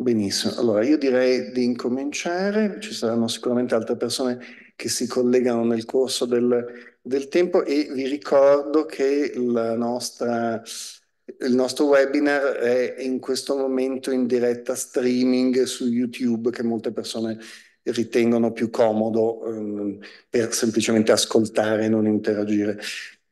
Benissimo, allora io direi di incominciare, ci saranno sicuramente altre persone che si collegano nel corso del, del tempo e vi ricordo che nostra, il nostro webinar è in questo momento in diretta streaming su YouTube che molte persone ritengono più comodo ehm, per semplicemente ascoltare e non interagire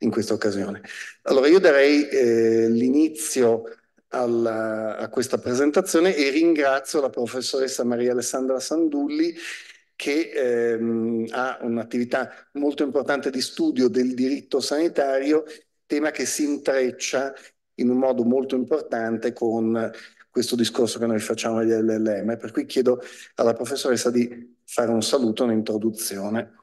in questa occasione. Allora io darei eh, l'inizio alla, a questa presentazione e ringrazio la professoressa Maria Alessandra Sandulli che ehm, ha un'attività molto importante di studio del diritto sanitario, tema che si intreccia in un modo molto importante con questo discorso che noi facciamo agli LLM, per cui chiedo alla professoressa di fare un saluto, un'introduzione.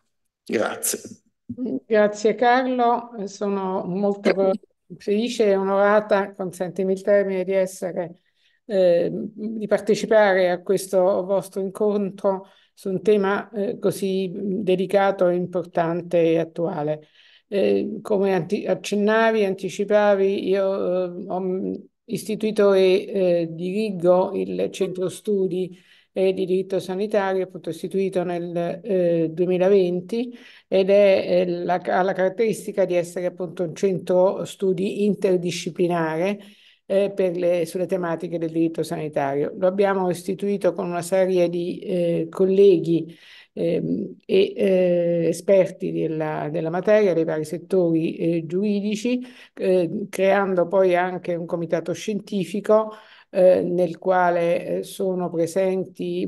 Grazie. Grazie Carlo, sono molto felice e onorata, consentimi il termine, di essere, eh, di partecipare a questo vostro incontro su un tema eh, così delicato, importante e attuale. Eh, come anti- accennavi, anticipavi, io eh, ho mm, istituito e eh, dirigo il centro studi e di diritto sanitario, appunto istituito nel eh, 2020 ed è eh, la, ha la caratteristica di essere appunto un centro studi interdisciplinare eh, le, sulle tematiche del diritto sanitario. Lo abbiamo istituito con una serie di eh, colleghi ehm, e eh, esperti della, della, materia dei vari settori eh, giuridici, eh, creando poi anche un comitato scientifico eh, nel quale eh, sono presenti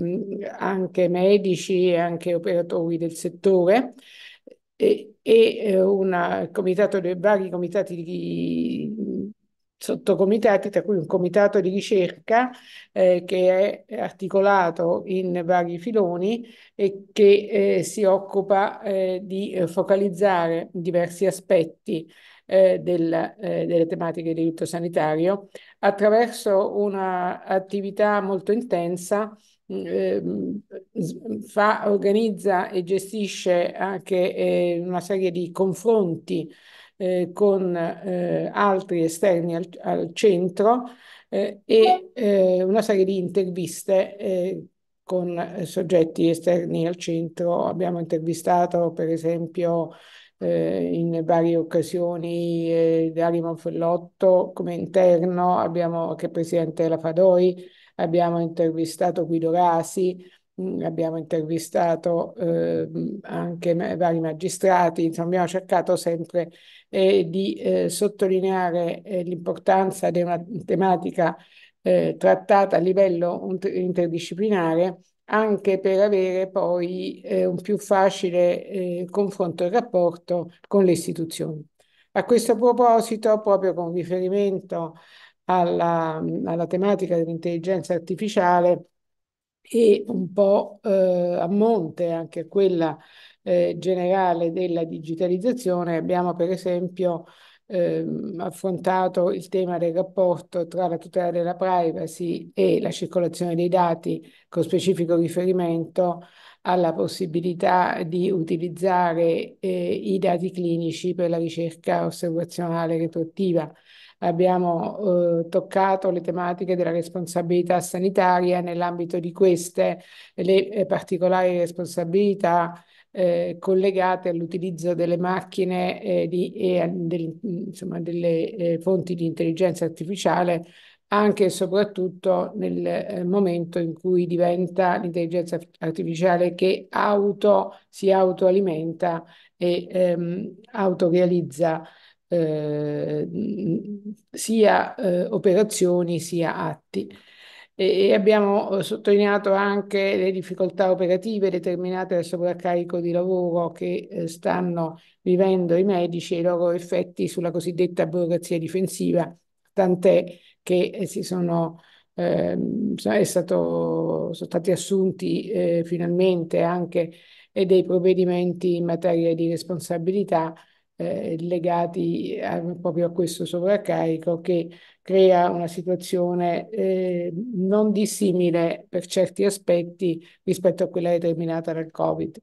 anche medici e anche operatori del settore e, e eh, una, comitato dei vari comitati di, sottocomitati, tra cui un comitato di ricerca eh, che è articolato in vari filoni e che eh, si occupa eh, di focalizzare diversi aspetti eh, del, eh, delle tematiche di diritto sanitario attraverso un'attività molto intensa. Mm, ehm, fa, organizza e gestisce anche eh, una serie di confronti eh, con eh, altri esterni al, al centro eh, e eh, una serie di interviste eh, con soggetti esterni al centro. Abbiamo intervistato, per esempio, eh, in varie occasioni, eh, Dario Fellotto come interno, abbiamo, che è presidente della Fadoi, abbiamo intervistato Guido Rasi, mh, mm, abbiamo intervistato eh, anche vari magistrati, insomma abbiamo cercato sempre eh, di eh, sottolineare eh, l'importanza di una tematica trattata a livello interdisciplinare anche per avere poi eh, un più facile eh, confronto e rapporto con le istituzioni. A questo proposito, proprio con riferimento alla, alla tematica dell'intelligenza artificiale e un po' eh, a monte anche a quella eh, generale della digitalizzazione, abbiamo per esempio ehm, affrontato il tema del rapporto tra la tutela della privacy e la circolazione dei dati con specifico riferimento alla possibilità di utilizzare eh, i dati clinici per la ricerca osservazionale retroattiva. Abbiamo eh, toccato le tematiche della responsabilità sanitaria, nell'ambito di queste le eh, particolari responsabilità eh, collegate all'utilizzo delle macchine eh, di, e del, insomma, delle eh, fonti di intelligenza artificiale anche e soprattutto nel eh, momento in cui diventa l'intelligenza artificiale che auto, si autoalimenta e ehm, autorealizza eh, sia eh, operazioni sia atti e abbiamo eh, sottolineato anche le difficoltà operative determinate dal sovraccarico di lavoro che eh, stanno vivendo i medici e i loro effetti sulla cosiddetta burocrazia difensiva, tant'è che eh, si sono, eh, stato, sono stati assunti eh, finalmente anche dei provvedimenti in materia di responsabilità eh, legati a, eh, proprio a questo sovraccarico che crea una situazione eh, non dissimile per certi aspetti rispetto a quella determinata dal Covid.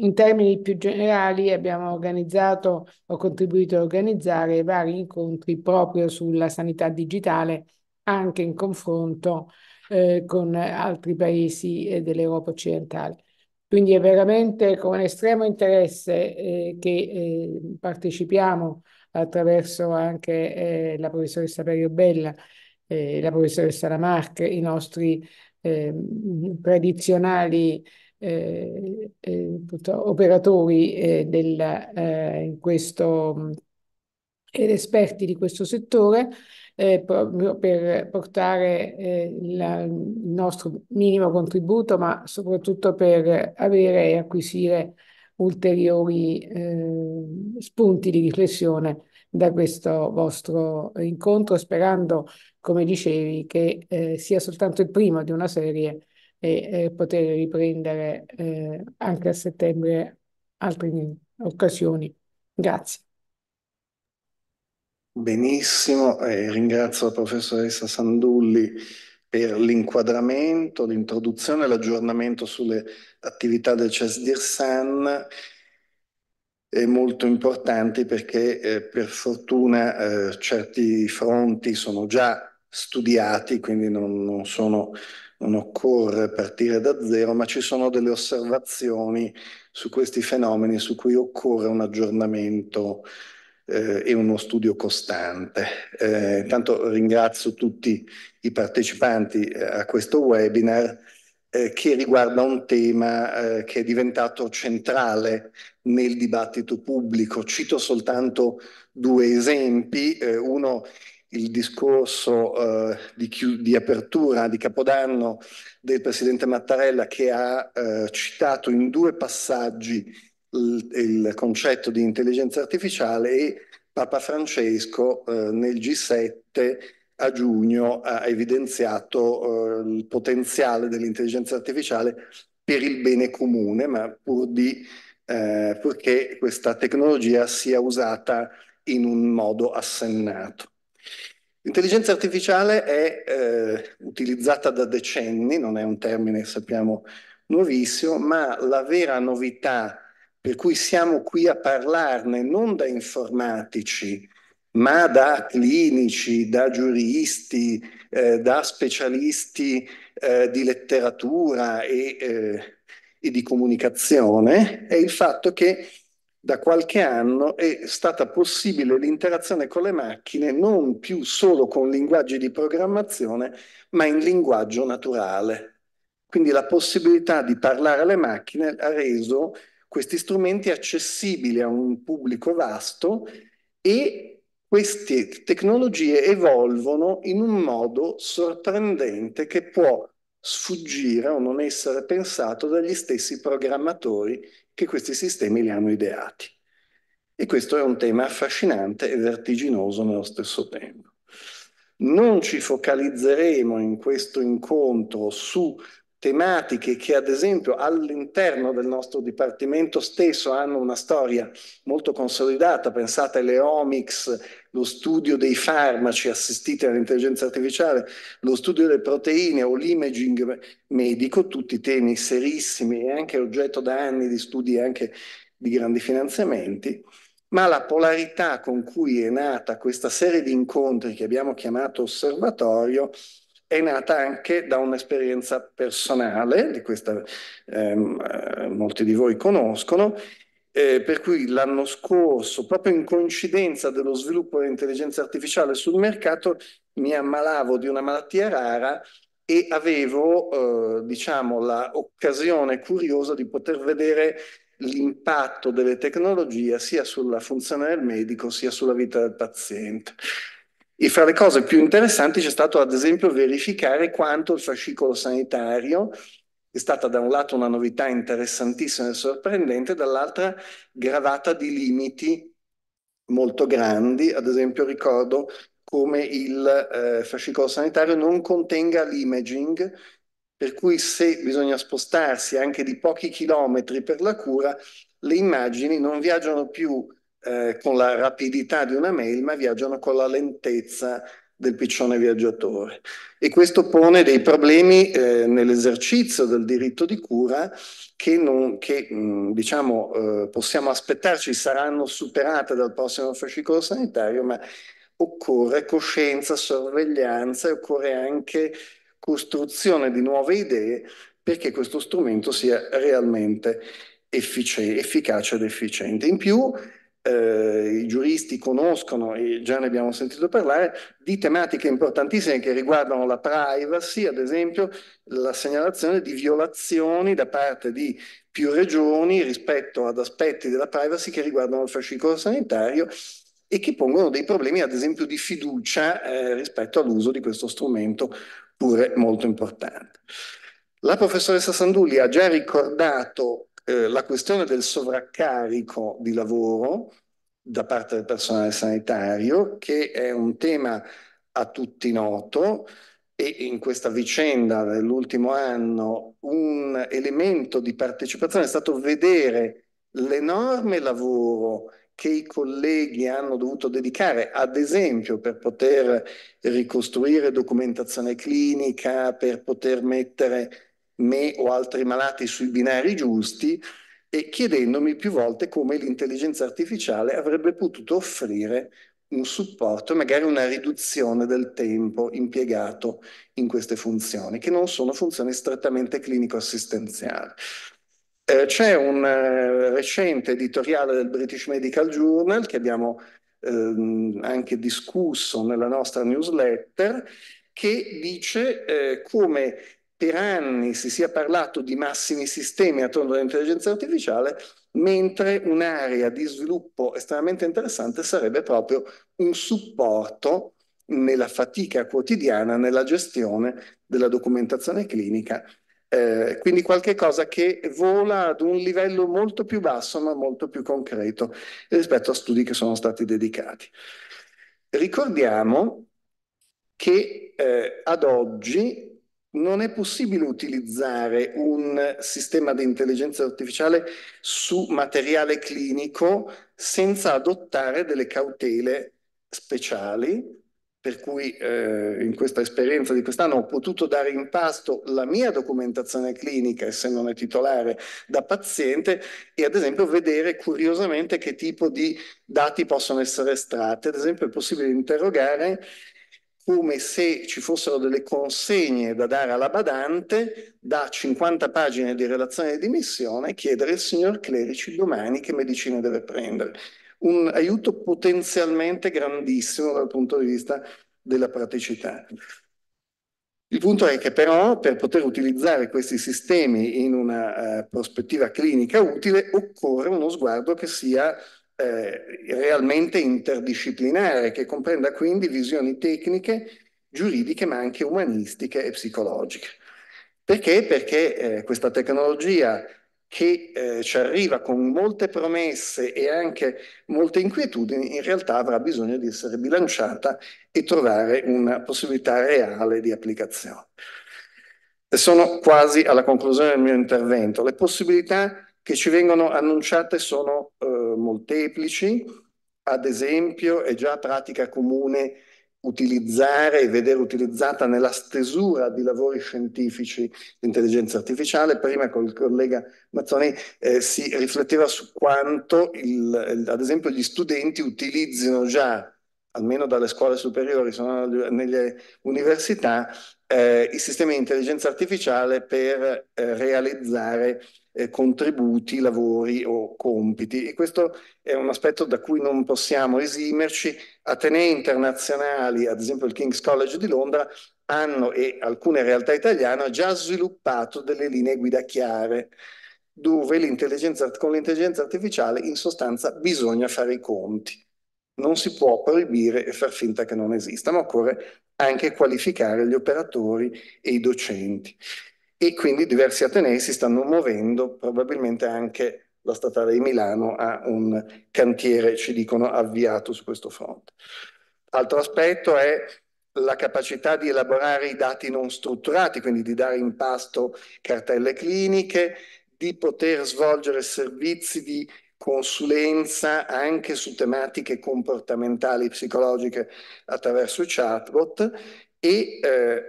In termini più generali abbiamo organizzato, o contribuito a organizzare vari incontri proprio sulla sanità digitale, anche in confronto eh, con altri paesi eh, dell'Europa occidentale. Quindi è veramente con estremo interesse eh, che eh, partecipiamo attraverso anche eh, la professoressa Perio Bella, eh, la professoressa Lamarck, i nostri ehm, tradizionali eh, eh, operatori eh, del, in questo, ed esperti di questo settore eh, proprio per portare eh, la, il nostro minimo contributo, ma soprattutto per avere e acquisire ulteriori eh, spunti di riflessione da questo vostro incontro, sperando, come dicevi, che eh, sia soltanto il primo di una serie e eh, poter riprendere eh, anche a settembre altre occasioni. Grazie. Benissimo, eh, ringrazio la professoressa Sandulli per l'inquadramento, l'introduzione e l'aggiornamento sulle attività del CES Dirsan eh, molto importante perché eh, per fortuna eh, certi fronti sono già studiati, quindi non, non, sono, non occorre partire da zero, ma ci sono delle osservazioni su questi fenomeni su cui occorre un aggiornamento eh, e uno studio costante. Eh, intanto ringrazio tutti i partecipanti eh, a questo webinar eh, che riguarda un tema eh, che è diventato centrale nel dibattito pubblico. Cito soltanto due esempi. Eh, uno il discorso eh, di, di, apertura di Capodanno del Presidente Mattarella che ha eh, citato in due passaggi il concetto di intelligenza artificiale e Papa Francesco eh, nel G7 a giugno ha evidenziato eh, il potenziale dell'intelligenza artificiale per il bene comune, ma pur di, eh, purché questa tecnologia sia usata in un modo assennato. L'intelligenza artificiale è eh, utilizzata da decenni, non è un termine, sappiamo, nuovissimo, ma la vera novità per cui siamo qui a parlarne non da informatici, ma da clinici, da giuristi, eh, da specialisti eh, di letteratura e, eh, e di comunicazione, è il fatto che da qualche anno è stata possibile l'interazione con le macchine non più solo con linguaggi di programmazione, ma in linguaggio naturale. Quindi la possibilità di parlare alle macchine ha reso questi strumenti accessibili a un pubblico vasto e queste tecnologie evolvono in un modo sorprendente che può sfuggire o non essere pensato dagli stessi programmatori che questi sistemi li hanno ideati. E questo è un tema affascinante e vertiginoso nello stesso tempo. Non ci focalizzeremo in questo incontro su tematiche che ad esempio all'interno del nostro dipartimento stesso hanno una storia molto consolidata, pensate alle omics, lo studio dei farmaci assistiti all'intelligenza artificiale, lo studio delle proteine o l'imaging medico, tutti temi serissimi e anche oggetto da anni di studi anche di grandi finanziamenti, ma la polarità con cui è nata questa serie di incontri che abbiamo chiamato osservatorio è nata anche da un'esperienza personale, di questa ehm, eh, molti di voi conoscono, eh, per cui l'anno scorso, proprio in coincidenza dello sviluppo dell'intelligenza artificiale sul mercato, mi ammalavo di una malattia rara e avevo, eh, diciamo, l'occasione curiosa di poter vedere l'impatto delle tecnologie sia sulla funzione del medico sia sulla vita del paziente. E fra le cose più interessanti c'è stato ad esempio verificare quanto il fascicolo sanitario è stata da un lato una novità interessantissima e sorprendente, dall'altra gravata di limiti molto grandi. Ad esempio ricordo come il eh, fascicolo sanitario non contenga l'imaging, per cui se bisogna spostarsi anche di pochi chilometri per la cura, le immagini non viaggiano più eh, con la rapidità di una mail, ma viaggiano con la lentezza del piccione viaggiatore. E questo pone dei problemi eh, nell'esercizio del diritto di cura che, non, che mh, diciamo, eh, possiamo aspettarci saranno superate dal prossimo fascicolo sanitario, ma occorre coscienza, sorveglianza e occorre anche costruzione di nuove idee perché questo strumento sia realmente efficace ed efficiente. In più, eh, i giuristi conoscono, e già ne abbiamo sentito parlare, di tematiche importantissime che riguardano la privacy, ad esempio la segnalazione di violazioni da parte di più regioni rispetto ad aspetti della privacy che riguardano il fascicolo sanitario e che pongono dei problemi, ad esempio, di fiducia eh, rispetto all'uso di questo strumento pure molto importante. La professoressa Sandulli ha già ricordato eh, la questione del sovraccarico di lavoro da parte del personale sanitario, che è un tema a tutti noto, e in questa vicenda dell'ultimo anno un elemento di partecipazione è stato vedere l'enorme lavoro che i colleghi hanno dovuto dedicare, ad esempio per poter ricostruire documentazione clinica, per poter mettere me o altri malati sui binari giusti e chiedendomi più volte come l'intelligenza artificiale avrebbe potuto offrire un supporto, magari una riduzione del tempo impiegato in queste funzioni, che non sono funzioni strettamente clinico-assistenziali. Eh, c'è un eh, recente editoriale del British Medical Journal che abbiamo ehm, anche discusso nella nostra newsletter, che dice eh, come per anni si sia parlato di massimi sistemi attorno all'intelligenza artificiale, mentre un'area di sviluppo estremamente interessante sarebbe proprio un supporto nella fatica quotidiana, nella gestione della documentazione clinica. Eh, quindi qualche cosa che vola ad un livello molto più basso, ma molto più concreto rispetto a studi che sono stati dedicati. Ricordiamo che eh, ad oggi non è possibile utilizzare un sistema di intelligenza artificiale su materiale clinico senza adottare delle cautele speciali, per cui eh, in questa esperienza di quest'anno ho potuto dare in pasto la mia documentazione clinica, essendo ne titolare da paziente, e ad esempio vedere curiosamente che tipo di dati possono essere estratti. Ad esempio è possibile interrogare come se ci fossero delle consegne da dare alla badante, da 50 pagine di relazione di dimissione, chiedere al signor Clerici domani che medicine deve prendere. Un aiuto potenzialmente grandissimo dal punto di vista della praticità. Il punto è che però per poter utilizzare questi sistemi in una uh, prospettiva clinica utile occorre uno sguardo che sia eh, realmente interdisciplinare, che comprenda quindi visioni tecniche, giuridiche, ma anche umanistiche e psicologiche. Perché? Perché eh, questa tecnologia che eh, ci arriva con molte promesse e anche molte inquietudini, in realtà avrà bisogno di essere bilanciata e trovare una possibilità reale di applicazione. E sono quasi alla conclusione del mio intervento. Le possibilità che ci vengono annunciate sono eh, molteplici. Ad esempio, è già pratica comune utilizzare e vedere utilizzata nella stesura di lavori scientifici l'intelligenza artificiale. Prima con il collega Mazzoni eh, si rifletteva su quanto, il, ad esempio, gli studenti utilizzino già almeno dalle scuole superiori, sono nelle università, eh, i sistemi di intelligenza artificiale per eh, realizzare eh, contributi, lavori o compiti. E questo è un aspetto da cui non possiamo esimerci. Atenei internazionali, ad esempio il King's College di Londra, hanno e alcune realtà italiane hanno già sviluppato delle linee guida chiare dove l'intelligenza, con l'intelligenza artificiale in sostanza bisogna fare i conti. Non si può proibire e far finta che non esista, ma occorre anche qualificare gli operatori e i docenti. E quindi diversi atenei si stanno muovendo, probabilmente anche la statale di Milano ha un cantiere, ci dicono, avviato su questo fronte. Altro aspetto è la capacità di elaborare i dati non strutturati, quindi di dare in pasto cartelle cliniche, di poter svolgere servizi di consulenza anche su tematiche comportamentali e psicologiche attraverso i chatbot e eh,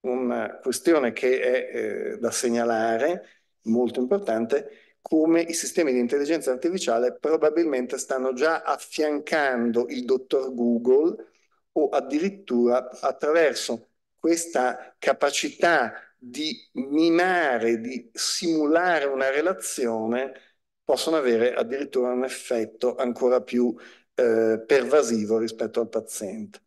una questione che è eh, da segnalare, molto importante, come i sistemi di intelligenza artificiale probabilmente stanno già affiancando il dottor Google o addirittura attraverso questa capacità di mimare, di simulare una relazione, possono avere addirittura un effetto ancora più eh, pervasivo rispetto al paziente.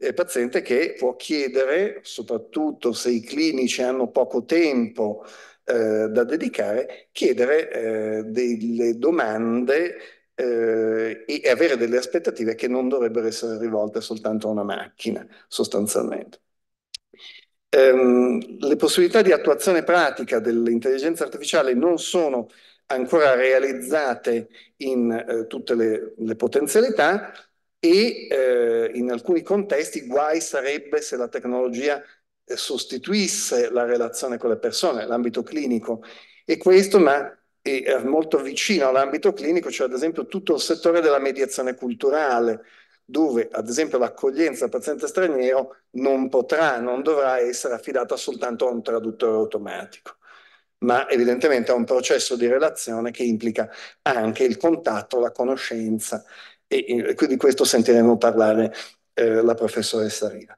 Il paziente che può chiedere, soprattutto se i clinici hanno poco tempo eh, da dedicare, chiedere eh, delle domande eh, e avere delle aspettative che non dovrebbero essere rivolte soltanto a una macchina, sostanzialmente. Ehm, le possibilità di attuazione pratica dell'intelligenza artificiale non sono ancora realizzate in eh, tutte le, le potenzialità e eh, in alcuni contesti guai sarebbe se la tecnologia eh, sostituisse la relazione con le persone, l'ambito clinico. E questo, ma è molto vicino all'ambito clinico, cioè ad esempio tutto il settore della mediazione culturale, dove ad esempio l'accoglienza al paziente straniero non potrà, non dovrà essere affidata soltanto a un traduttore automatico ma evidentemente è un processo di relazione che implica anche il contatto, la conoscenza e, e di questo sentiremo parlare eh, la professoressa Riva.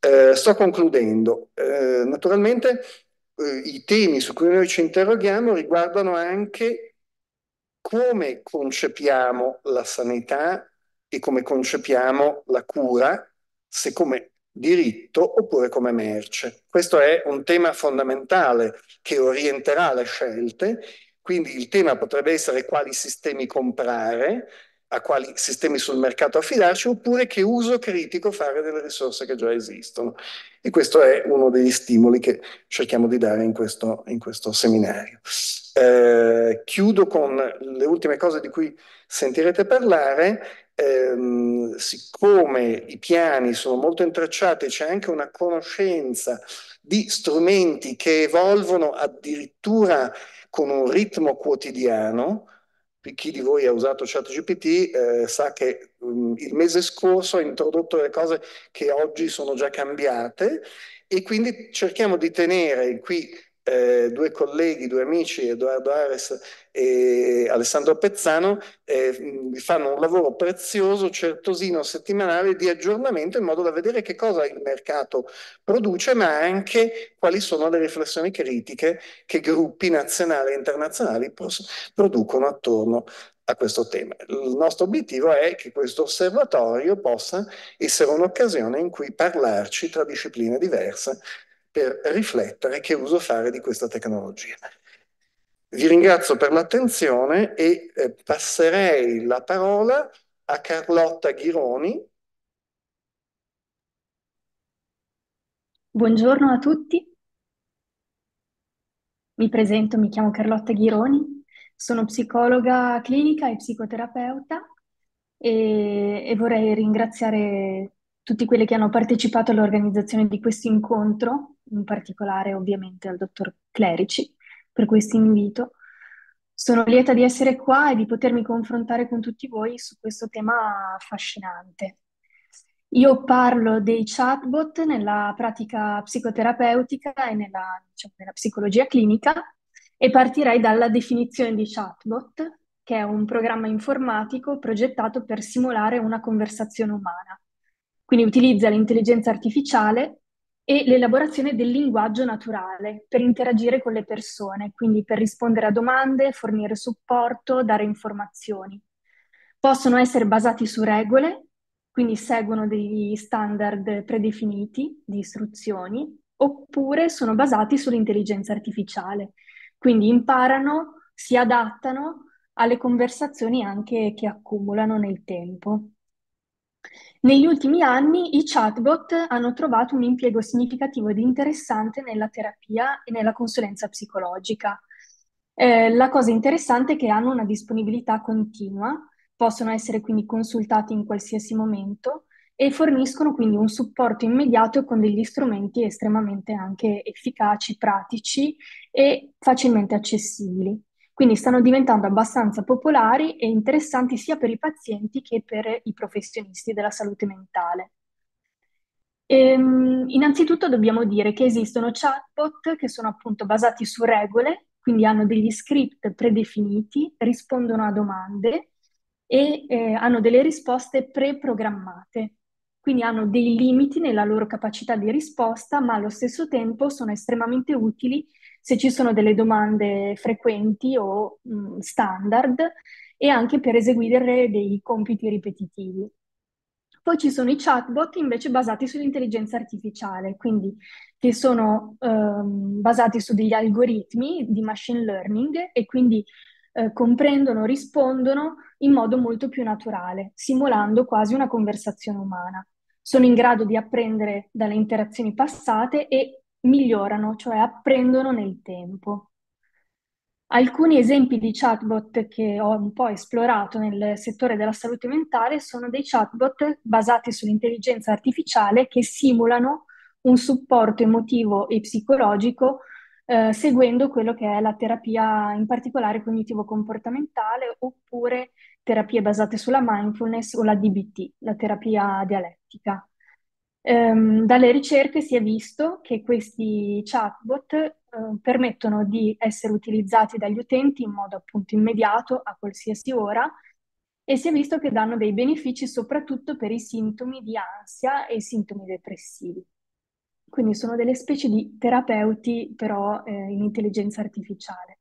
Eh, sto concludendo. Eh, naturalmente eh, i temi su cui noi ci interroghiamo riguardano anche come concepiamo la sanità e come concepiamo la cura, se come diritto oppure come merce. Questo è un tema fondamentale che orienterà le scelte, quindi il tema potrebbe essere quali sistemi comprare, a quali sistemi sul mercato affidarci, oppure che uso critico fare delle risorse che già esistono. E questo è uno degli stimoli che cerchiamo di dare in questo, in questo seminario. Eh, chiudo con le ultime cose di cui sentirete parlare ehm, siccome i piani sono molto intrecciati, c'è anche una conoscenza di strumenti che evolvono addirittura con un ritmo quotidiano, chi di voi ha usato ChatGPT eh, sa che um, il mese scorso ha introdotto le cose che oggi sono già cambiate e quindi cerchiamo di tenere qui eh, due colleghi, due amici, Edoardo Ares e Alessandro Pezzano, eh, fanno un lavoro prezioso, certosino, settimanale di aggiornamento in modo da vedere che cosa il mercato produce, ma anche quali sono le riflessioni critiche che gruppi nazionali e internazionali producono attorno a questo tema. Il nostro obiettivo è che questo osservatorio possa essere un'occasione in cui parlarci tra discipline diverse per riflettere che uso fare di questa tecnologia. Vi ringrazio per l'attenzione e eh, passerei la parola a Carlotta Ghironi. Buongiorno a tutti. Mi presento, mi chiamo Carlotta Ghironi, sono psicologa clinica e psicoterapeuta e, e vorrei ringraziare tutti quelli che hanno partecipato all'organizzazione di questo incontro in particolare ovviamente al dottor Clerici, per questo invito. Sono lieta di essere qua e di potermi confrontare con tutti voi su questo tema affascinante. Io parlo dei chatbot nella pratica psicoterapeutica e nella, diciamo, nella psicologia clinica e partirei dalla definizione di chatbot, che è un programma informatico progettato per simulare una conversazione umana. Quindi utilizza l'intelligenza artificiale e l'elaborazione del linguaggio naturale per interagire con le persone, quindi per rispondere a domande, fornire supporto, dare informazioni. Possono essere basati su regole, quindi seguono degli standard predefiniti di istruzioni, oppure sono basati sull'intelligenza artificiale, quindi imparano, si adattano alle conversazioni anche che accumulano nel tempo. Negli ultimi anni i chatbot hanno trovato un impiego significativo ed interessante nella terapia e nella consulenza psicologica. Eh, la cosa interessante è che hanno una disponibilità continua, possono essere quindi consultati in qualsiasi momento e forniscono quindi un supporto immediato con degli strumenti estremamente anche efficaci, pratici e facilmente accessibili. Quindi stanno diventando abbastanza popolari e interessanti sia per i pazienti che per i professionisti della salute mentale. Ehm, innanzitutto dobbiamo dire che esistono chatbot che sono appunto basati su regole, quindi hanno degli script predefiniti, rispondono a domande e eh, hanno delle risposte preprogrammate. Quindi hanno dei limiti nella loro capacità di risposta, ma allo stesso tempo sono estremamente utili se ci sono delle domande frequenti o mh, mm, standard e anche per eseguire dei compiti ripetitivi. Poi ci sono i chatbot invece basati sull'intelligenza artificiale, quindi che sono ehm, basati su degli algoritmi di machine learning e quindi eh, comprendono, rispondono in modo molto più naturale, simulando quasi una conversazione umana. Sono in grado di apprendere dalle interazioni passate e migliorano, cioè apprendono nel tempo. Alcuni esempi di chatbot che ho un po' esplorato nel settore della salute mentale sono dei chatbot basati sull'intelligenza artificiale che simulano un supporto emotivo e psicologico eh, seguendo quello che è la terapia in particolare cognitivo-comportamentale oppure terapie basate sulla mindfulness o la DBT, la terapia dialettica. Ehm, dalle ricerche si è visto che questi chatbot eh, permettono di essere utilizzati dagli utenti in modo appunto immediato a qualsiasi ora e si è visto che danno dei benefici soprattutto per i sintomi di ansia e sintomi depressivi. Quindi sono delle specie di terapeuti però eh, in intelligenza artificiale.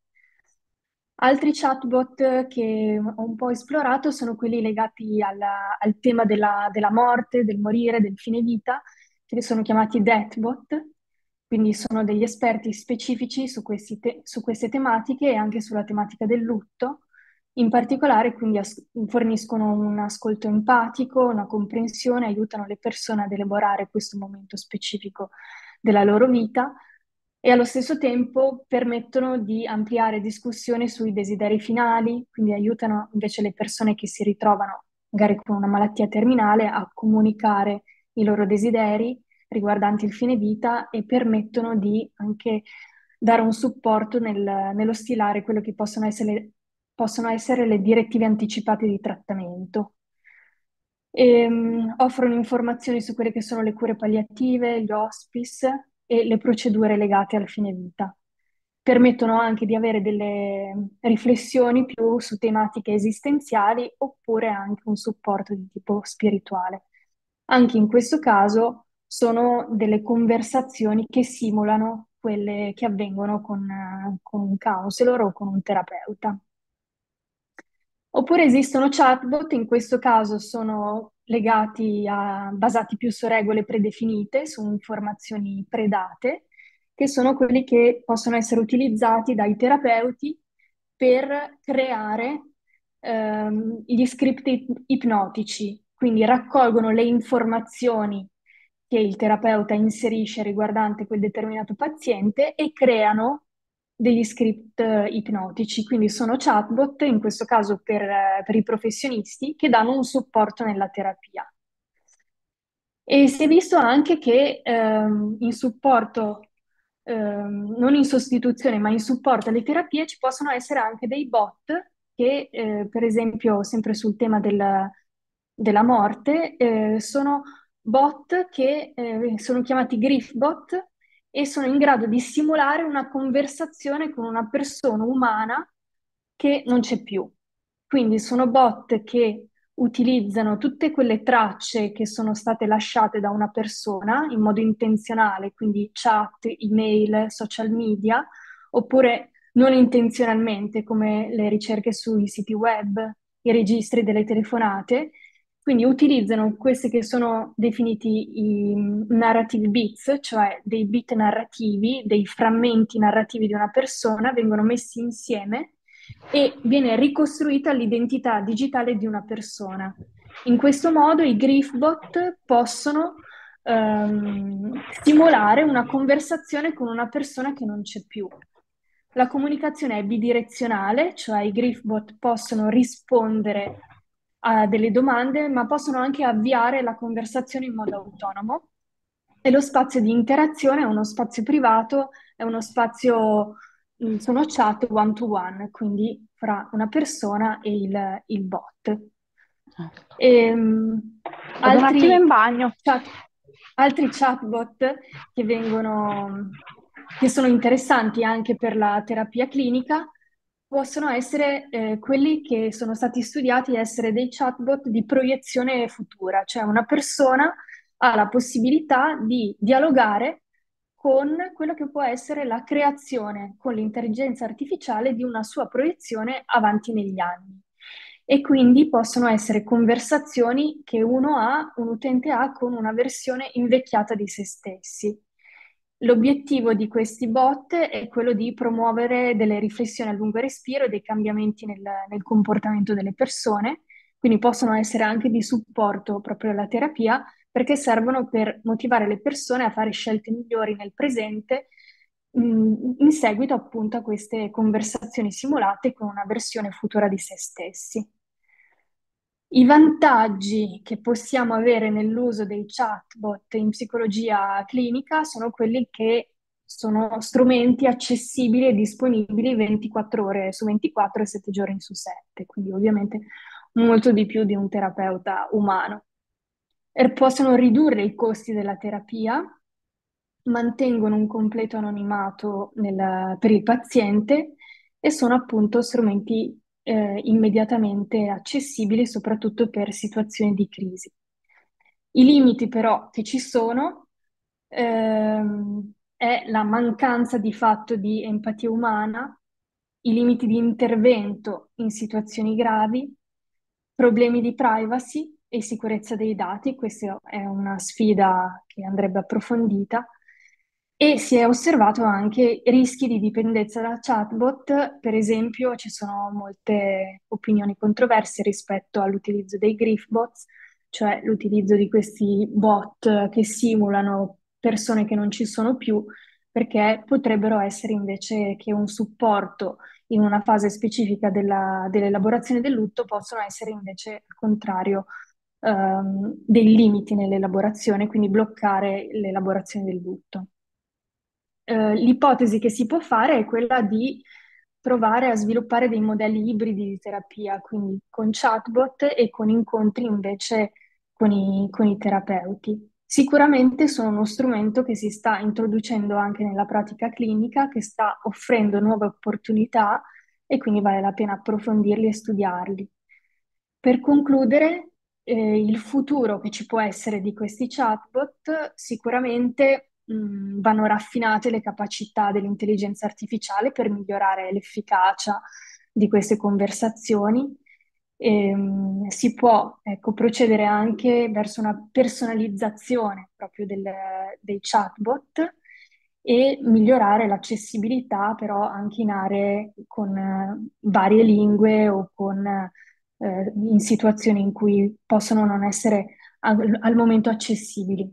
Altri chatbot che ho un po' esplorato sono quelli legati alla, al tema della, della, morte, del morire, del fine vita, che sono chiamati deathbot, quindi sono degli esperti specifici su, te- su queste tematiche e anche sulla tematica del lutto. In particolare, quindi as- forniscono un ascolto empatico, una comprensione, aiutano le persone ad elaborare questo momento specifico della loro vita e allo stesso tempo permettono di ampliare discussioni sui desideri finali, quindi aiutano invece le persone che si ritrovano magari con una malattia terminale a comunicare i loro desideri riguardanti il fine vita e permettono di anche dare un supporto nel, nello stilare quello che possono essere, possono essere le direttive anticipate di trattamento. E, um, offrono informazioni su quelle che sono le cure palliative, gli hospice, e le procedure legate al fine vita. Permettono anche di avere delle riflessioni più su tematiche esistenziali oppure anche un supporto di tipo spirituale. Anche in questo caso sono delle conversazioni che simulano quelle che avvengono con, con un counselor o con un terapeuta. Oppure esistono chatbot, in questo caso sono legati a, basati più su regole predefinite, su informazioni predate, che sono quelli che possono essere utilizzati dai terapeuti per creare ehm, gli script ipnotici, quindi raccolgono le informazioni che il terapeuta inserisce riguardante quel determinato paziente e creano degli script eh, ipnotici, quindi sono chatbot, in questo caso per, eh, per i professionisti, che danno un supporto nella terapia. E si è visto anche che ehm, in supporto, ehm, non in sostituzione, ma in supporto alle terapie ci possono essere anche dei bot che, eh, per esempio, sempre sul tema del, della morte, eh, sono bot che eh, sono chiamati grief e sono in grado di simulare una conversazione con una persona umana che non c'è più. Quindi sono bot che utilizzano tutte quelle tracce che sono state lasciate da una persona in modo intenzionale, quindi chat, email, social media, oppure non intenzionalmente come le ricerche sui siti web, i registri delle telefonate quindi utilizzano questi che sono definiti i narrative bits, cioè dei bit narrativi, dei frammenti narrativi di una persona, vengono messi insieme e viene ricostruita l'identità digitale di una persona. In questo modo i griffbot possono ehm, stimolare una conversazione con una persona che non c'è più. La comunicazione è bidirezionale, cioè i griffbot possono rispondere a delle domande, ma possono anche avviare la conversazione in modo autonomo. E lo spazio di interazione è uno spazio privato, è uno spazio, mm, sono chat one to one, quindi fra una persona e il, il bot. E, certo. ehm, um, altri, in bagno. Chat, altri chatbot che vengono, che sono interessanti anche per la terapia clinica, possono essere eh, quelli che sono stati studiati essere dei chatbot di proiezione futura, cioè una persona ha la possibilità di dialogare con quello che può essere la creazione con l'intelligenza artificiale di una sua proiezione avanti negli anni. E quindi possono essere conversazioni che uno ha, un utente ha con una versione invecchiata di se stessi. L'obiettivo di questi bot è quello di promuovere delle riflessioni a lungo respiro e dei cambiamenti nel, nel comportamento delle persone, quindi possono essere anche di supporto proprio alla terapia perché servono per motivare le persone a fare scelte migliori nel presente mh, mm, in seguito appunto a queste conversazioni simulate con una versione futura di se stessi. I vantaggi che possiamo avere nell'uso dei chatbot in psicologia clinica sono quelli che sono strumenti accessibili e disponibili 24 ore su 24 e 7 giorni su 7, quindi ovviamente molto di più di un terapeuta umano. E er, possono ridurre i costi della terapia, mantengono un completo anonimato nel, per il paziente e sono appunto strumenti eh, immediatamente accessibile, soprattutto per situazioni di crisi. I limiti però che ci sono ehm, è la mancanza di fatto di empatia umana, i limiti di intervento in situazioni gravi, problemi di privacy e sicurezza dei dati, questa è una sfida che andrebbe approfondita, e si è osservato anche rischi di dipendenza da chatbot, per esempio ci sono molte opinioni controverse rispetto all'utilizzo dei griefbots, cioè l'utilizzo di questi bot che simulano persone che non ci sono più, perché potrebbero essere invece che un supporto in una fase specifica della, dell'elaborazione del lutto, possono essere invece al contrario ehm, dei limiti nell'elaborazione, quindi bloccare l'elaborazione del lutto. Eh, l'ipotesi che si può fare è quella di provare a sviluppare dei modelli ibridi di terapia, quindi con chatbot e con incontri invece con i, con i terapeuti. Sicuramente sono uno strumento che si sta introducendo anche nella pratica clinica, che sta offrendo nuove opportunità e quindi vale la pena approfondirli e studiarli. Per concludere, eh, il futuro che ci può essere di questi chatbot sicuramente mh, mm, vanno raffinate le capacità dell'intelligenza artificiale per migliorare l'efficacia di queste conversazioni. E, ehm, mh, si può ecco, procedere anche verso una personalizzazione proprio del, dei chatbot e migliorare l'accessibilità però anche in aree con eh, varie lingue o con, eh, in situazioni in cui possono non essere al, al momento accessibili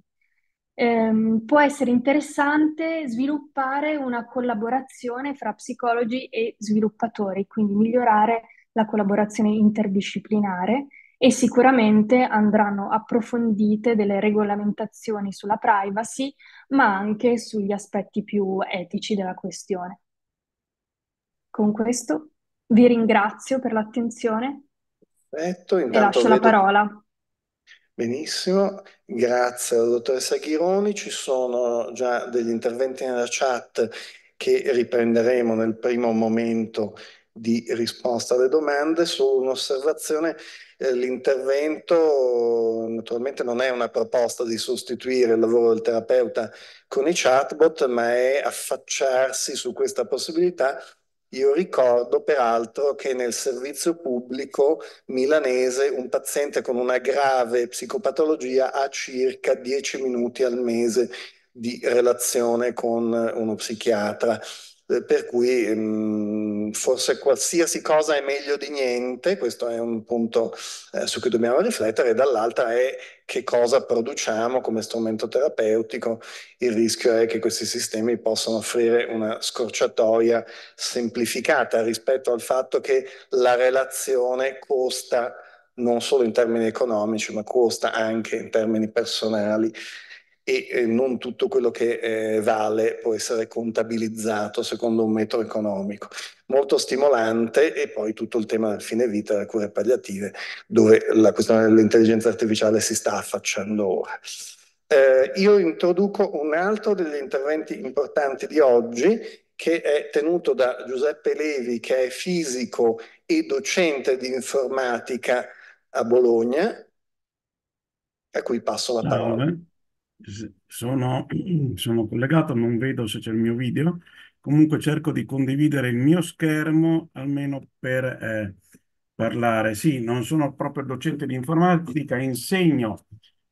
ehm, può essere interessante sviluppare una collaborazione fra psicologi e sviluppatori, quindi migliorare la collaborazione interdisciplinare e sicuramente andranno approfondite delle regolamentazioni sulla privacy, ma anche sugli aspetti più etici della questione. Con questo vi ringrazio per l'attenzione Perfetto, e lascio la parola Benissimo, grazie dottoressa Ghironi. Ci sono già degli interventi nella chat che riprenderemo nel primo momento di risposta alle domande. Su un'osservazione, eh, l'intervento naturalmente non è una proposta di sostituire il lavoro del terapeuta con i chatbot, ma è affacciarsi su questa possibilità io ricordo peraltro che nel servizio pubblico milanese un paziente con una grave psicopatologia ha circa 10 minuti al mese di relazione con eh, uno psichiatra, eh, per cui mh, mm, forse qualsiasi cosa è meglio di niente, questo è un punto eh, su cui dobbiamo riflettere, dall'altra è che cosa produciamo come strumento terapeutico, il rischio è che questi sistemi possano offrire una scorciatoia semplificata rispetto al fatto che la relazione costa non solo in termini economici, ma costa anche in termini personali e eh, non tutto quello che eh, vale può essere contabilizzato secondo un metro economico molto stimolante e poi tutto il tema del fine vita, le cure palliative, dove la questione dell'intelligenza artificiale si sta affacciando ora. Eh, io introduco un altro degli interventi importanti di oggi che è tenuto da Giuseppe Levi, che è fisico e docente di informatica a Bologna, a cui passo la parola. sono, sono collegato, non vedo se c'è il mio video. Comunque cerco di condividere il mio schermo almeno per eh, parlare. Sì, non sono proprio docente di informatica, insegno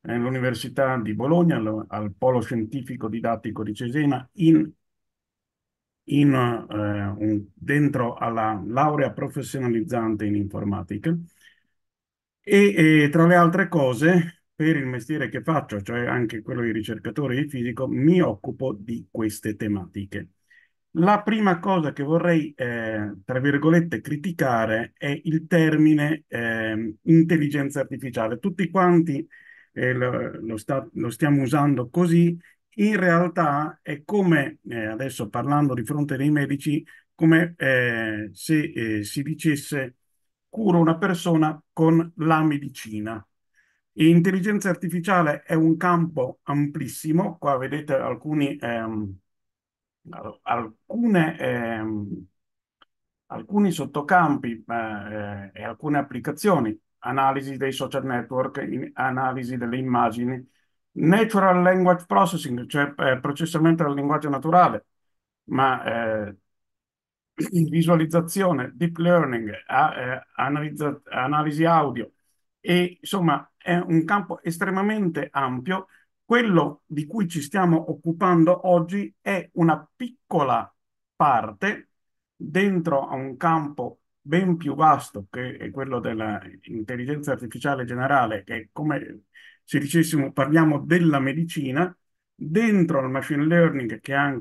all'Università di Bologna, al, al, Polo Scientifico Didattico di Cesena, in, in, eh, un, dentro alla laurea professionalizzante in informatica. E, e tra le altre cose, per il mestiere che faccio, cioè anche quello di ricercatore di fisico, mi occupo di queste tematiche. La prima cosa che vorrei, eh, tra virgolette, criticare è il termine eh, intelligenza artificiale. Tutti quanti eh, lo, lo, sta, lo, stiamo usando così, in realtà è come, eh, adesso parlando di fronte dei medici, come eh, se eh, si dicesse curo una persona con la medicina. E intelligenza artificiale è un campo amplissimo, qua vedete alcuni... Ehm, alcune, ehm, alcuni sottocampi eh, eh, e alcune applicazioni, analisi dei social network, in, analisi delle immagini, natural language processing, cioè eh, processamento del linguaggio naturale, ma eh, visualizzazione, deep learning, a, eh, analisi audio, e insomma è un campo estremamente ampio quello di cui ci stiamo occupando oggi è una piccola parte dentro a un campo ben più vasto che è quello dell'intelligenza artificiale generale, che è come se dicessimo parliamo della medicina, dentro al machine learning che ha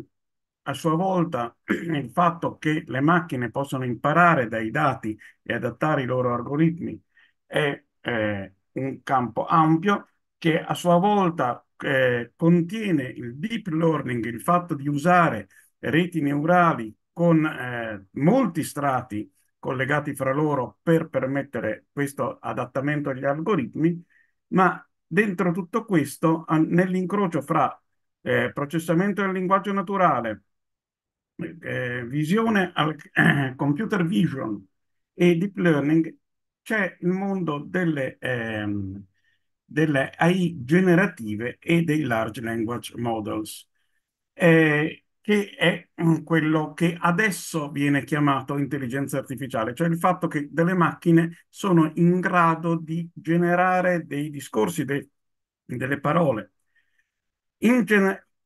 a sua volta il fatto che le macchine possono imparare dai dati e adattare i loro algoritmi è eh, un campo ampio che a sua volta eh, contiene il deep learning, il fatto di usare reti neurali con eh, molti strati collegati fra loro per permettere questo adattamento agli algoritmi, ma dentro tutto questo, nell'incrocio fra eh, processamento del linguaggio naturale, eh, visione al eh, computer vision e deep learning, c'è il mondo delle, ehm, delle AI generative e dei large language models, eh, che è mm, quello che adesso viene chiamato intelligenza artificiale, cioè il fatto che delle macchine sono in grado di generare dei discorsi, dei, delle parole.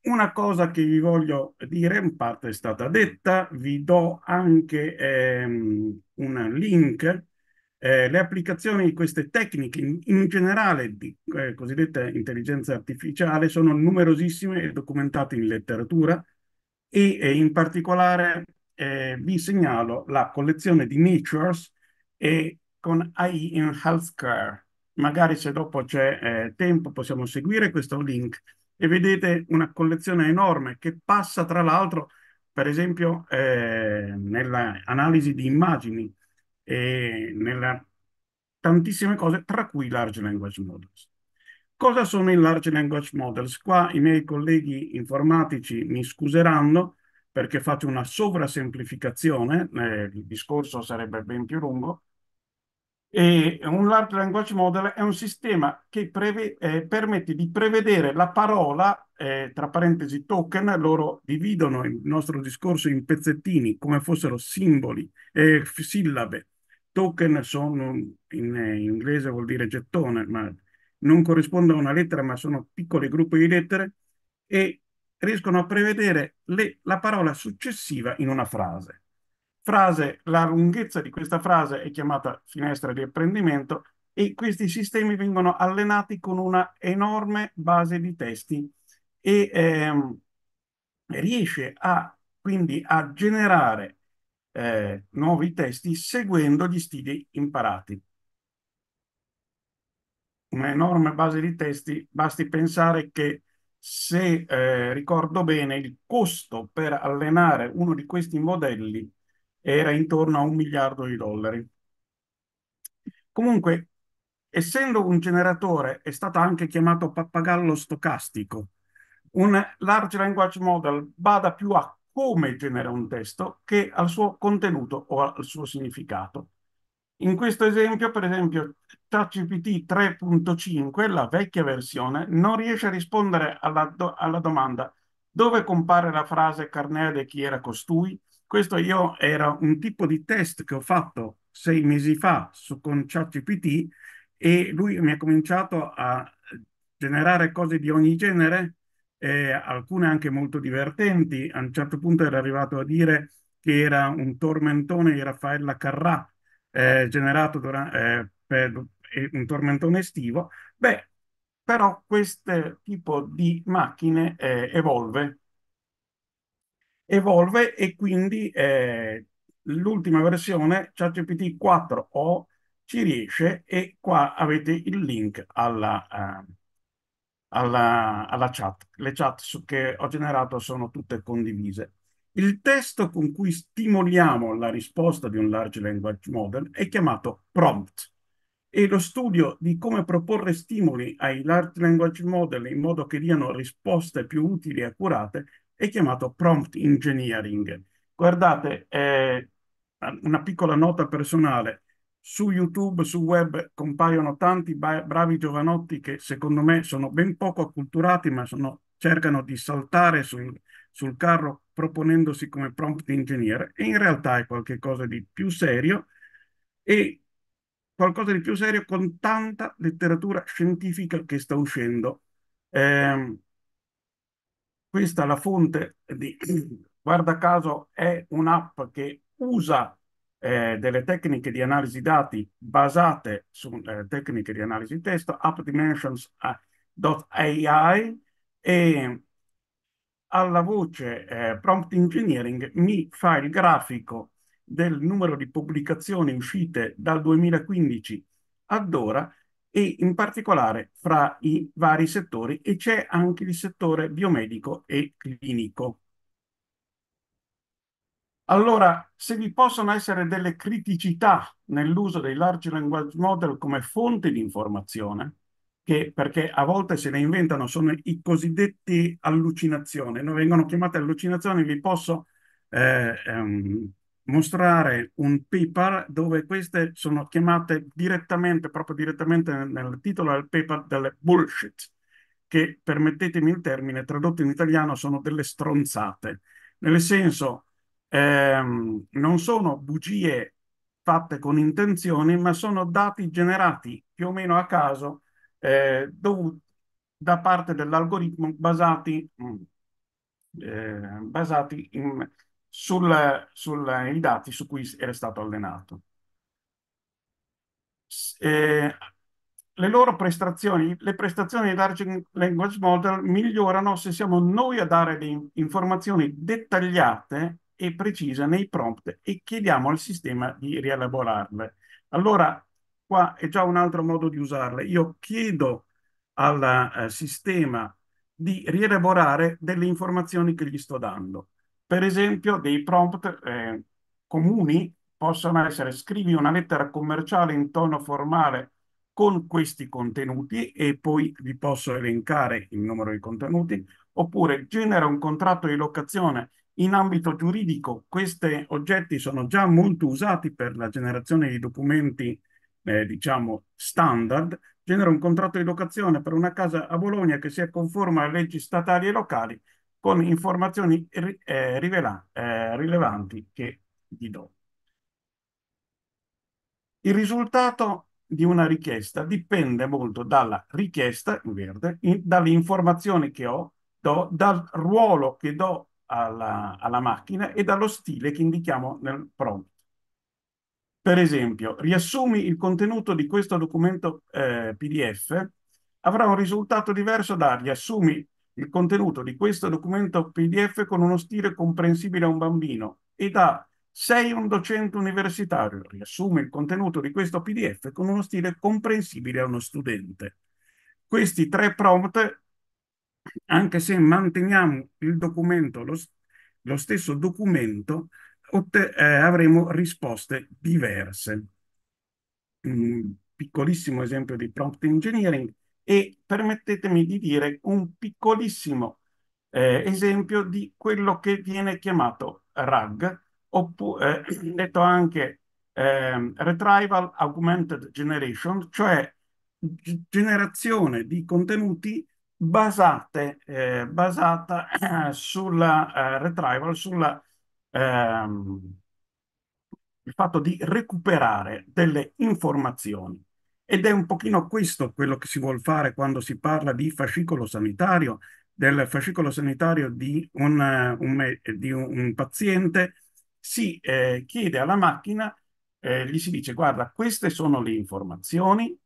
Una cosa che vi voglio dire, in parte è stata detta, vi do anche ehm, un link eh, le applicazioni di queste tecniche in, in generale di eh, cosiddetta intelligenza artificiale sono numerosissime e documentate in letteratura e, e in particolare eh, vi segnalo la collezione di Natures e con AI in Healthcare. Magari se dopo c'è eh, tempo possiamo seguire questo link e vedete una collezione enorme che passa tra l'altro per esempio eh, nell'analisi di immagini eh, tantissime cose, tra cui large language models. Cosa sono i large language models? Qua i miei colleghi informatici mi scuseranno perché faccio una sovrasemplificazione, eh, il discorso sarebbe ben più lungo, e un large language model è un sistema che preve, eh, permette di prevedere la parola, eh, tra parentesi token, loro dividono il nostro discorso in pezzettini come fossero simboli, eh, sillabe. Token sono, in, in eh, inglese vuol dire gettone, ma non corrispondono a una lettera, ma sono piccoli gruppi di lettere e riescono a prevedere le, la parola successiva in una frase frase, la lunghezza di questa frase è chiamata finestra di apprendimento e questi sistemi vengono allenati con una enorme base di testi e ehm, riesce a, quindi a generare eh, nuovi testi seguendo gli stili imparati. Un'enorme base di testi, basti pensare che se eh, ricordo bene il costo per allenare uno di questi modelli era intorno a un miliardo di dollari. Comunque, essendo un generatore, è stato anche chiamato pappagallo stocastico. Un large language model bada più a come genera un testo che al suo contenuto o al suo significato. In questo esempio, per esempio, ChatGPT 3.5, la vecchia versione, non riesce a rispondere alla, do alla domanda dove compare la frase Carnea de chi era costui, questo io era un tipo di test che ho fatto sei mesi fa su, con ChatGPT e lui mi ha cominciato a generare cose di ogni genere, eh, alcune anche molto divertenti. A un certo punto era arrivato a dire che era un tormentone di Raffaella Carrà eh, generato durante, eh, per un tormentone estivo. Beh, però questo tipo di macchine eh, evolve evolve e quindi eh, l'ultima versione ChatGPT 4o ci riesce e qua avete il link alla, uh, alla, alla chat. Le chat che ho generato sono tutte condivise. Il testo con cui stimoliamo la risposta di un large language model è chiamato prompt e lo studio di come proporre stimoli ai large language model in modo che diano risposte più utili e accurate è chiamato prompt engineering. Guardate, eh, una piccola nota personale, su YouTube, su web compaiono tanti bravi giovanotti che secondo me sono ben poco acculturati, ma sono, cercano di saltare sul, sul carro proponendosi come prompt engineer e in realtà è qualcosa di più serio e qualcosa di più serio con tanta letteratura scientifica che sta uscendo. Eh, questa è la fonte di, guarda caso, è un'app che usa eh, delle tecniche di analisi dati basate su eh, tecniche di analisi testo, appdimensions.ai eh, e alla voce eh, prompt engineering mi fa il grafico del numero di pubblicazioni uscite dal 2015 ad ora e in particolare fra i vari settori e c'è anche il settore biomedico e clinico. Allora, se vi possono essere delle criticità nell'uso dei large language model come fonte di informazione, che perché a volte se ne inventano sono i cosiddetti allucinazioni, non vengono chiamate allucinazioni, vi posso eh, ehm, mostrare un paper dove queste sono chiamate direttamente, proprio direttamente nel titolo del paper, delle bullshit, che permettetemi il termine, tradotto in italiano sono delle stronzate, nel senso ehm, non sono bugie fatte con intenzioni, ma sono dati generati più o meno a caso eh, dov- da parte dell'algoritmo basati, mh, mm, eh, basati in sul, sui dati su cui era stato allenato. Eh, le loro prestazioni, le prestazioni di Large Language Model migliorano se siamo noi a dare le informazioni dettagliate e precise nei prompt e chiediamo al sistema di rielaborarle. Allora, qua è già un altro modo di usarle. Io chiedo al eh, sistema di rielaborare delle informazioni che gli sto dando. Per esempio, dei prompt eh, comuni possono essere scrivi una lettera commerciale in tono formale con questi contenuti e poi vi posso elencare il numero di contenuti, oppure genera un contratto di locazione in ambito giuridico. Questi oggetti sono già molto usati per la generazione di documenti, eh, diciamo, standard. Genera un contratto di locazione per una casa a Bologna che sia conforme alle leggi statali e locali con informazioni eh, rivela, eh, rilevanti che vi do. Il risultato di una richiesta dipende molto dalla richiesta, in verde, in, dalle informazioni che ho, do, dal ruolo che do alla, alla macchina e dallo stile che indichiamo nel prompt. Per esempio, riassumi il contenuto di questo documento eh, PDF, avrà un risultato diverso da riassumi il contenuto di questo documento PDF con uno stile comprensibile a un bambino e da Sei un docente universitario, riassume il contenuto di questo PDF con uno stile comprensibile a uno studente. Questi tre prompt, anche se manteniamo il documento, lo, lo stesso documento, eh, avremo risposte diverse. Un piccolissimo esempio di prompt engineering, e permettetemi di dire un piccolissimo eh, esempio di quello che viene chiamato RAG, oppure eh, detto anche eh, Retrieval Augmented Generation, cioè generazione di contenuti basate, eh, basata sulla eh, retrieval, sulla ehm, il fatto di recuperare delle informazioni. Ed è un pochino questo quello che si vuole fare quando si parla di fascicolo sanitario, del fascicolo sanitario di un, eh, un, di un paziente, si eh, chiede alla macchina, eh, gli si dice guarda queste sono le informazioni,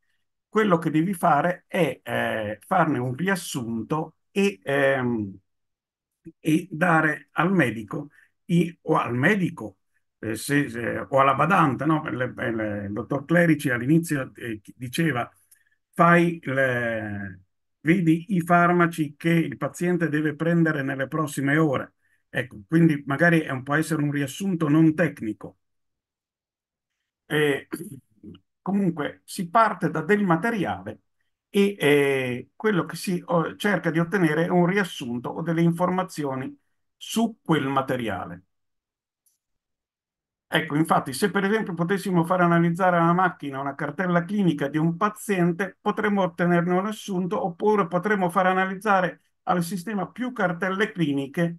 quello che devi fare è eh, farne un riassunto e, ehm, e dare al medico i, o al medico eh, se, se, o alla badante, no? le, eh, le, il dottor Clerici all'inizio eh, diceva fai le, vedi i farmaci che il paziente deve prendere nelle prossime ore. Ecco, quindi magari è un, può essere un riassunto non tecnico. E, comunque si parte da del materiale e eh, quello che si cerca di ottenere è un riassunto o delle informazioni su quel materiale. Ecco, infatti, se per esempio potessimo far analizzare alla macchina una cartella clinica di un paziente, potremmo ottenerne un assunto, oppure potremmo far analizzare al sistema più cartelle cliniche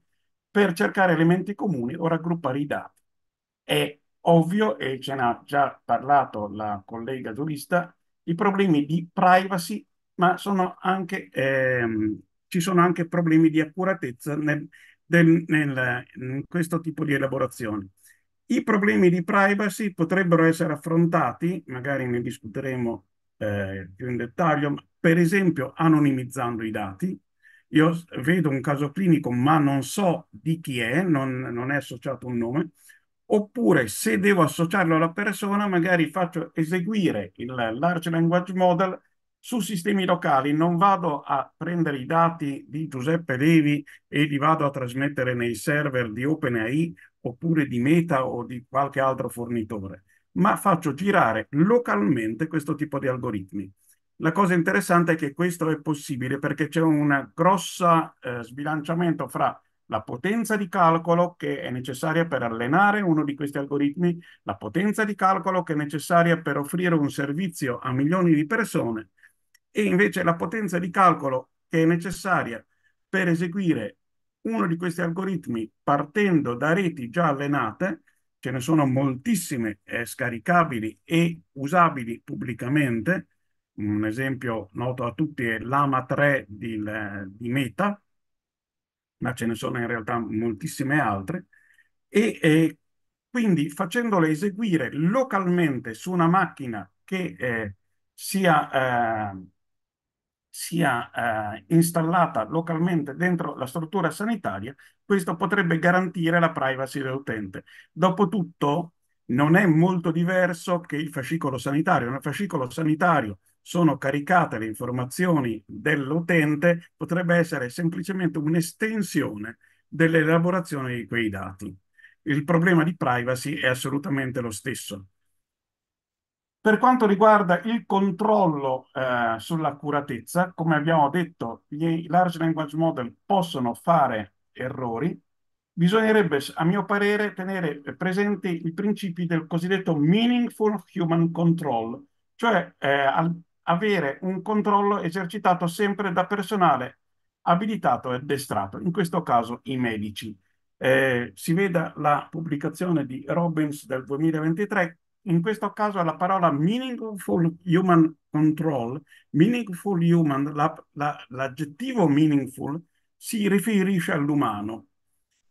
per cercare elementi comuni o raggruppare i dati. È ovvio, e ce n'ha già parlato la collega giurista, i problemi di privacy, ma sono anche, ehm, ci sono anche problemi di accuratezza nel, del, nel, in questo tipo di elaborazioni. I problemi di privacy potrebbero essere affrontati, magari ne discuteremo eh, più in dettaglio, per esempio anonimizzando i dati. Io vedo un caso clinico ma non so di chi è, non, non è associato un nome, oppure se devo associarlo alla persona magari faccio eseguire il Large Language Model su sistemi locali, non vado a prendere i dati di Giuseppe Levi e li vado a trasmettere nei server di OpenAI oppure di Meta o di qualche altro fornitore, ma faccio girare localmente questo tipo di algoritmi. La cosa interessante è che questo è possibile perché c'è un grosso eh, sbilanciamento fra la potenza di calcolo che è necessaria per allenare uno di questi algoritmi, la potenza di calcolo che è necessaria per offrire un servizio a milioni di persone e invece la potenza di calcolo che è necessaria per eseguire uno di questi algoritmi partendo da reti già allenate, ce ne sono moltissime eh, scaricabili e usabili pubblicamente, un esempio noto a tutti è l'AMA 3 di, eh, di, Meta, ma ce ne sono in realtà moltissime altre, e eh, quindi facendole eseguire localmente su una macchina che eh, sia eh, sia eh, installata localmente dentro la struttura sanitaria, questo potrebbe garantire la privacy dell'utente. Dopotutto non è molto diverso che il fascicolo sanitario. Nel fascicolo sanitario sono caricate le informazioni dell'utente, potrebbe essere semplicemente un'estensione dell'elaborazione di quei dati. Il problema di privacy è assolutamente lo stesso. Per quanto riguarda il controllo eh, sull'accuratezza, come abbiamo detto, gli large language model possono fare errori. Bisognerebbe, a mio parere, tenere presenti i principi del cosiddetto meaningful human control, cioè eh, avere un controllo esercitato sempre da personale abilitato e addestrato, in questo caso i medici. Eh, si veda la pubblicazione di Robbins del 2023 in questo caso la parola meaningful human control, meaningful human, la, la, l'aggettivo meaningful si riferisce all'umano.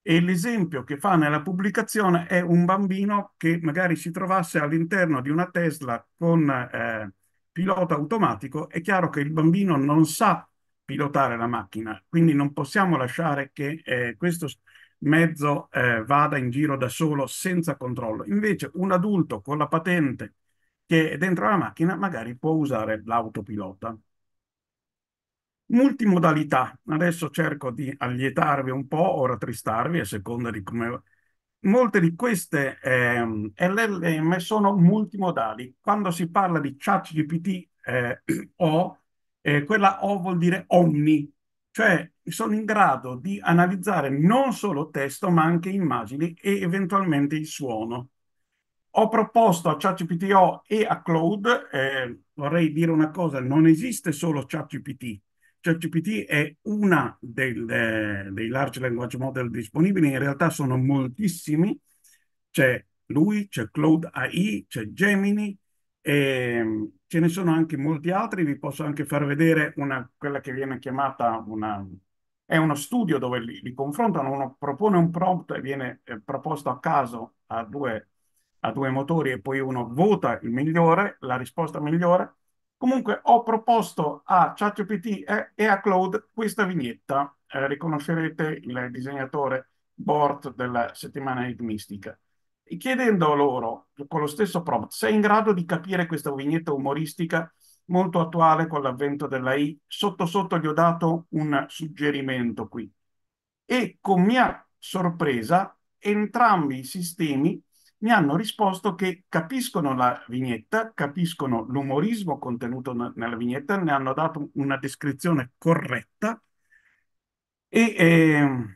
E l'esempio che fa nella pubblicazione è un bambino che magari si trovasse all'interno di una Tesla con eh, pilota automatico. È chiaro che il bambino non sa pilotare la macchina, quindi non possiamo lasciare che eh, questo mezzo eh, vada in giro da solo senza controllo. Invece un adulto con la patente che è dentro la macchina magari può usare l'autopilota. Multimodalità. Adesso cerco di allietarvi un po' o rattristarvi a seconda di come... Molte di queste eh, LLM sono multimodali. Quando si parla di chat GPT eh, o, eh, quella O vuol dire omni, cioè sono in grado di analizzare non solo testo, ma anche immagini e eventualmente il suono. Ho proposto a ChatGPTO e a Cloud, eh, vorrei dire una cosa, non esiste solo ChatGPT. ChatGPT è una del, de, eh, dei large language model disponibili, in realtà sono moltissimi. C'è lui, c'è Cloud AI, c'è Gemini, e ehm, ce ne sono anche molti altri, vi posso anche far vedere una, quella che viene chiamata una... È uno studio dove li, li confrontano, uno propone un prompt e viene eh, proposto a caso a due, a due motori e poi uno vota il migliore, la risposta migliore. Comunque ho proposto a ChatGPT e a Claude questa vignetta. Eh, riconoscerete il disegnatore Bort della settimana enigmistica chiedendo loro, con lo stesso prompt, se è in grado di capire questa vignetta umoristica molto attuale con l'avvento dell'AI, sotto sotto gli ho dato un suggerimento qui. E con mia sorpresa, entrambi i sistemi mi hanno risposto che capiscono la vignetta, capiscono l'umorismo contenuto nella vignetta, ne hanno dato una descrizione corretta e... Eh,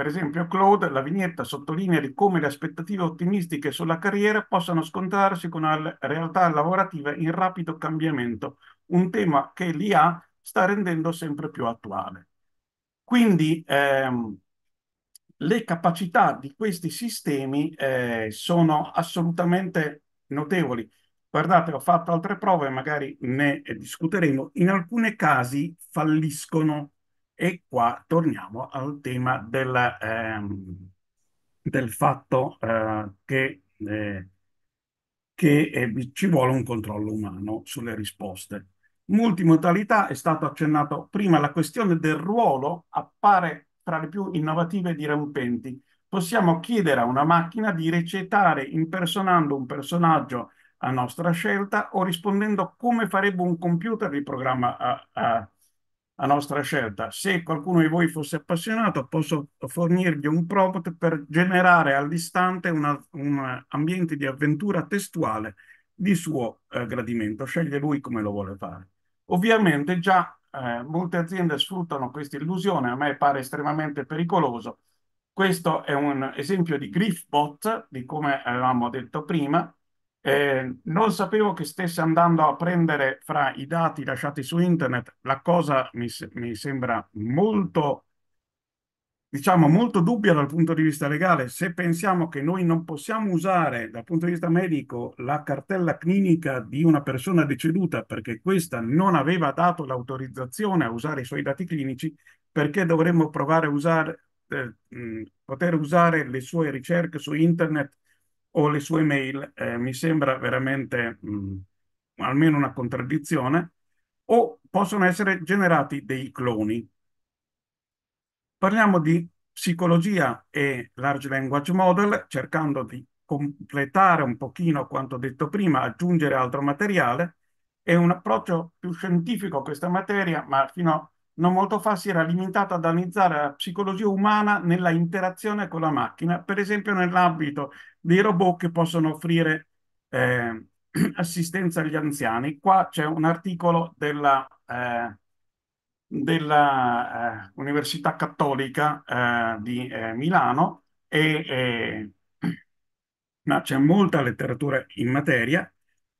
per esempio, Claude, la vignetta sottolinea di come le aspettative ottimistiche sulla carriera possano scontrarsi con una realtà lavorativa in rapido cambiamento, un tema che l'IA sta rendendo sempre più attuale. Quindi ehm, le capacità di questi sistemi eh, sono assolutamente notevoli. Guardate, ho fatto altre prove, magari ne discuteremo. In alcuni casi falliscono e qua torniamo al tema del, ehm, del fatto eh, che, eh, che eh, ci vuole un controllo umano sulle risposte. Multimodalità è stato accennato prima, la questione del ruolo appare tra le più innovative e dirompenti. Possiamo chiedere a una macchina di recitare impersonando un personaggio a nostra scelta o rispondendo come farebbe un computer di programma a, a a nostra scelta. Se qualcuno di voi fosse appassionato, posso fornirgli un prompt per generare all'istante un ambiente di avventura testuale di suo eh, gradimento. Sceglie lui come lo vuole fare. Ovviamente già eh, molte aziende sfruttano questa illusione, a me pare estremamente pericoloso. Questo è un esempio di griffbot, di come avevamo detto prima, eh, non sapevo che stesse andando a prendere fra i dati lasciati su internet. La cosa mi, mi sembra molto, diciamo, molto dubbia dal punto di vista legale. Se pensiamo che noi non possiamo usare dal punto di vista medico la cartella clinica di una persona deceduta perché questa non aveva dato l'autorizzazione a usare i suoi dati clinici, perché dovremmo provare a usare, eh, poter usare le sue ricerche su internet? o le sue mail, eh, mi sembra veramente mh, mm, almeno una contraddizione, o possono essere generati dei cloni. Parliamo di psicologia e large language model, cercando di completare un pochino quanto detto prima, aggiungere altro materiale, è un approccio più scientifico a questa materia, ma fino non molto fa si era limitato ad analizzare la psicologia umana nella interazione con la macchina, per esempio nell'ambito dei robot che possono offrire eh, assistenza agli anziani. Qua c'è un articolo della, eh, della eh, Università Cattolica eh, di eh, Milano e eh, ma c'è molta letteratura in materia,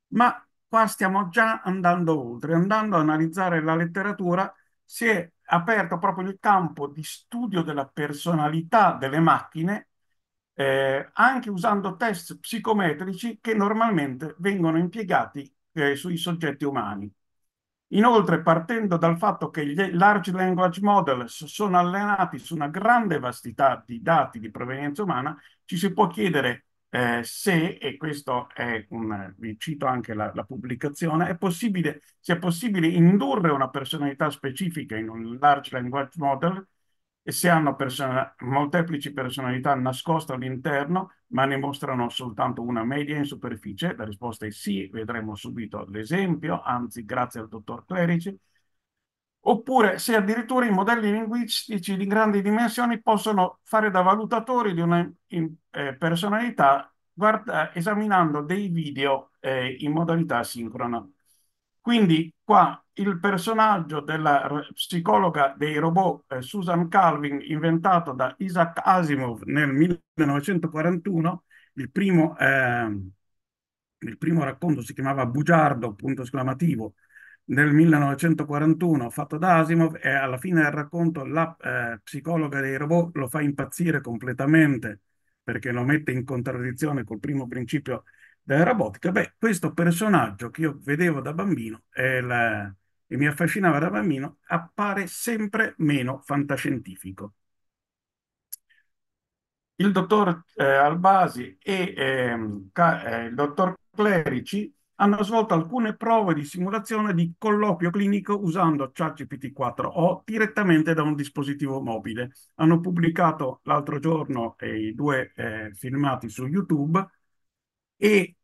ma qua stiamo già andando oltre, andando ad analizzare la letteratura si è aperto proprio il campo di studio della personalità delle macchine eh, anche usando test psicometrici che normalmente vengono impiegati eh, sui soggetti umani. Inoltre, partendo dal fatto che gli large language models sono allenati su una grande vastità di dati di provenienza umana, ci si può chiedere eh, se, e questo è un, vi cito anche la, la pubblicazione, è possibile, se possibile indurre una personalità specifica in un large language model e se hanno person molteplici personalità nascoste all'interno, ma ne mostrano soltanto una media in superficie, la risposta è sì, vedremo subito l'esempio, anzi grazie al dottor Clerici, oppure se addirittura i modelli linguistici di grandi dimensioni possono fare da valutatori di una in, eh, personalità guarda, esaminando dei video eh, in modalità sincrona. Quindi qua il personaggio della psicologa dei robot eh, Susan Calvin, inventato da Isaac Asimov nel 1941, il primo, ehm, il primo racconto si chiamava Bugiardo, punto esclamativo, del 1941 fatto da Asimov e alla fine del racconto la eh, psicologa dei robot lo fa impazzire completamente perché lo mette in contraddizione col primo principio della robotica. Beh, questo personaggio che io vedevo da bambino e, la, e mi affascinava da bambino appare sempre meno fantascientifico. Il dottor eh, Albasi e ehm, eh, il dottor Clerici hanno svolto alcune prove di simulazione di colloquio clinico usando ChatGPT-4o direttamente da un dispositivo mobile. Hanno pubblicato l'altro giorno eh, i due eh, filmati su YouTube e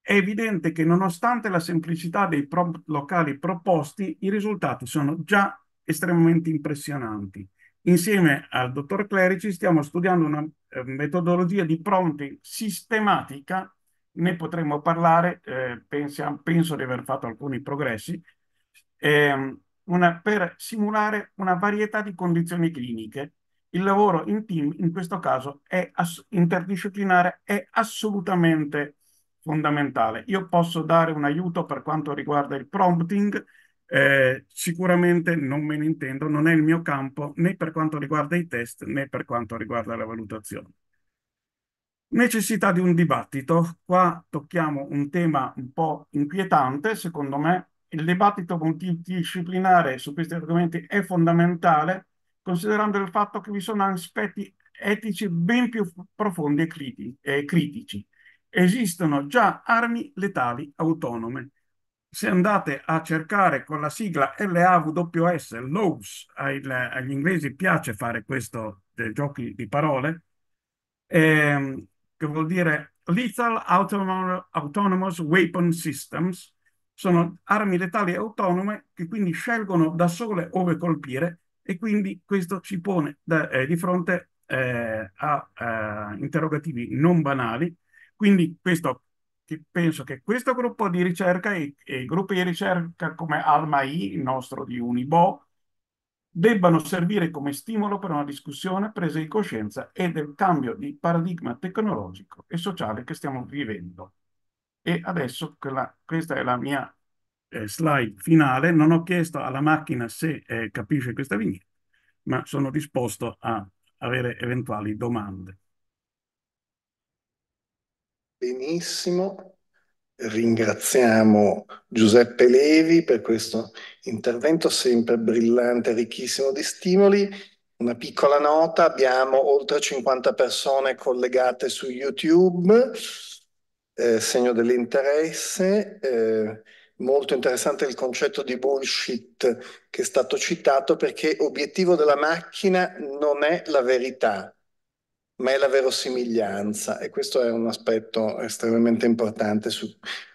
è evidente che nonostante la semplicità dei prompt locali proposti, i risultati sono già estremamente impressionanti. Insieme al dottor Clerici stiamo studiando una eh, metodologia di prompting sistematica ne potremmo parlare, eh, pensiamo, penso di aver fatto alcuni progressi, eh, una, per simulare una varietà di condizioni cliniche. Il lavoro in team, in questo caso, è interdisciplinare, è assolutamente fondamentale. Io posso dare un aiuto per quanto riguarda il prompting, eh, sicuramente non me ne intendo, non è il mio campo né per quanto riguarda i test né per quanto riguarda la valutazione. Necessità di un dibattito. Qua tocchiamo un tema un po' inquietante, secondo me. Il dibattito multidisciplinare su questi argomenti è fondamentale, considerando il fatto che vi sono aspetti etici ben più profondi e, critici. Esistono già armi letali autonome. Se andate a cercare con la sigla LAWS, LOWS, agli inglesi piace fare questo dei giochi di parole, eh, che vuol dire Lethal Autonomous Weapon Systems, sono armi letali autonome che quindi scelgono da sole ove colpire e quindi questo ci pone da, eh, di fronte eh, a, a eh, interrogativi non banali. Quindi questo, penso che questo gruppo di ricerca e, e gruppi di ricerca come Alma I, il nostro di Unibo, debbano servire come stimolo per una discussione, presa di coscienza e del cambio di paradigma tecnologico e sociale che stiamo vivendo. E adesso quella, questa è la mia eh, slide finale. Non ho chiesto alla macchina se eh, capisce questa vignetta, ma sono disposto a avere eventuali domande. Benissimo, ringraziamo Giuseppe Levi per questo intervento sempre brillante, ricchissimo di stimoli. Una piccola nota, abbiamo oltre 50 persone collegate su YouTube, eh, segno dell'interesse. Eh, molto interessante il concetto di bullshit che è stato citato perché obiettivo della macchina non è la verità, ma è la verosimiglianza e questo è un aspetto estremamente importante su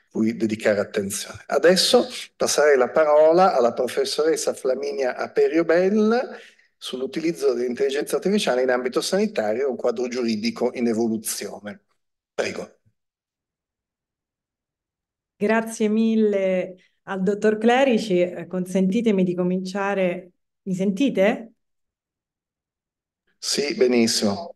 cui dedicare attenzione. Adesso passerei la parola alla professoressa Flaminia Aperiobel sull'utilizzo dell'intelligenza artificiale in ambito sanitario e un quadro giuridico in evoluzione. Prego. Grazie mille al dottor Clerici, eh, consentitemi di cominciare. Mi sentite? Sì, benissimo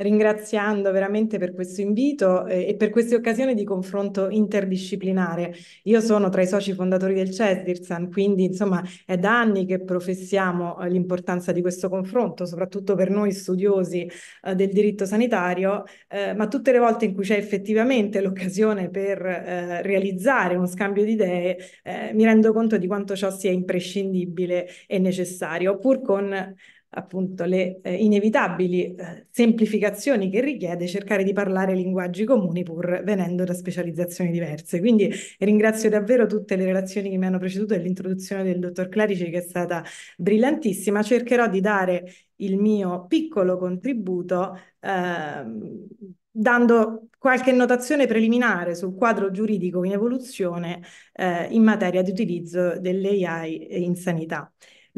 ringraziando veramente per questo invito eh, e per queste occasioni di confronto interdisciplinare. Io sono tra i soci fondatori del CESDIRSAN, quindi insomma è da anni che professiamo eh, l'importanza di questo confronto, soprattutto per noi studiosi eh, del diritto sanitario, eh, ma tutte le volte in cui c'è effettivamente l'occasione per eh, realizzare uno scambio di idee, eh, mi rendo conto di quanto ciò sia imprescindibile e necessario, pur con appunto le eh, inevitabili eh, semplificazioni che richiede cercare di parlare linguaggi comuni pur venendo da specializzazioni diverse. Quindi ringrazio davvero tutte le relazioni che mi hanno preceduto e l'introduzione del dottor Clarici che è stata brillantissima. Cercherò di dare il mio piccolo contributo eh, dando qualche notazione preliminare sul quadro giuridico in evoluzione eh, in materia di utilizzo dell'AI in sanità.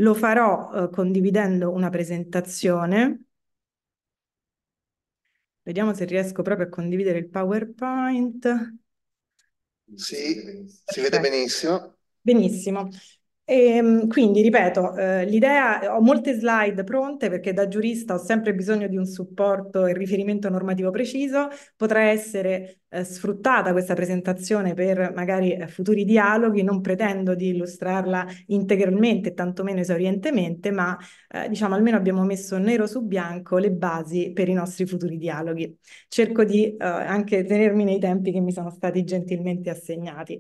Lo farò eh, condividendo una presentazione. Vediamo se riesco proprio a condividere il PowerPoint. Sì, si vede benissimo. Benissimo. E, ehm, quindi, ripeto, eh, l'idea, ho molte slide pronte perché da giurista ho sempre bisogno di un supporto e riferimento normativo preciso, potrà essere eh, sfruttata questa presentazione per magari eh, futuri dialoghi, non pretendo di illustrarla integralmente, tantomeno esaurientemente, ma eh, diciamo almeno abbiamo messo nero su bianco le basi per i nostri futuri dialoghi. Cerco di eh, anche tenermi nei tempi che mi sono stati gentilmente assegnati.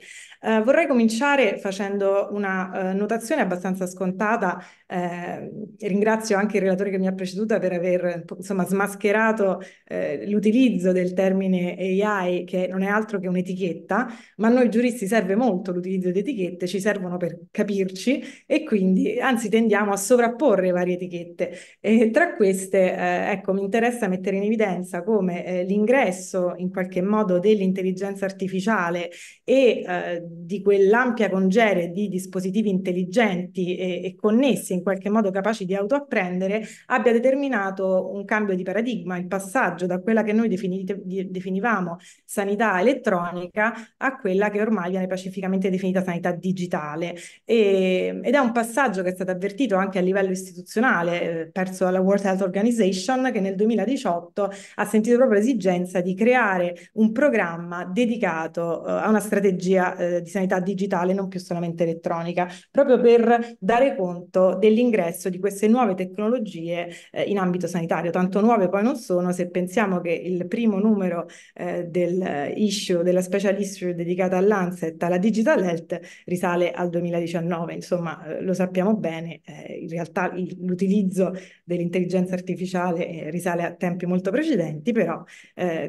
vorrei cominciare facendo una notazione abbastanza scontata eh, ringrazio anche il relatore che mi ha preceduta per aver insomma, smascherato eh, l'utilizzo del termine AI, che non è altro che un'etichetta, ma a noi giuristi serve molto l'utilizzo di etichette, ci servono per capirci e quindi anzi tendiamo a sovrapporre varie etichette. E tra queste, eh, ecco, mi interessa mettere in evidenza come eh, l'ingresso in qualche modo dell'intelligenza artificiale e eh, di quell'ampia congere di dispositivi intelligenti e, e connessi in in qualche modo capaci di autoapprendere, abbia determinato un cambio di paradigma, il passaggio da quella che noi definite, definivamo sanità elettronica a quella che ormai viene pacificamente definita sanità digitale. E, ed è un passaggio che è stato avvertito anche a livello istituzionale, eh, perso dalla World Health Organization, che nel 2018 ha sentito proprio l'esigenza di creare un programma dedicato eh, a una strategia eh, di sanità digitale, non più solamente elettronica, proprio per dare conto del l'ingresso di queste nuove tecnologie eh, in ambito sanitario. Tanto nuove poi non sono se pensiamo che il primo numero eh, del eh, issue, della special issue dedicata all'Anset, alla Digital Health, risale al 2019. Insomma, eh, lo sappiamo bene, eh, in realtà l'utilizzo dell'intelligenza artificiale eh, risale a tempi molto precedenti, però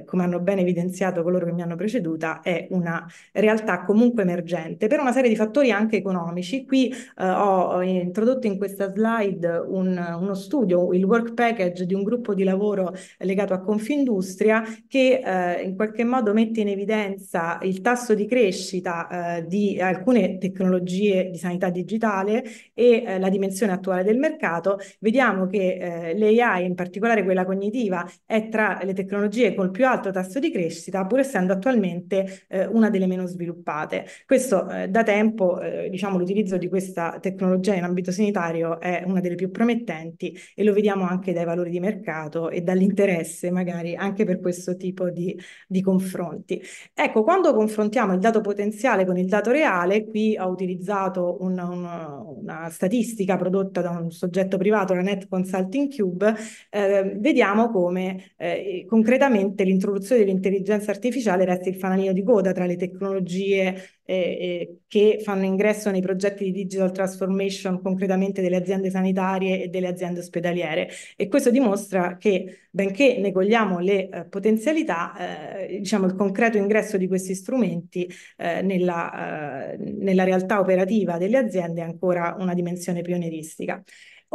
come hanno ben evidenziato coloro che mi hanno preceduta, è una realtà comunque emergente per una serie di fattori anche economici. Qui ho introdotto in questa slide un, uno studio, il work package di un gruppo di lavoro legato a Confindustria che eh, in qualche modo mette in evidenza il tasso di crescita eh, di alcune tecnologie di sanità digitale e eh, la dimensione attuale del mercato. Vediamo che eh, l'AI, in particolare quella cognitiva, è tra le tecnologie col più alto tasso di crescita, pur essendo attualmente eh, una delle meno sviluppate. Questo eh, da tempo, diciamo, l'utilizzo di questa tecnologia in ambito sanitario bancario è una delle più promettenti e lo vediamo anche dai valori di mercato e dall'interesse magari anche per questo tipo di, di confronti. Ecco, quando confrontiamo il dato potenziale con il dato reale, qui ho utilizzato una, una, una statistica prodotta da un soggetto privato, la Net Consulting Cube, eh, vediamo come eh, concretamente l'introduzione dell'intelligenza artificiale resta il fanalino di coda tra le tecnologie eh, eh, che fanno ingresso nei progetti di digital transformation concretamente delle aziende sanitarie e delle aziende ospedaliere e questo dimostra che benché ne cogliamo le eh, potenzialità, eh, diciamo il concreto ingresso di questi strumenti eh, nella, eh, nella realtà operativa delle aziende è ancora una dimensione pionieristica.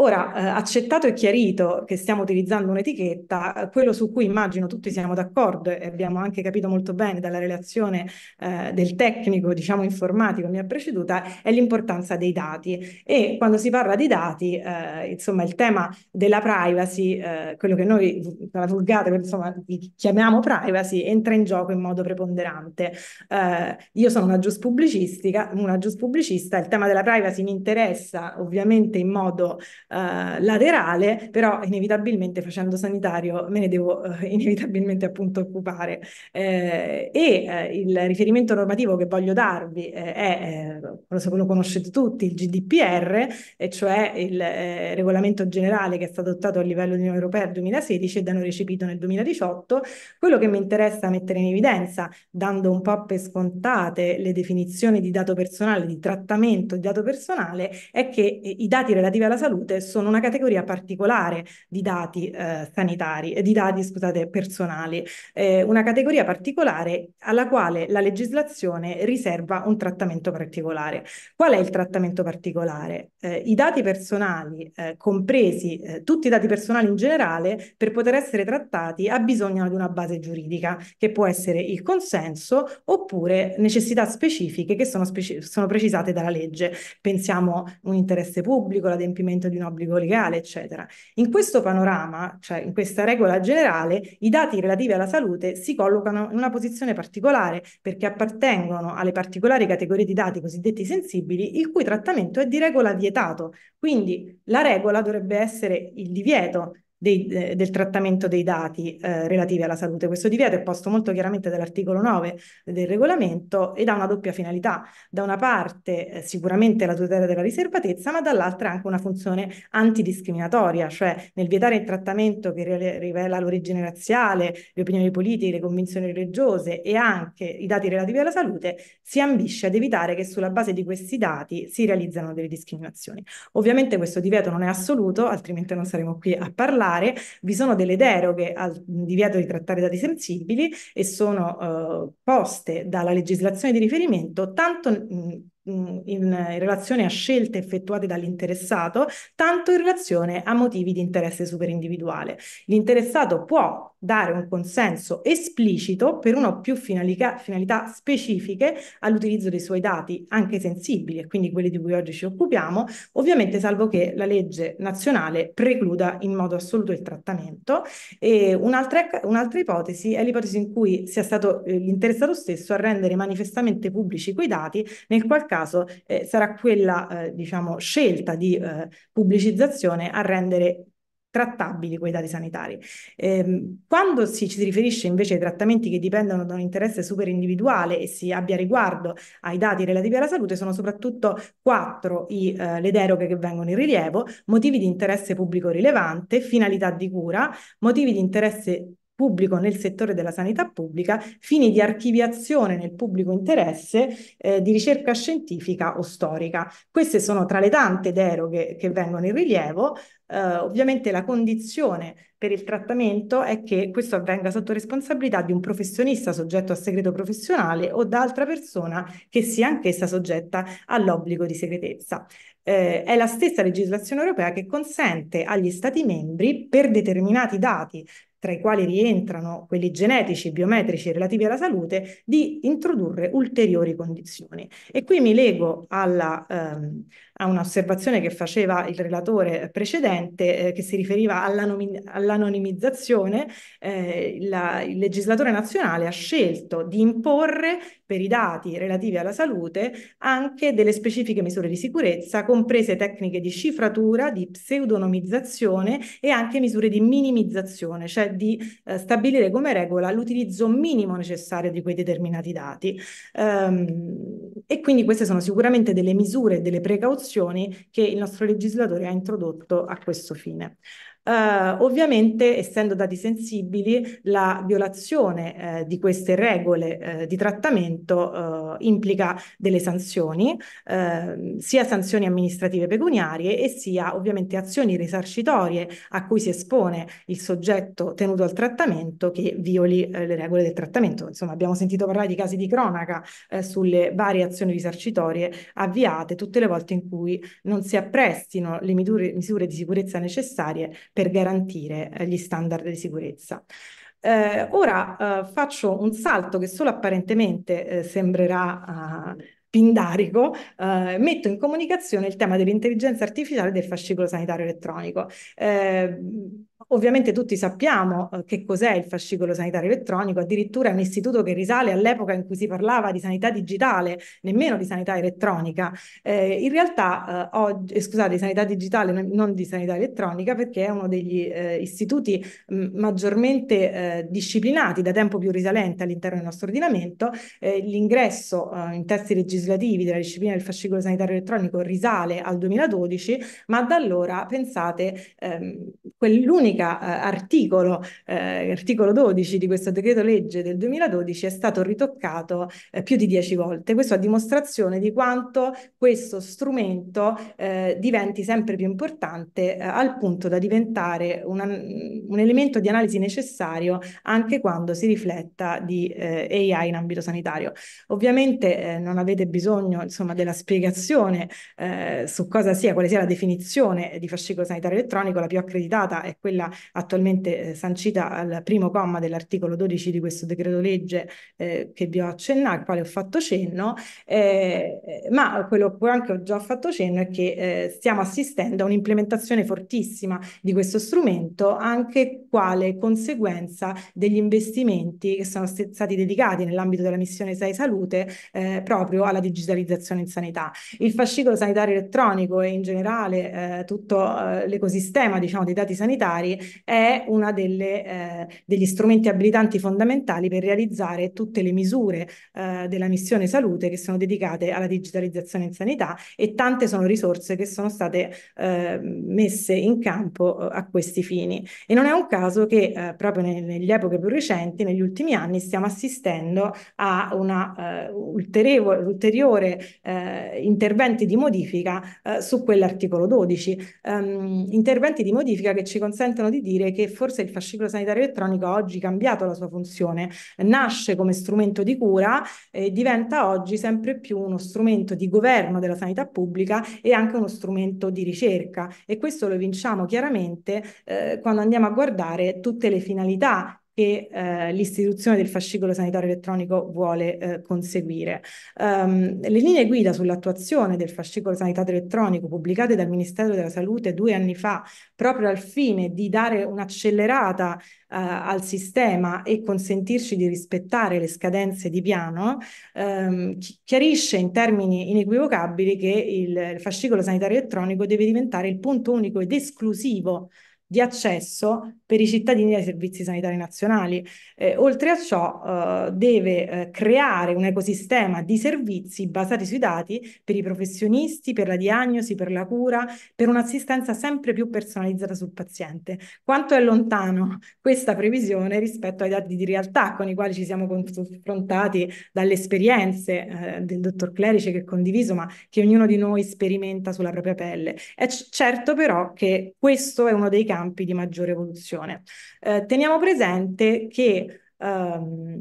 Ora, eh, accettato e chiarito che stiamo utilizzando un'etichetta, eh, quello su cui immagino tutti siamo d'accordo e abbiamo anche capito molto bene dalla relazione eh, del tecnico, diciamo informatico, mi ha preceduta, è l'importanza dei dati. E quando si parla di dati, eh, insomma, il tema della privacy, eh, quello che noi, la vulgata, insomma, chiamiamo privacy, entra in gioco in modo preponderante. Eh, io sono una giust pubblicistica, una gius pubblicista, il tema della privacy mi interessa ovviamente in modo eh, laterale, però inevitabilmente facendo sanitario me ne devo eh, inevitabilmente appunto occupare. Eh, e eh, il riferimento normativo che voglio darvi eh, è, se lo conoscete tutti, il GDPR, e cioè il regolamento generale che è stato adottato a livello di Unione Europea nel 2016 e da noi recepito nel 2018. Quello che mi interessa mettere in evidenza, dando un po' per scontate le definizioni di dato personale, di trattamento di dato personale, è che i dati relativi alla salute sono una categoria particolare di dati eh, sanitari, di dati scusate, personali, eh, una categoria particolare alla quale la legislazione riserva un trattamento particolare. Qual è il trattamento particolare? Eh, I dati personali, eh, compresi eh, tutti i dati personali in generale, per poter essere trattati ha bisogno di una base giuridica, che può essere il consenso oppure necessità specifiche che sono, speci sono precisate dalla legge. Pensiamo un interesse pubblico, l'adempimento di una obbligo legale, eccetera. In questo panorama, cioè in questa regola generale, i dati relativi alla salute si collocano in una posizione particolare perché appartengono alle particolari categorie di dati cosiddetti sensibili, il cui trattamento è di regola vietato. Quindi la regola dovrebbe essere il divieto, dei, eh, del trattamento dei dati eh, relativi alla salute. Questo divieto è posto molto chiaramente dall'articolo 9 del regolamento ed ha una doppia finalità. Da una parte eh, sicuramente la tutela della riservatezza, ma dall'altra anche una funzione antidiscriminatoria, cioè nel vietare il trattamento che rivela l'origine razziale, le opinioni politiche, le convinzioni religiose e anche i dati relativi alla salute, si ambisce ad evitare che sulla base di questi dati si realizzano delle discriminazioni. Ovviamente questo divieto non è assoluto, altrimenti non saremo qui a parlare trattare, vi sono delle deroghe al divieto di trattare dati sensibili e sono eh, poste dalla legislazione di riferimento tanto mh, mm, in, mm, in, relazione a scelte effettuate dall'interessato, tanto in relazione a motivi di interesse superindividuale. L'interessato può dare un consenso esplicito per una o più finalità, finalità specifiche all'utilizzo dei suoi dati, anche sensibili, e quindi quelli di cui oggi ci occupiamo, ovviamente salvo che la legge nazionale precluda in modo assoluto il trattamento. E un'altra, un'altra ipotesi è l'ipotesi in cui sia stato eh, l'interessato stesso a rendere manifestamente pubblici quei dati, nel qual caso eh, sarà quella, eh, diciamo, scelta di eh, pubblicizzazione a rendere trattabili quei dati sanitari. Ehm, quando si, ci si riferisce invece ai trattamenti che dipendono da un interesse super individuale e si abbia riguardo ai dati relativi alla salute, sono soprattutto quattro i, eh, le deroghe che vengono in rilievo, motivi di interesse pubblico rilevante, finalità di cura, motivi di interesse pubblico nel settore della sanità pubblica, fini di archiviazione nel pubblico interesse eh, di ricerca scientifica o storica. Queste sono tra le tante deroghe che vengono in rilievo. Eh, ovviamente la condizione per il trattamento è che questo avvenga sotto responsabilità di un professionista soggetto a segreto professionale o da altra persona che sia anch'essa soggetta all'obbligo di segretezza. Eh, è la stessa legislazione europea che consente agli Stati membri, per determinati dati tra i quali rientrano quelli genetici, biometrici relativi alla salute, di introdurre ulteriori condizioni. E qui mi leggo alla, ehm, a un'osservazione che faceva il relatore precedente eh, che si riferiva all'anonimizzazione, eh, la, il legislatore nazionale ha scelto di imporre per i dati relativi alla salute anche delle specifiche misure di sicurezza, comprese tecniche di cifratura, di pseudonomizzazione e anche misure di minimizzazione, cioè di eh, stabilire come regola l'utilizzo minimo necessario di quei determinati dati. Um, e quindi queste sono sicuramente delle misure, delle precauzioni distorsioni che il nostro legislatore ha introdotto a questo fine eh, ovviamente essendo dati sensibili la violazione eh, di queste regole eh, di trattamento eh, implica delle sanzioni, eh, sia sanzioni amministrative pecuniarie e sia ovviamente azioni risarcitorie a cui si espone il soggetto tenuto al trattamento che violi eh, le regole del trattamento. Insomma abbiamo sentito parlare di casi di cronaca sulle varie azioni risarcitorie avviate tutte le volte in cui non si apprestino le misure, misure di sicurezza necessarie per garantire eh, gli standard di sicurezza. Eh, ora eh, faccio un salto che solo apparentemente eh, sembrerà eh, pindarico, eh, metto in comunicazione il tema dell'intelligenza artificiale e del fascicolo sanitario elettronico. Eh, Ovviamente tutti sappiamo eh, che cos'è il fascicolo sanitario elettronico, addirittura è un istituto che risale all'epoca in cui si parlava di sanità digitale, nemmeno di sanità elettronica. Eh, in realtà, eh, oggi, eh, scusate, di sanità digitale, non di sanità elettronica, perché è uno degli eh, istituti mh, mm, maggiormente disciplinati da tempo più risalente all'interno del nostro ordinamento. l'ingresso in testi legislativi della disciplina del fascicolo sanitario elettronico risale al 2012, ma da allora, pensate, ehm, quell'unica domenica eh, articolo, eh, articolo 12 di questo decreto legge del 2012 è stato ritoccato eh, più di dieci volte. Questo a dimostrazione di quanto questo strumento diventi sempre più importante al punto da diventare una, un elemento di analisi necessario anche quando si rifletta di eh, AI in ambito sanitario. Ovviamente eh, non avete bisogno insomma, della spiegazione eh, su cosa sia, quale sia la definizione di fascicolo sanitario elettronico, la più accreditata è quella quella attualmente eh, sancita al primo comma dell'articolo 12 di questo decreto legge eh, che vi ho accennato, al quale ho fatto cenno, eh, ma quello a cui anche ho già fatto cenno è che eh, stiamo assistendo a un'implementazione fortissima di questo strumento anche quale conseguenza degli investimenti che sono st stati dedicati nell'ambito della missione 6 salute eh, proprio alla digitalizzazione in sanità. Il fascicolo sanitario elettronico e in generale eh, tutto eh, l'ecosistema diciamo, dei dati sanitari SAI è uno eh, degli strumenti abilitanti fondamentali per realizzare tutte le misure eh, della missione salute che sono dedicate alla digitalizzazione in sanità e tante sono risorse che sono state eh, messe in campo eh, a questi fini. E non è un caso che eh, proprio ne, negli epoche più recenti, negli ultimi anni, stiamo assistendo a una eh, ulteriore interventi di modifica su quell'articolo 12, um, ehm, interventi di modifica che ci consentono consentano di dire che forse il fascicolo sanitario elettronico ha oggi cambiato la sua funzione, nasce come strumento di cura e diventa oggi sempre più uno strumento di governo della sanità pubblica e anche uno strumento di ricerca e questo lo vinciamo chiaramente eh, quando andiamo a guardare tutte le finalità che eh, l'istituzione del fascicolo sanitario elettronico vuole eh, conseguire. Um, le linee guida sull'attuazione del fascicolo sanitario elettronico pubblicate dal Ministero della Salute due anni fa, proprio al fine di dare un'accelerata eh, al sistema e consentirci di rispettare le scadenze di piano, ehm, chiarisce in termini inequivocabili che il, il fascicolo sanitario elettronico deve diventare il punto unico ed esclusivo di accesso per i cittadini ai servizi sanitari nazionali. Eh, oltre a ciò eh, deve eh, creare un ecosistema di servizi basati sui dati per i professionisti, per la diagnosi, per la cura, per un'assistenza sempre più personalizzata sul paziente. Quanto è lontano questa previsione rispetto ai dati di realtà con i quali ci siamo confrontati dalle esperienze eh, del dottor Clerice che è condiviso, ma che ognuno di noi sperimenta sulla propria pelle. È c- certo però che questo è uno dei casi campi di maggiore evoluzione. Eh, teniamo presente che ehm,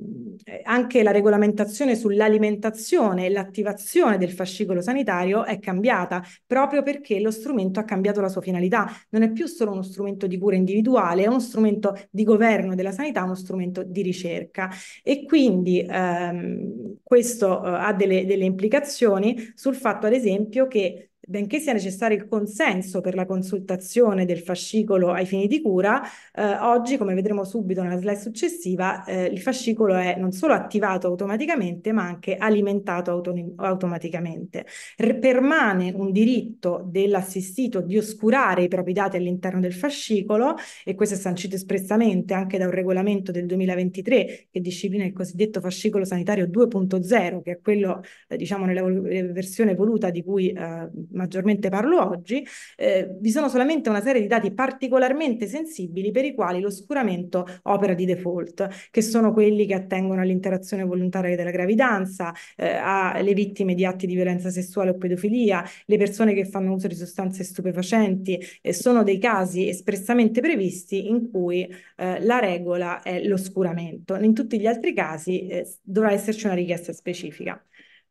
anche la regolamentazione sull'alimentazione e l'attivazione del fascicolo sanitario è cambiata proprio perché lo strumento ha cambiato la sua finalità. Non è più solo uno strumento di cura individuale, è uno strumento di governo della sanità, uno strumento di ricerca e quindi ehm, questo eh, ha delle, delle implicazioni sul fatto ad esempio che benché sia necessario il consenso per la consultazione del fascicolo ai fini di cura, eh, oggi, come vedremo subito nella slide successiva, eh, il fascicolo è non solo attivato automaticamente, ma anche alimentato automaticamente. R permane un diritto dell'assistito di oscurare i propri dati all'interno del fascicolo e questo è sancito espressamente anche da un regolamento del 2023 che disciplina il cosiddetto fascicolo sanitario 2.0, che è quello, eh, diciamo, nella versione voluta di cui eh, maggiormente parlo oggi, eh, vi sono solamente una serie di dati particolarmente sensibili per i quali l'oscuramento opera di default, che sono quelli che attengono all'interazione volontaria della gravidanza, eh, alle vittime di atti di violenza sessuale o pedofilia, le persone che fanno uso di sostanze stupefacenti, eh, sono dei casi espressamente previsti in cui eh, la regola è l'oscuramento. In tutti gli altri casi eh, dovrà esserci una richiesta specifica.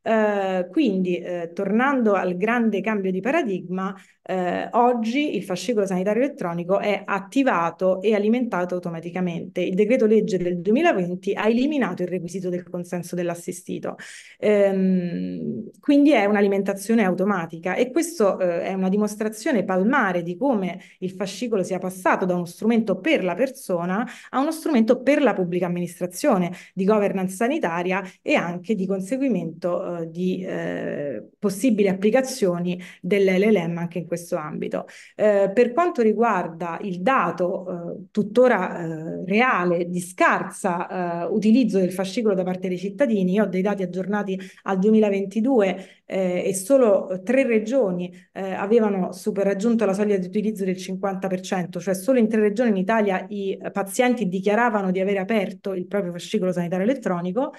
Eh, quindi, eh, tornando al grande cambio di paradigma, eh, oggi il fascicolo sanitario elettronico è attivato e alimentato automaticamente. Il decreto legge del 2020 ha eliminato il requisito del consenso dell'assistito. Ehm, quindi è un'alimentazione automatica e questo eh, è una dimostrazione palmare di come il fascicolo sia passato da uno strumento per la persona a uno strumento per la pubblica amministrazione, di governance sanitaria e anche di conseguimento eh, di eh, possibili applicazioni dell'LLM anche in questo questo ambito. Eh, per quanto riguarda il dato eh, tuttora eh, reale di scarsa eh, utilizzo del fascicolo da parte dei cittadini, io ho dei dati aggiornati al 2022 eh, e solo tre regioni eh, avevano super raggiunto la soglia di utilizzo del 50%, cioè solo in tre regioni in Italia i pazienti dichiaravano di avere aperto il proprio fascicolo sanitario elettronico.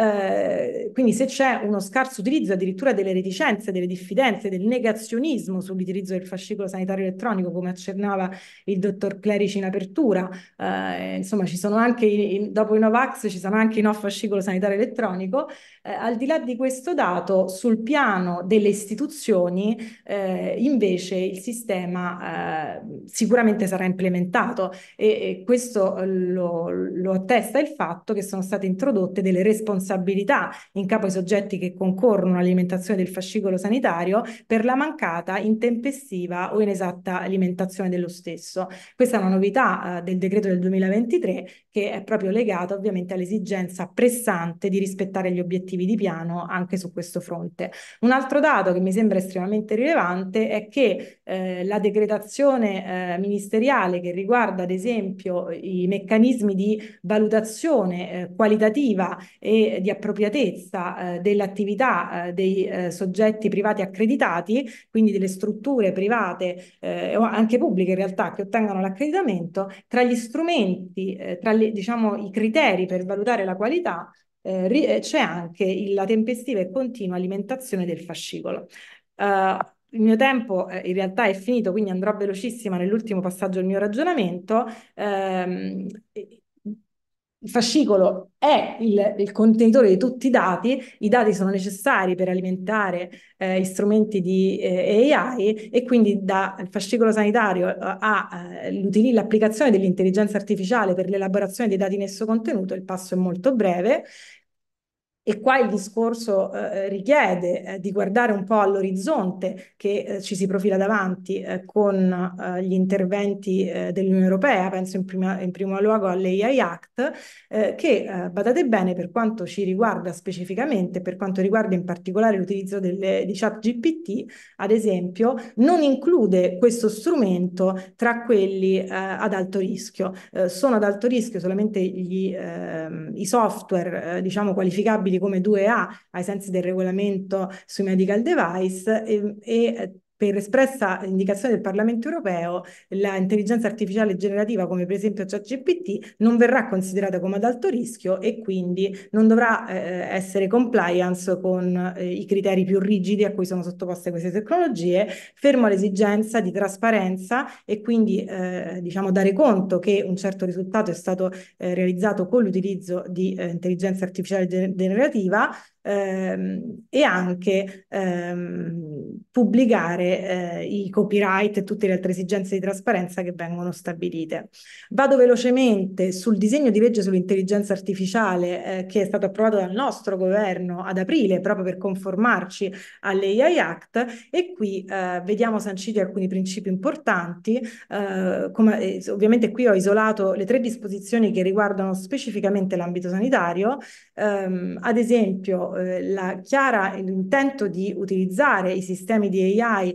Eh, quindi se c'è uno scarso utilizzo addirittura delle reticenze, delle diffidenze, del negazionismo sull'utilizzo del fascicolo sanitario elettronico, come accennava il dottor Clerici in apertura, eh, insomma ci sono anche, in, dopo i Novax ci sono anche i no fascicolo sanitario elettronico, eh, al di là di questo dato, sul piano delle istituzioni, eh, invece il sistema eh, sicuramente sarà implementato e, e questo eh, lo, lo, attesta il fatto che sono state introdotte delle responsabilità in capo ai soggetti che concorrono all'alimentazione del fascicolo sanitario per la mancata, intempestiva o inesatta alimentazione dello stesso. Questa è una novità eh, del decreto del 2023 che è proprio legata ovviamente all'esigenza pressante di rispettare gli obiettivi obiettivi di piano anche su questo fronte. Un altro dato che mi sembra estremamente rilevante è che eh, la decretazione eh, ministeriale che riguarda ad esempio i meccanismi di valutazione eh, qualitativa e di appropriatezza eh, dell'attività eh, dei eh, soggetti privati accreditati, quindi delle strutture private eh, o anche pubbliche in realtà che ottengano l'accreditamento, tra gli strumenti, eh, tra le, diciamo, i criteri per valutare la qualità eh, eh, c'è anche il, la tempestiva e continua alimentazione del fascicolo. Uh, il mio tempo eh, in realtà è finito, quindi andrò velocissima nell'ultimo passaggio del mio ragionamento. Ehm, il fascicolo è il, il, contenitore di tutti i dati, i dati sono necessari per alimentare eh, strumenti di eh, AI e quindi dal fascicolo sanitario eh, all'applicazione eh, dell'intelligenza artificiale per l'elaborazione dei dati in esso contenuto il passo è molto breve e qua il discorso eh, eh, richiede eh, di guardare un po' all'orizzonte che eh, ci si profila davanti eh, con eh, gli interventi dell'Unione Europea, penso in, prima, in primo luogo all'AI Act, che badate bene per quanto ci riguarda specificamente, per quanto riguarda in particolare l'utilizzo delle, di ChatGPT, ad esempio, non include questo strumento tra quelli ad alto rischio. sono ad alto rischio solamente gli, ehm, i software, diciamo, qualificabili come 2A ai sensi del regolamento sui medical device e, e per espressa indicazione del Parlamento europeo, l'intelligenza artificiale generativa, come per esempio ChatGPT, non verrà considerata come ad alto rischio e quindi non dovrà eh, essere compliance con eh, i criteri più rigidi a cui sono sottoposte queste tecnologie, fermo l'esigenza di trasparenza e quindi eh, diciamo dare conto che un certo risultato è stato eh, realizzato con l'utilizzo di eh, intelligenza artificiale generativa ehm, e anche ehm, pubblicare eh, i copyright e tutte le altre esigenze di trasparenza che vengono stabilite. Vado velocemente sul disegno di legge sull'intelligenza artificiale eh, che è stato approvato dal nostro governo ad aprile proprio per conformarci all'AI Act e qui eh, vediamo sanciti alcuni principi importanti. Eh, come, eh, ovviamente qui ho isolato le tre disposizioni che riguardano specificamente l'ambito sanitario, ehm, ad esempio eh, la chiara l'intento di utilizzare i sistemi di AI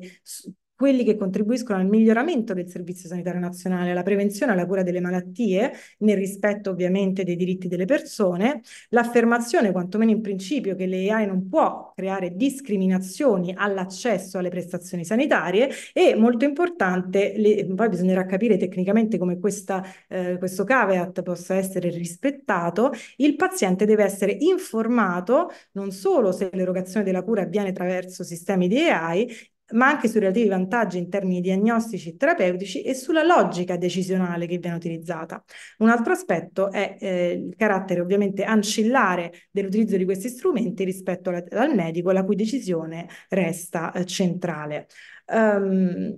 quelli che contribuiscono al miglioramento del Servizio Sanitario Nazionale, alla prevenzione e alla cura delle malattie, nel rispetto ovviamente dei diritti delle persone, l'affermazione, quantomeno in principio, che l'AI non può creare discriminazioni all'accesso alle prestazioni sanitarie e, molto importante, le, poi bisognerà capire tecnicamente come questa, eh, questo caveat possa essere rispettato, il paziente deve essere informato non solo se l'erogazione della cura avviene attraverso sistemi di AI ma anche sui relativi vantaggi in termini diagnostici e terapeutici e sulla logica decisionale che viene utilizzata. Un altro aspetto è eh, il carattere ovviamente ancillare dell'utilizzo di questi strumenti rispetto alla, al medico, la cui decisione resta eh, centrale. Um,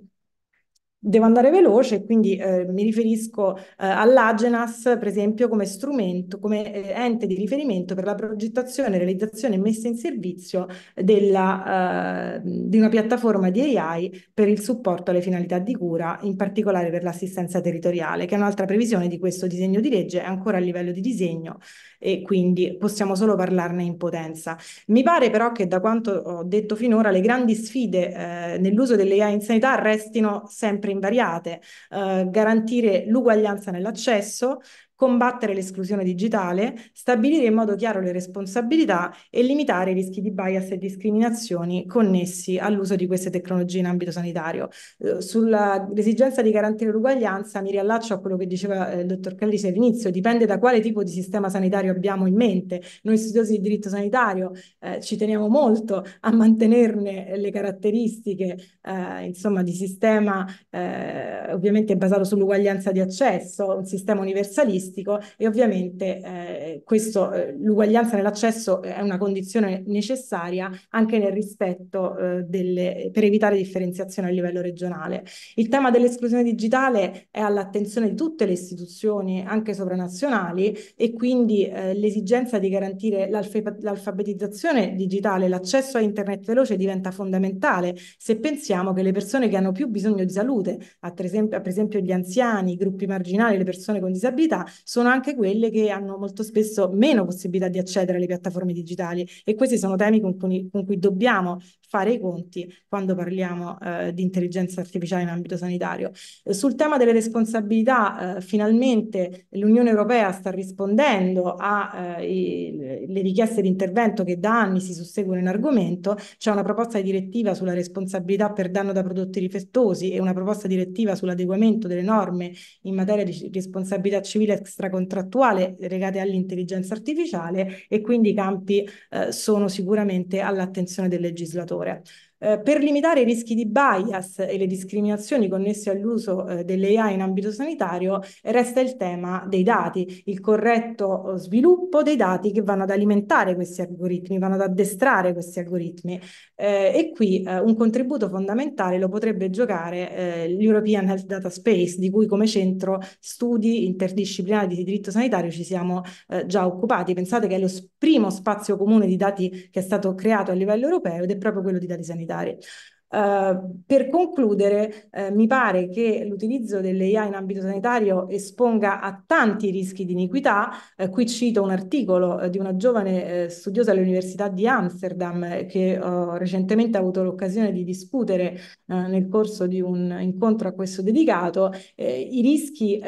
devo andare veloce, quindi eh, mi riferisco eh, all'Agenas, per esempio, come strumento, come eh, ente di riferimento per la progettazione, realizzazione e messa in servizio della, eh, di una piattaforma di AI per il supporto alle finalità di cura, in particolare per l'assistenza territoriale, che è un'altra previsione di questo disegno di legge, è ancora a livello di disegno e quindi possiamo solo parlarne in potenza. Mi pare però che da quanto ho detto finora le grandi sfide eh, nell'uso delle AI in sanità restino sempre invariate, eh, garantire l'uguaglianza nell'accesso, combattere l'esclusione digitale, stabilire in modo chiaro le responsabilità e limitare i rischi di bias e discriminazioni connessi all'uso di queste tecnologie in ambito sanitario. Eh, Sull'esigenza di garantire l'uguaglianza mi riallaccio a quello che diceva eh, il dottor Callice all'inizio, dipende da quale tipo di sistema sanitario abbiamo in mente. Noi studiosi di diritto sanitario eh, ci teniamo molto a mantenerne le caratteristiche eh, insomma, di sistema eh, ovviamente basato sull'uguaglianza di accesso, un sistema universalista agonistico e ovviamente eh, questo, eh, l'uguaglianza nell'accesso eh, è una condizione necessaria anche nel rispetto eh, delle, per evitare differenziazione a livello regionale. Il tema dell'esclusione digitale è all'attenzione di tutte le istituzioni, anche sovranazionali, e quindi eh, l'esigenza di garantire l'alfabetizzazione digitale, l'accesso a internet veloce diventa fondamentale se pensiamo che le persone che hanno più bisogno di salute, ad esempio, ad esempio gli anziani, i gruppi marginali, le persone con disabilità, sono anche quelle che hanno molto spesso meno possibilità di accedere alle piattaforme digitali e questi sono temi con cui, con cui dobbiamo fare i conti quando parliamo eh, di intelligenza artificiale in ambito sanitario. Eh, sul tema delle responsabilità, eh, finalmente l'Unione Europea sta rispondendo alle eh, richieste di intervento che da anni si susseguono in argomento. C'è una proposta di direttiva sulla responsabilità per danno da prodotti rifettosi e una proposta direttiva sull'adeguamento delle norme in materia di responsabilità civile extracontrattuale legate all'intelligenza artificiale e quindi i campi eh, sono sicuramente all'attenzione del legislatore. året Eh, per limitare i rischi di bias e le discriminazioni connesse all'uso eh, dell'AI in ambito sanitario resta il tema dei dati, il corretto eh, sviluppo dei dati che vanno ad alimentare questi algoritmi, vanno ad addestrare questi algoritmi eh, e qui eh, un contributo fondamentale lo potrebbe giocare eh, l'European Health Data Space di cui come centro studi interdisciplinari di diritto sanitario ci siamo eh, già occupati. Pensate che è lo primo spazio comune di dati che è stato creato a livello europeo ed è proprio quello di dati sanitari. it. Uh, per concludere, uh, mi pare che l'utilizzo dell'AI in ambito sanitario esponga a tanti rischi di iniquità. Uh, qui cito un articolo eh, di una giovane eh, studiosa all'Università di Amsterdam che ho recentemente avuto l'occasione di discutere nel corso di un incontro a questo dedicato, i rischi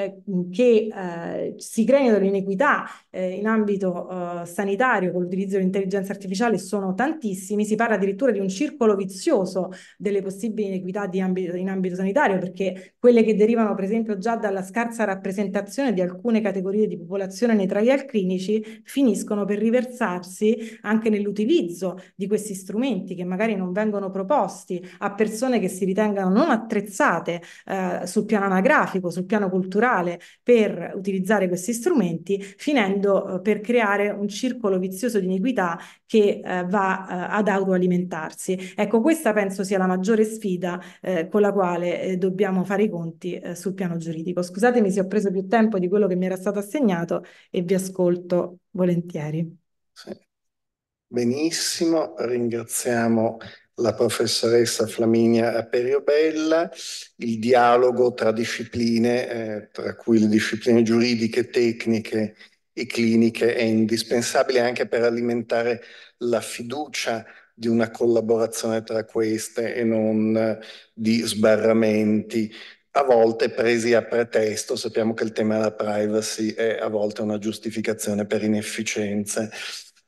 che si creino dall'iniquità in ambito sanitario con l'utilizzo dell'intelligenza artificiale sono tantissimi, si parla addirittura di un circolo vizioso delle possibili inequità ambito, in ambito sanitario, perché quelle che derivano per esempio già dalla scarsa rappresentazione di alcune categorie di popolazione nei trial clinici finiscono per riversarsi anche nell'utilizzo di questi strumenti che magari non vengono proposti a persone che si ritengano non attrezzate eh, sul piano anagrafico, sul piano culturale per utilizzare questi strumenti, finendo eh, per creare un circolo vizioso di iniquità che eh, va eh, ad autoalimentarsi. Ecco, questa penso sia la maggiore sfida eh, con la quale eh, dobbiamo fare i conti eh, sul piano giuridico. Scusatemi se ho preso più tempo di quello che mi era stato assegnato e vi ascolto volentieri. Sì. Benissimo, ringraziamo la professoressa Flaminia Aperiobella, il dialogo tra discipline, eh, tra cui le discipline giuridiche, tecniche e cliniche, è indispensabile anche per alimentare la fiducia di una collaborazione tra queste e non eh, di sbarramenti, a volte presi a pretesto, sappiamo che il tema della privacy è a volte una giustificazione per inefficienze.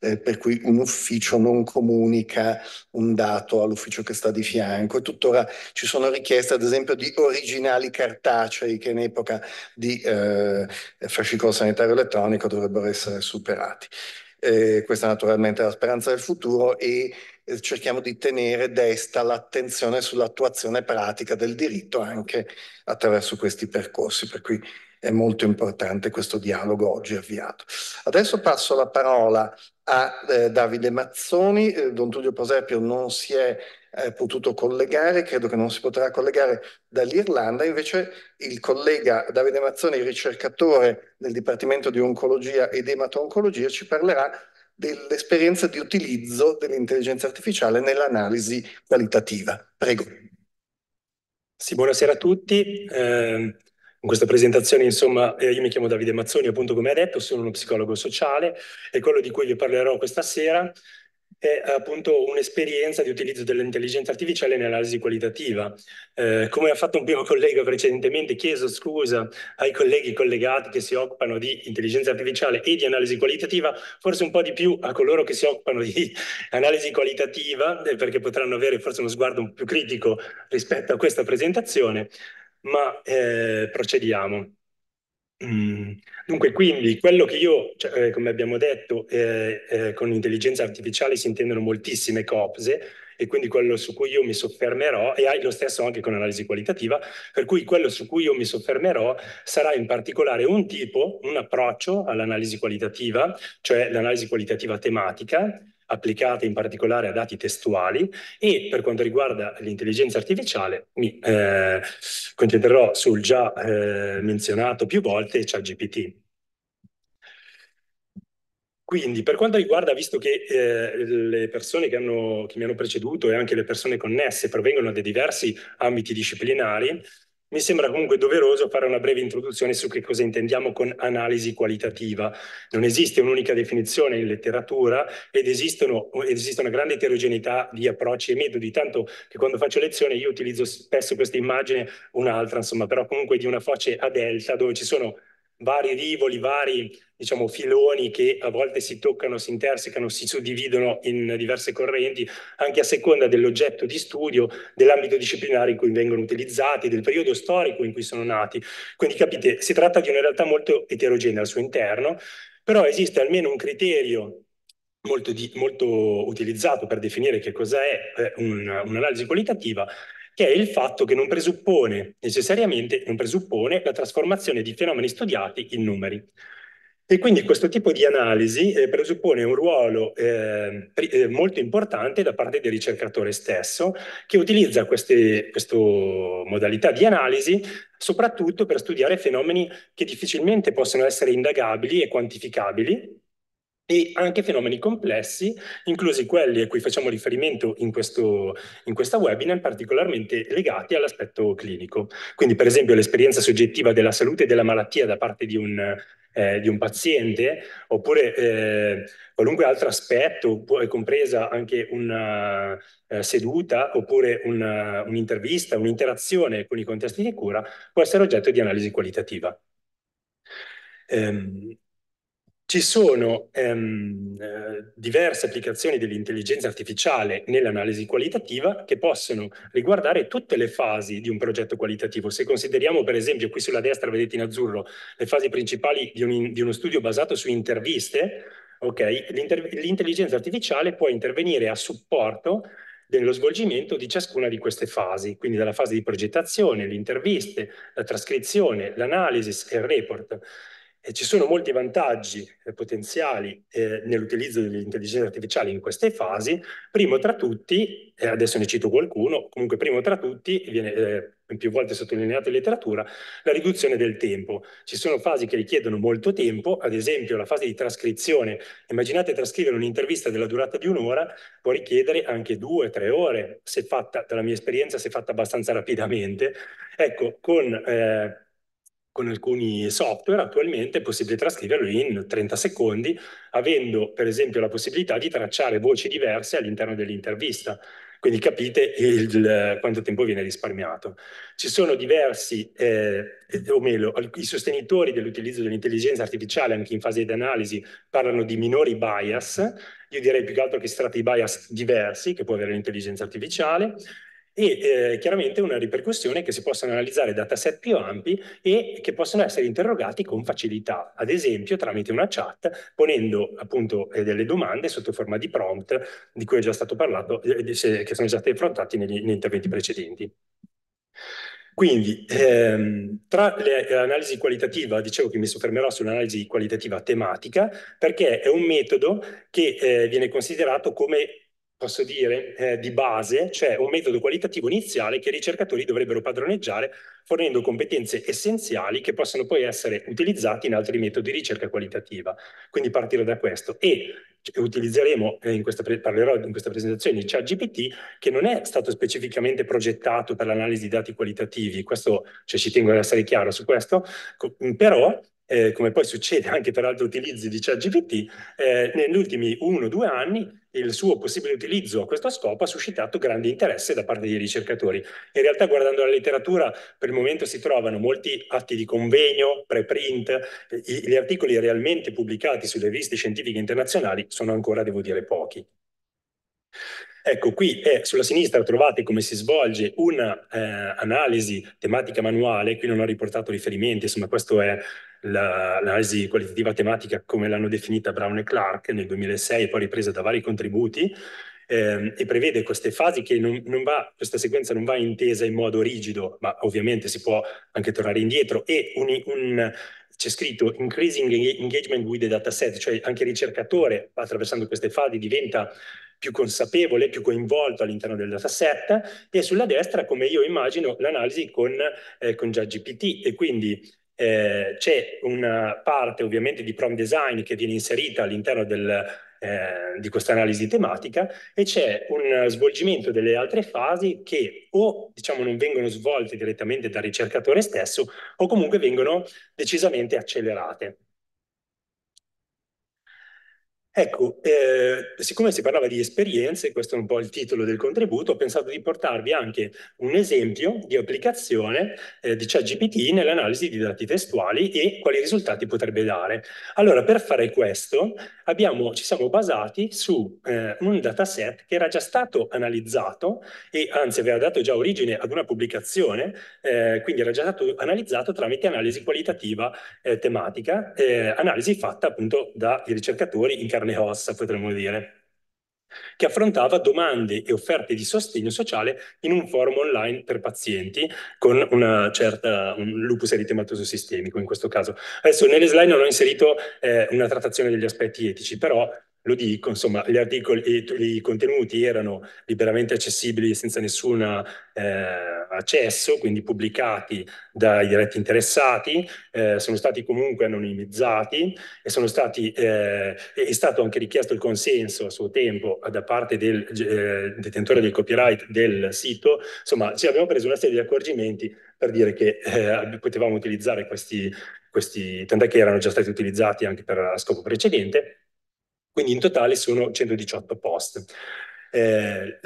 Eh, per cui un ufficio non comunica un dato all'ufficio che sta di fianco e tuttora ci sono richieste ad esempio di originali cartacei che in epoca di eh, fascicolo sanitario elettronico dovrebbero essere superati eh, questa naturalmente è la speranza del futuro e eh, cerchiamo di tenere desta l'attenzione sull'attuazione pratica del diritto anche attraverso questi percorsi, per cui è molto importante questo dialogo oggi avviato. Adesso passo la parola a eh, Davide Mazzoni, eh, Don Tullio Proserpio non si è eh, potuto collegare, credo che non si potrà collegare dall'Irlanda, invece il collega Davide Mazzoni, ricercatore del Dipartimento di Oncologia ed Ematoncologia, ci parlerà dell'esperienza di utilizzo dell'intelligenza artificiale nell'analisi qualitativa. Prego. Sì, buonasera a tutti. Eh... In questa presentazione, insomma, eh, io mi chiamo Davide Mazzoni, appunto come ha detto, sono uno psicologo sociale e quello di cui vi parlerò questa sera è appunto un'esperienza di utilizzo dell'intelligenza artificiale nell'analisi qualitativa. Eh, come ha fatto un primo collega precedentemente, chiedo scusa ai colleghi collegati che si occupano di intelligenza artificiale e di analisi qualitativa, forse un po' di più a coloro che si occupano di analisi qualitativa, eh, perché potranno avere forse uno sguardo un più critico rispetto a questa presentazione, ma eh, procediamo. Mm. Dunque, quindi quello che io, cioè, eh, come abbiamo detto, eh, eh, con intelligenza artificiale si intendono moltissime cose e quindi quello su cui io mi soffermerò, e hai lo stesso anche con analisi qualitativa, per cui quello su cui io mi soffermerò sarà in particolare un tipo, un approccio all'analisi qualitativa, cioè l'analisi qualitativa tematica, applicate in particolare a dati testuali e per quanto riguarda l'intelligenza artificiale mi eh, concentrerò sul già eh, menzionato più volte ChatGPT. Quindi per quanto riguarda, visto che eh, le persone che, hanno, che mi hanno preceduto e anche le persone connesse provengono da diversi ambiti disciplinari, mi sembra comunque doveroso fare una breve introduzione su che cosa intendiamo con analisi qualitativa. Non esiste un'unica definizione in letteratura ed, esistono, esiste una grande eterogeneità di approcci e metodi, tanto che quando faccio lezione io utilizzo spesso questa immagine, un'altra, insomma, però comunque di una foce a delta dove ci sono vari rivoli, vari diciamo, filoni che a volte si toccano, si intersecano, si suddividono in diverse correnti, anche a seconda dell'oggetto di studio, dell'ambito disciplinare in cui vengono utilizzati, del periodo storico in cui sono nati. Quindi capite, si tratta di una realtà molto eterogenea al suo interno, però esiste almeno un criterio molto, di, molto utilizzato per definire che cos'è eh, un'analisi qualitativa, che è il fatto che non presuppone necessariamente non presuppone la trasformazione di fenomeni studiati in numeri. E quindi questo tipo di analisi eh, presuppone un ruolo ehm, eh, molto importante da parte del ricercatore stesso, che utilizza questa modalità di analisi soprattutto per studiare fenomeni che difficilmente possono essere indagabili e quantificabili, e anche fenomeni complessi, inclusi quelli a cui facciamo riferimento in, questo, in questa webinar, particolarmente legati all'aspetto clinico. Quindi, per esempio, l'esperienza soggettiva della salute e della malattia da parte di un, eh, di un paziente, oppure eh, qualunque altro aspetto, compresa anche una eh, seduta, oppure una, un'intervista, un'interazione con i contesti di cura, può essere oggetto di analisi qualitativa. Um, ci sono ehm, eh, diverse applicazioni dell'intelligenza artificiale nell'analisi qualitativa che possono riguardare tutte le fasi di un progetto qualitativo. Se consideriamo, per esempio, qui sulla destra vedete in azzurro le fasi principali di, un, di uno studio basato su interviste, okay, l'intelligenza artificiale può intervenire a supporto dello svolgimento di ciascuna di queste fasi, quindi dalla fase di progettazione, le interviste, la trascrizione, l'analisi e il report ci sono molti vantaggi eh, potenziali eh, nell'utilizzo dell'intelligenza artificiale in queste fasi. Primo tra tutti, eh, adesso ne cito qualcuno, comunque primo tra tutti, viene eh, più volte sottolineato in letteratura, la riduzione del tempo. Ci sono fasi che richiedono molto tempo, ad esempio la fase di trascrizione. Immaginate trascrivere un'intervista della durata di un'ora, può richiedere anche due, tre ore, se fatta, dalla mia esperienza, se fatta abbastanza rapidamente. Ecco, con eh, con alcuni software attualmente è possibile trascriverlo in 30 secondi, avendo per esempio la possibilità di tracciare voci diverse all'interno dell'intervista. Quindi capite il, quanto tempo viene risparmiato. Ci sono diversi, eh, o meglio, i sostenitori dell'utilizzo dell'intelligenza artificiale anche in fase di analisi parlano di minori bias, io direi più che altro che si tratta di bias diversi che può avere l'intelligenza artificiale, e eh, chiaramente una ripercussione che si possono analizzare dataset più ampi e che possono essere interrogati con facilità, ad esempio tramite una chat ponendo appunto eh, delle domande sotto forma di prompt di cui è già stato parlato, eh, se, che sono già stati affrontati negli, negli interventi precedenti. Quindi, ehm, tra l'analisi eh, qualitativa, dicevo che mi soffermerò sull'analisi qualitativa tematica, perché è un metodo che eh, viene considerato come posso dire, eh, di base, cioè un metodo qualitativo iniziale che i ricercatori dovrebbero padroneggiare fornendo competenze essenziali che possono poi essere utilizzate in altri metodi di ricerca qualitativa. Quindi partire da questo. E utilizzeremo, eh, in questa parlerò in questa presentazione, il ChatGPT, che non è stato specificamente progettato per l'analisi di dati qualitativi, questo cioè, ci tengo ad essere chiaro su questo, però eh, come poi succede anche per altri utilizzi di ChatGPT, eh, negli ultimi uno o due anni il suo possibile utilizzo a questo scopo ha suscitato grande interesse da parte dei ricercatori. In realtà, guardando la letteratura, per il momento si trovano molti atti di convegno, preprint, gli articoli realmente pubblicati sulle riviste scientifiche internazionali sono ancora, devo dire, pochi. Ecco, qui eh, sulla sinistra trovate come si svolge un'analisi eh, tematica manuale, qui non ho riportato riferimenti, insomma questo è l'analisi qualitativa tematica come l'hanno definita Brown e Clark nel 2006 e poi ripresa da vari contributi ehm, e prevede queste fasi che non, non va, questa sequenza non va intesa in modo rigido, ma ovviamente si può anche tornare indietro e un, un c'è scritto increasing engagement with the dataset, cioè anche il ricercatore attraversando queste fasi diventa più consapevole, più coinvolto all'interno del dataset e sulla destra, come io immagino, l'analisi con, eh, con JGPT e quindi eh, c'è una parte ovviamente di prom design che viene inserita all'interno del, eh, di questa analisi tematica e c'è un svolgimento delle altre fasi che o diciamo non vengono svolte direttamente dal ricercatore stesso o comunque vengono decisamente accelerate. Ecco, eh, siccome si parlava di esperienze, questo è un po' il titolo del contributo, ho pensato di portarvi anche un esempio di applicazione eh, di ChatGPT nell'analisi di dati testuali e quali risultati potrebbe dare. Allora, per fare questo abbiamo, ci siamo basati su eh, un dataset che era già stato analizzato e anzi aveva dato già origine ad una pubblicazione, eh, quindi era già stato analizzato tramite analisi qualitativa eh, tematica, eh, analisi fatta appunto da ricercatori in carne le ossa, potremmo dire, che affrontava domande e offerte di sostegno sociale in un forum online per pazienti con una certa, un lupus eritematoso sistemico in questo caso. Adesso nelle slide non ho inserito eh, una trattazione degli aspetti etici, però lo dico, insomma, gli articoli, e i contenuti erano liberamente accessibili senza nessun eh, accesso, quindi pubblicati dai diretti interessati, eh, sono stati comunque anonimizzati e sono stati, eh, è stato anche richiesto il consenso a suo tempo da parte del eh, detentore del copyright del sito, insomma, ci abbiamo preso una serie di accorgimenti per dire che eh, potevamo utilizzare questi, questi, tant'è che erano già stati utilizzati anche per scopo precedente, quindi in totale sono 118 post. Eh,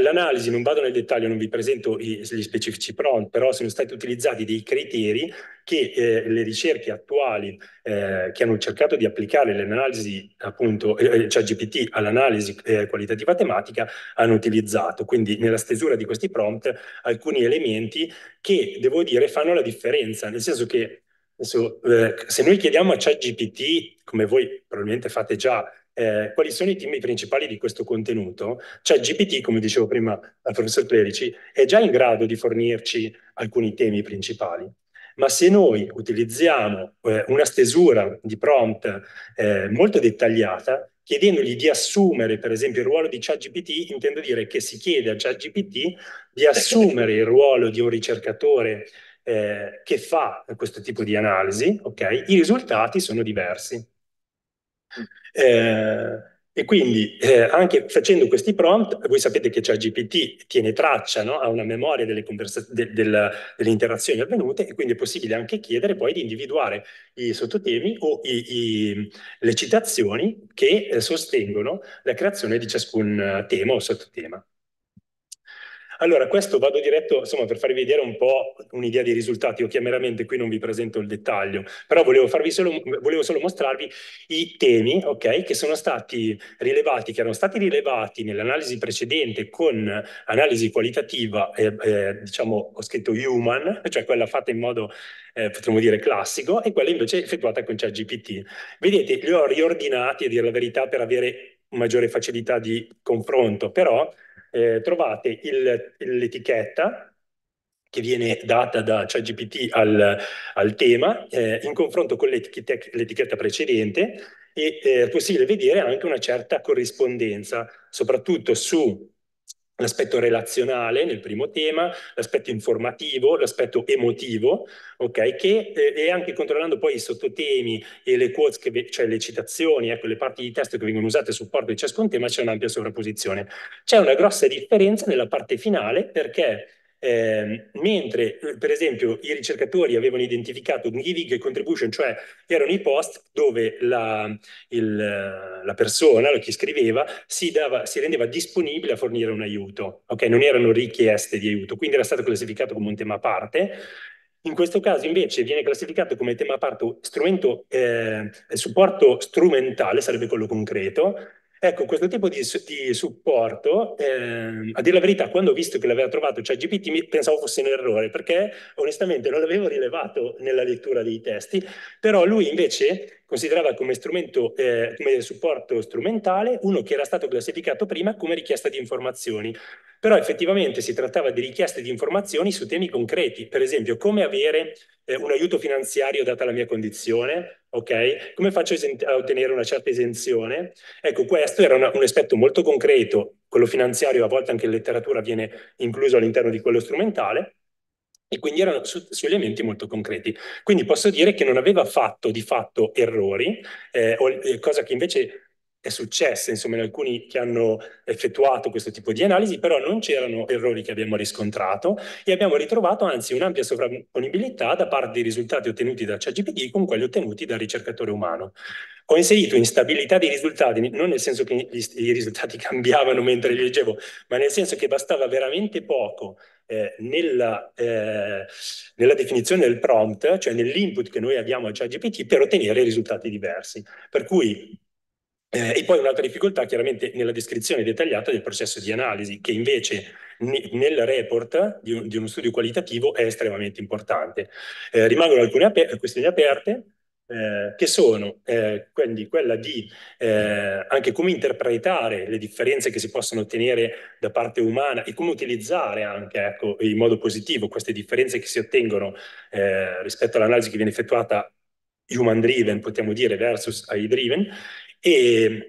l'analisi, non vado nel dettaglio, non vi presento gli specifici prompt, però sono stati utilizzati dei criteri che eh, le ricerche attuali eh, che hanno cercato di applicare l'analisi, appunto, eh, eh, cioè GPT all'analisi eh, qualitativa tematica, hanno utilizzato. Quindi nella stesura di questi prompt alcuni elementi che, devo dire, fanno la differenza, nel senso che Adesso, eh, se noi chiediamo a ChatGPT, come voi probabilmente fate già, eh, quali sono i temi principali di questo contenuto, ChatGPT, come dicevo prima al professor Clerici, è già in grado di fornirci alcuni temi principali. Ma se noi utilizziamo eh, una stesura di prompt eh, molto dettagliata, chiedendogli di assumere, per esempio, il ruolo di ChatGPT, intendo dire che si chiede a ChatGPT di assumere il ruolo di un ricercatore eh, che fa questo tipo di analisi, okay, i risultati sono diversi. Eh, e quindi eh, anche facendo questi prompt, voi sapete che GPT, tiene traccia, no? ha una memoria delle, de del delle, interazioni avvenute e quindi è possibile anche chiedere poi di individuare i sottotemi o i, i, le citazioni che eh, sostengono la creazione di ciascun eh, tema o sottotema. Allora, questo vado diretto, insomma, per farvi vedere un po' un'idea dei risultati. Io chiaramente qui non vi presento il dettaglio, però volevo, solo, volevo solo mostrarvi i temi, okay, che sono stati rilevati, che erano stati rilevati nell'analisi precedente con analisi qualitativa, eh, eh, diciamo, ho scritto human, cioè quella fatta in modo eh, potremmo dire classico, e quella invece effettuata con ChatGPT. Vedete, li ho riordinati, a dire la verità, per avere maggiore facilità di confronto, però eh, trovate il, l'etichetta che viene data da ChatGPT al, al, tema eh, in confronto con l'etichetta, l'etichetta precedente e eh, è possibile vedere anche una certa corrispondenza, soprattutto su l'aspetto relazionale nel primo tema, l'aspetto informativo, l'aspetto emotivo, ok? Che, eh, e anche controllando poi i sottotemi e le quotes, che, cioè le citazioni, ecco, le parti di testo che vengono usate a supporto di ciascun tema, c'è un'ampia sovrapposizione. C'è una grossa differenza nella parte finale perché Ehm, eh, mentre per esempio i ricercatori avevano identificato giving e contribution, cioè erano i post dove la, il, la persona, chi scriveva, si, dava, si, rendeva disponibile a fornire un aiuto, okay? non erano richieste di aiuto, quindi era stato classificato come un tema a parte. In questo caso invece viene classificato come tema a parte strumento, eh, supporto strumentale, sarebbe quello concreto, Ecco, questo tipo di, di supporto, eh, a dire la verità, quando ho visto che l'aveva trovato ChatGPT cioè pensavo fosse un errore, perché onestamente non l'avevo rilevato nella lettura dei testi, però lui invece considerava come, eh, come supporto strumentale uno che era stato classificato prima come richiesta di informazioni. Però effettivamente si trattava di richieste di informazioni su temi concreti, per esempio come avere eh, un aiuto finanziario data la mia condizione, ok? Come faccio a ottenere una certa esenzione? Ecco, questo era una, un aspetto molto concreto, quello finanziario a volte anche in letteratura viene incluso all'interno di quello strumentale, e quindi erano su, su, elementi molto concreti. Quindi posso dire che non aveva fatto di fatto errori, eh, o, eh, cosa che invece è successa insomma, in alcuni che hanno effettuato questo tipo di analisi, però non c'erano errori che abbiamo riscontrato e abbiamo ritrovato anzi un'ampia sovrapponibilità da parte dei risultati ottenuti da ChatGPT con quelli ottenuti dal ricercatore umano. Ho inserito instabilità dei risultati, non nel senso che i risultati cambiavano mentre li leggevo, ma nel senso che bastava veramente poco eh, nella, eh, nella, definizione del prompt, cioè nell'input che noi abbiamo a ChatGPT, per ottenere risultati diversi. Per cui eh, e poi un'altra difficoltà chiaramente nella descrizione dettagliata del processo di analisi, che invece nel report di, un, di, uno studio qualitativo è estremamente importante. Eh, rimangono alcune aper questioni aperte, eh, che sono eh, quindi quella di eh, anche come interpretare le differenze che si possono ottenere da parte umana e come utilizzare anche ecco, in modo positivo queste differenze che si ottengono eh, rispetto all'analisi che viene effettuata human driven, potremmo dire, versus AI driven, e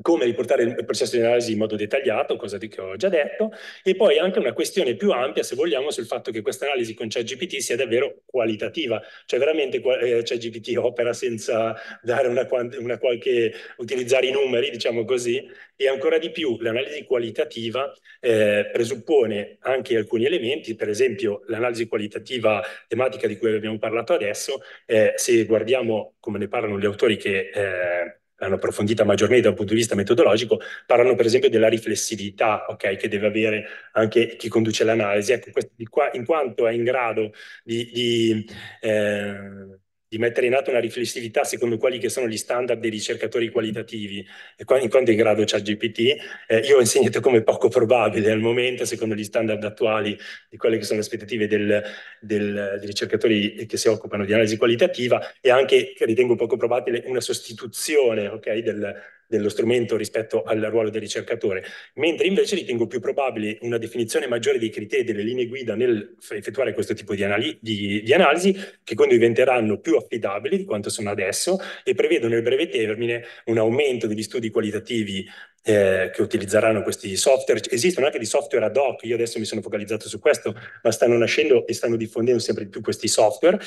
come riportare il processo di analisi in modo dettagliato, cosa che ho già detto, e poi anche una questione più ampia, se vogliamo, sul fatto che questa analisi con ChatGPT sia davvero qualitativa, cioè veramente eh, ChatGPT opera senza dare una, una qualche, utilizzare i numeri, diciamo così, e ancora di più l'analisi qualitativa eh, presuppone anche alcuni elementi, per esempio l'analisi qualitativa tematica di cui abbiamo parlato adesso, eh, se guardiamo come ne parlano gli autori che eh, l'hanno approfondita maggiormente da un punto di vista metodologico, parlano per esempio della riflessività okay, che deve avere anche chi conduce l'analisi, ecco, qua, in quanto è in grado di, di eh, di mettere in atto una riflessività secondo quelli che sono gli standard dei ricercatori qualitativi e in quanto è in grado ChatGPT, eh, io ho insegnato come poco probabile al momento, secondo gli standard attuali di quelle che sono le aspettative del, del, dei ricercatori che si occupano di analisi qualitativa e anche, ritengo poco probabile, una sostituzione okay, del, dello strumento rispetto al ruolo del ricercatore, mentre invece ritengo più probabile una definizione maggiore dei criteri delle linee guida nel effettuare questo tipo di, anali di, di analisi, che quindi diventeranno più affidabili di quanto sono adesso e prevedono nel breve termine un aumento degli studi qualitativi eh, che utilizzeranno questi software. Esistono anche dei software ad hoc, io adesso mi sono focalizzato su questo, ma stanno nascendo e stanno diffondendo sempre di più questi software.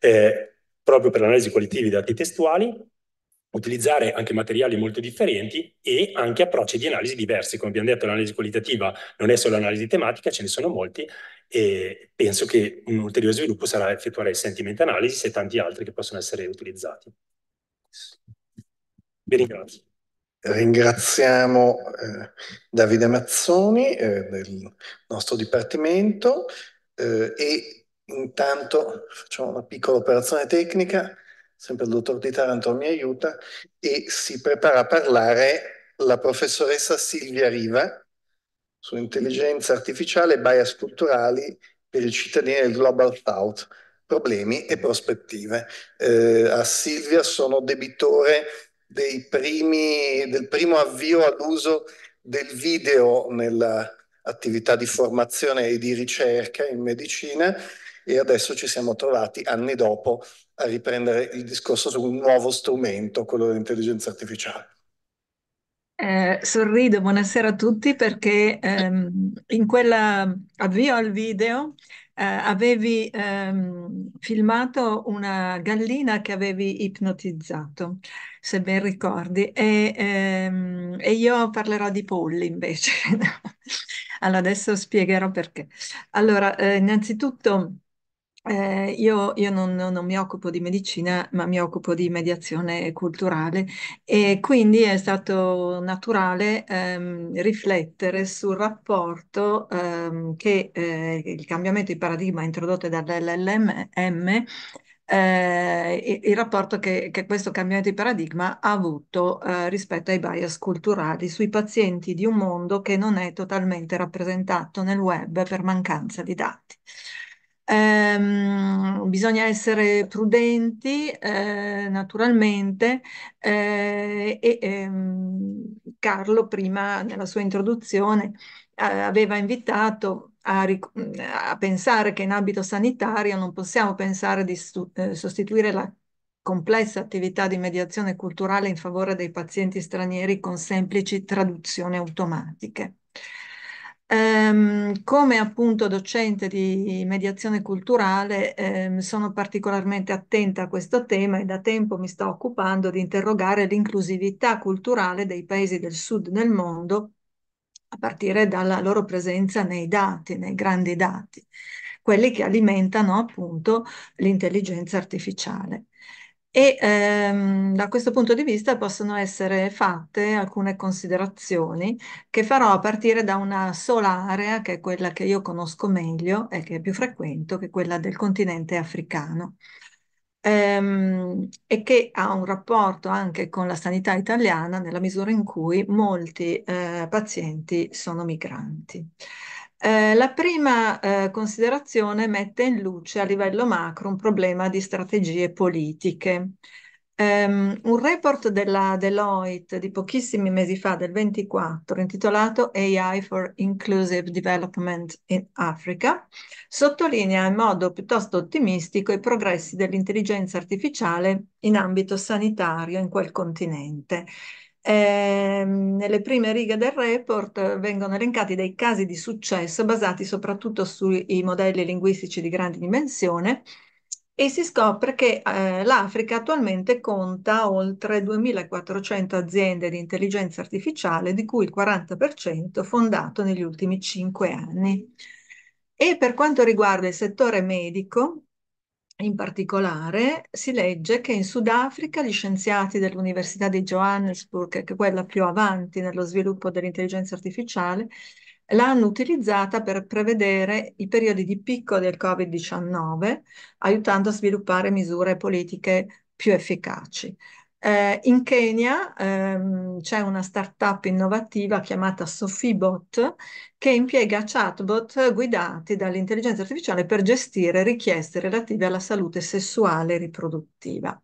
Eh, proprio per l'analisi qualitativa dei dati testuali utilizzare anche materiali molto differenti e anche approcci di analisi diversi. Come abbiamo detto, l'analisi qualitativa non è solo analisi tematica, ce ne sono molti e penso che un ulteriore sviluppo sarà effettuare il sentiment analysis e tanti altri che possono essere utilizzati. Vi ringrazio. Ringraziamo eh, Davide Mazzoni eh, del nostro dipartimento eh, e intanto facciamo una piccola operazione tecnica sempre il dottor Di Taranto mi aiuta, e si prepara a parlare la professoressa Silvia Riva su intelligenza artificiale e bias culturali per i cittadini del Global South, problemi e prospettive. Eh, a Silvia sono debitore primi, del primo avvio all'uso del video nella attività di formazione e di ricerca in medicina e adesso ci siamo trovati anni dopo a riprendere il discorso su un nuovo strumento, quello dell'intelligenza artificiale. Eh, sorrido, buonasera a tutti perché ehm, in avvio al video eh, avevi ehm, filmato una gallina che avevi ipnotizzato, se ben ricordi, e, ehm, e io parlerò di polli invece. allora, adesso spiegherò perché. Allora, eh, innanzitutto... Eh, io, io non, non, mi occupo di medicina, ma mi occupo di mediazione culturale e quindi è stato naturale ehm, riflettere sul rapporto ehm, che eh, il cambiamento di paradigma introdotto dall'LLM eh, il rapporto che, che, questo cambiamento di paradigma ha avuto eh, rispetto ai bias culturali sui pazienti di un mondo che non è totalmente rappresentato nel web per mancanza di dati. Ehm, bisogna essere prudenti, eh, naturalmente, eh, e ehm, Carlo prima nella sua introduzione eh, aveva invitato a, a, pensare che in ambito sanitario non possiamo pensare di eh, sostituire la complessa attività di mediazione culturale in favore dei pazienti stranieri con semplici traduzioni automatiche. Ehm, come appunto docente di mediazione culturale ehm, sono particolarmente attenta a questo tema e da tempo mi sto occupando di interrogare l'inclusività culturale dei paesi del sud del mondo a partire dalla loro presenza nei dati, nei grandi dati, quelli che alimentano appunto l'intelligenza artificiale. E ehm, da questo punto di vista possono essere fatte alcune considerazioni che farò a partire da una sola area che è quella che io conosco meglio e che è più frequento, che è quella del continente africano ehm, e che ha un rapporto anche con la sanità italiana nella misura in cui molti eh, pazienti sono migranti. Eh, la prima eh, considerazione mette in luce a livello macro un problema di strategie politiche. Um, un report della Deloitte di pochissimi mesi fa, del 24, intitolato AI for Inclusive Development in Africa, sottolinea in modo piuttosto ottimistico i progressi dell'intelligenza artificiale in ambito sanitario in quel continente Ehm, nelle prime righe del report eh, vengono elencati dei casi di successo basati soprattutto sui modelli linguistici di grande dimensione e si scopre che eh, l'Africa attualmente conta oltre 2400 aziende di intelligenza artificiale, di cui il 40% fondato negli ultimi 5 anni. E per quanto riguarda il settore medico, in particolare si legge che in Sudafrica gli scienziati dell'Università di Johannesburg, che è quella più avanti nello sviluppo dell'intelligenza artificiale, l'hanno utilizzata per prevedere i periodi di picco del Covid-19, aiutando a sviluppare misure politiche più efficaci. Eh, in Kenya ehm, c'è una startup innovativa chiamata SophieBot che impiega chatbot guidati dall'intelligenza artificiale per gestire richieste relative alla salute sessuale e riproduttiva.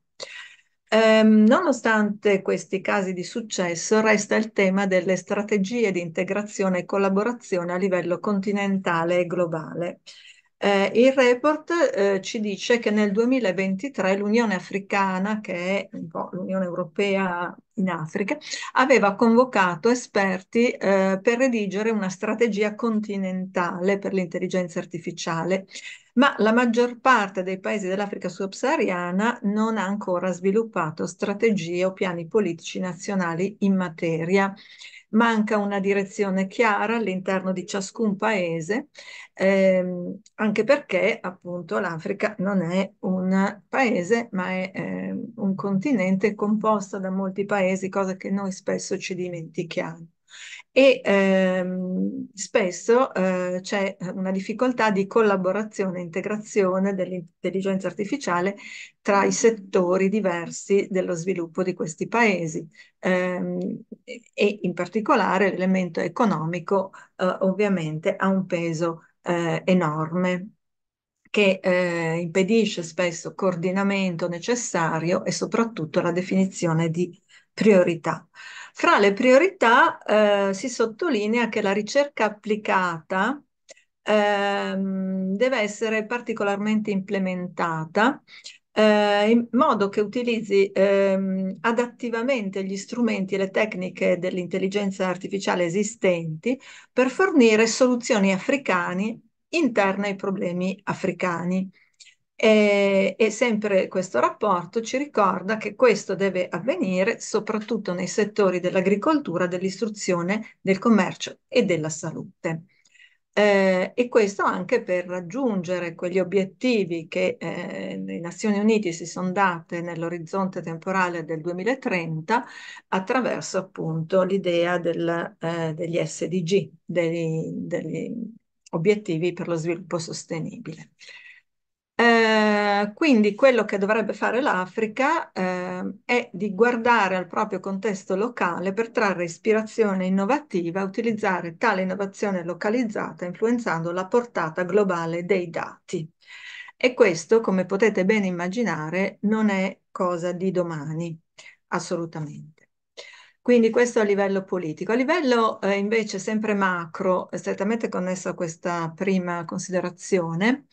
Eh, nonostante questi casi di successo, resta il tema delle strategie di integrazione e collaborazione a livello continentale e globale. Eh, il report eh, ci dice che nel 2023 l'Unione Africana, che è un po' l'Unione Europea in Africa, aveva convocato esperti eh, per redigere una strategia continentale per l'intelligenza artificiale, ma la maggior parte dei paesi dell'Africa subsahariana non ha ancora sviluppato strategie o piani politici nazionali in materia manca una direzione chiara all'interno di ciascun paese, ehm, anche perché appunto l'Africa non è un paese, ma è ehm, un continente composto da molti paesi, cosa che noi spesso ci dimentichiamo e ehm, spesso eh, c'è una difficoltà di collaborazione e integrazione dell'intelligenza artificiale tra i settori diversi dello sviluppo di questi paesi ehm, e in particolare l'elemento economico eh, ovviamente ha un peso eh, enorme che eh, impedisce spesso il coordinamento necessario e soprattutto la definizione di priorità. Fra le priorità eh, si sottolinea che la ricerca applicata ehm, deve essere particolarmente implementata eh, in modo che utilizzi ehm, adattivamente gli strumenti e le tecniche dell'intelligenza artificiale esistenti per fornire soluzioni africane interne ai problemi africani. E, e, sempre questo rapporto ci ricorda che questo deve avvenire soprattutto nei settori dell'agricoltura, dell'istruzione, del commercio e della salute. Eh, e questo anche per raggiungere quegli obiettivi che eh, le Nazioni Unite si sono date nell'orizzonte temporale del 2030 attraverso appunto l'idea del, eh, degli SDG, degli, degli obiettivi per lo sviluppo sostenibile. Eh, quindi quello che dovrebbe fare l'Africa eh, è di guardare al proprio contesto locale per trarre ispirazione innovativa e utilizzare tale innovazione localizzata influenzando la portata globale dei dati. E questo, come potete ben immaginare, non è cosa di domani, assolutamente. Quindi questo a livello politico. A livello eh, invece sempre macro, strettamente connesso a questa prima considerazione,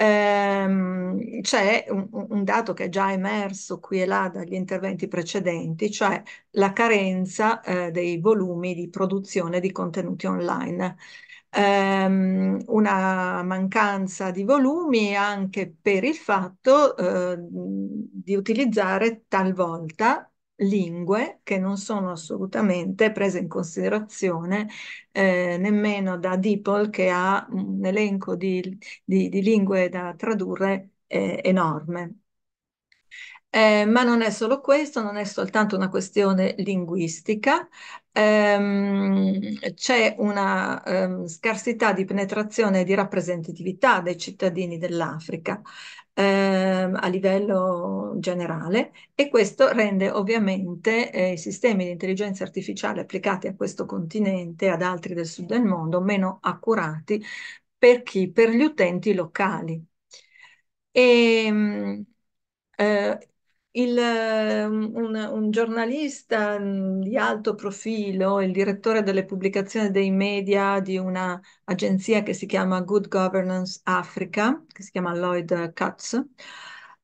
ehm, c'è un, un dato che è già emerso qui e là dagli interventi precedenti, cioè la carenza eh, dei volumi di produzione di contenuti online ehm, una mancanza di volumi anche per il fatto eh, di utilizzare talvolta lingue che non sono assolutamente prese in considerazione eh, nemmeno da DeepL che ha un elenco di, di, di lingue da tradurre eh, enorme. Eh, ma non è solo questo, non è soltanto una questione linguistica, ehm, c'è una ehm, scarsità di penetrazione e di rappresentatività dei cittadini dell'Africa ehm, a livello generale e questo rende ovviamente eh, i sistemi di intelligenza artificiale applicati a questo continente e ad altri del sud del mondo meno accurati per chi? Per gli utenti locali. E, ehm, eh, il, ehm, un, un, giornalista mm, di alto profilo, il direttore delle pubblicazioni dei media di un'agenzia che si chiama Good Governance Africa, che si chiama Lloyd Katz,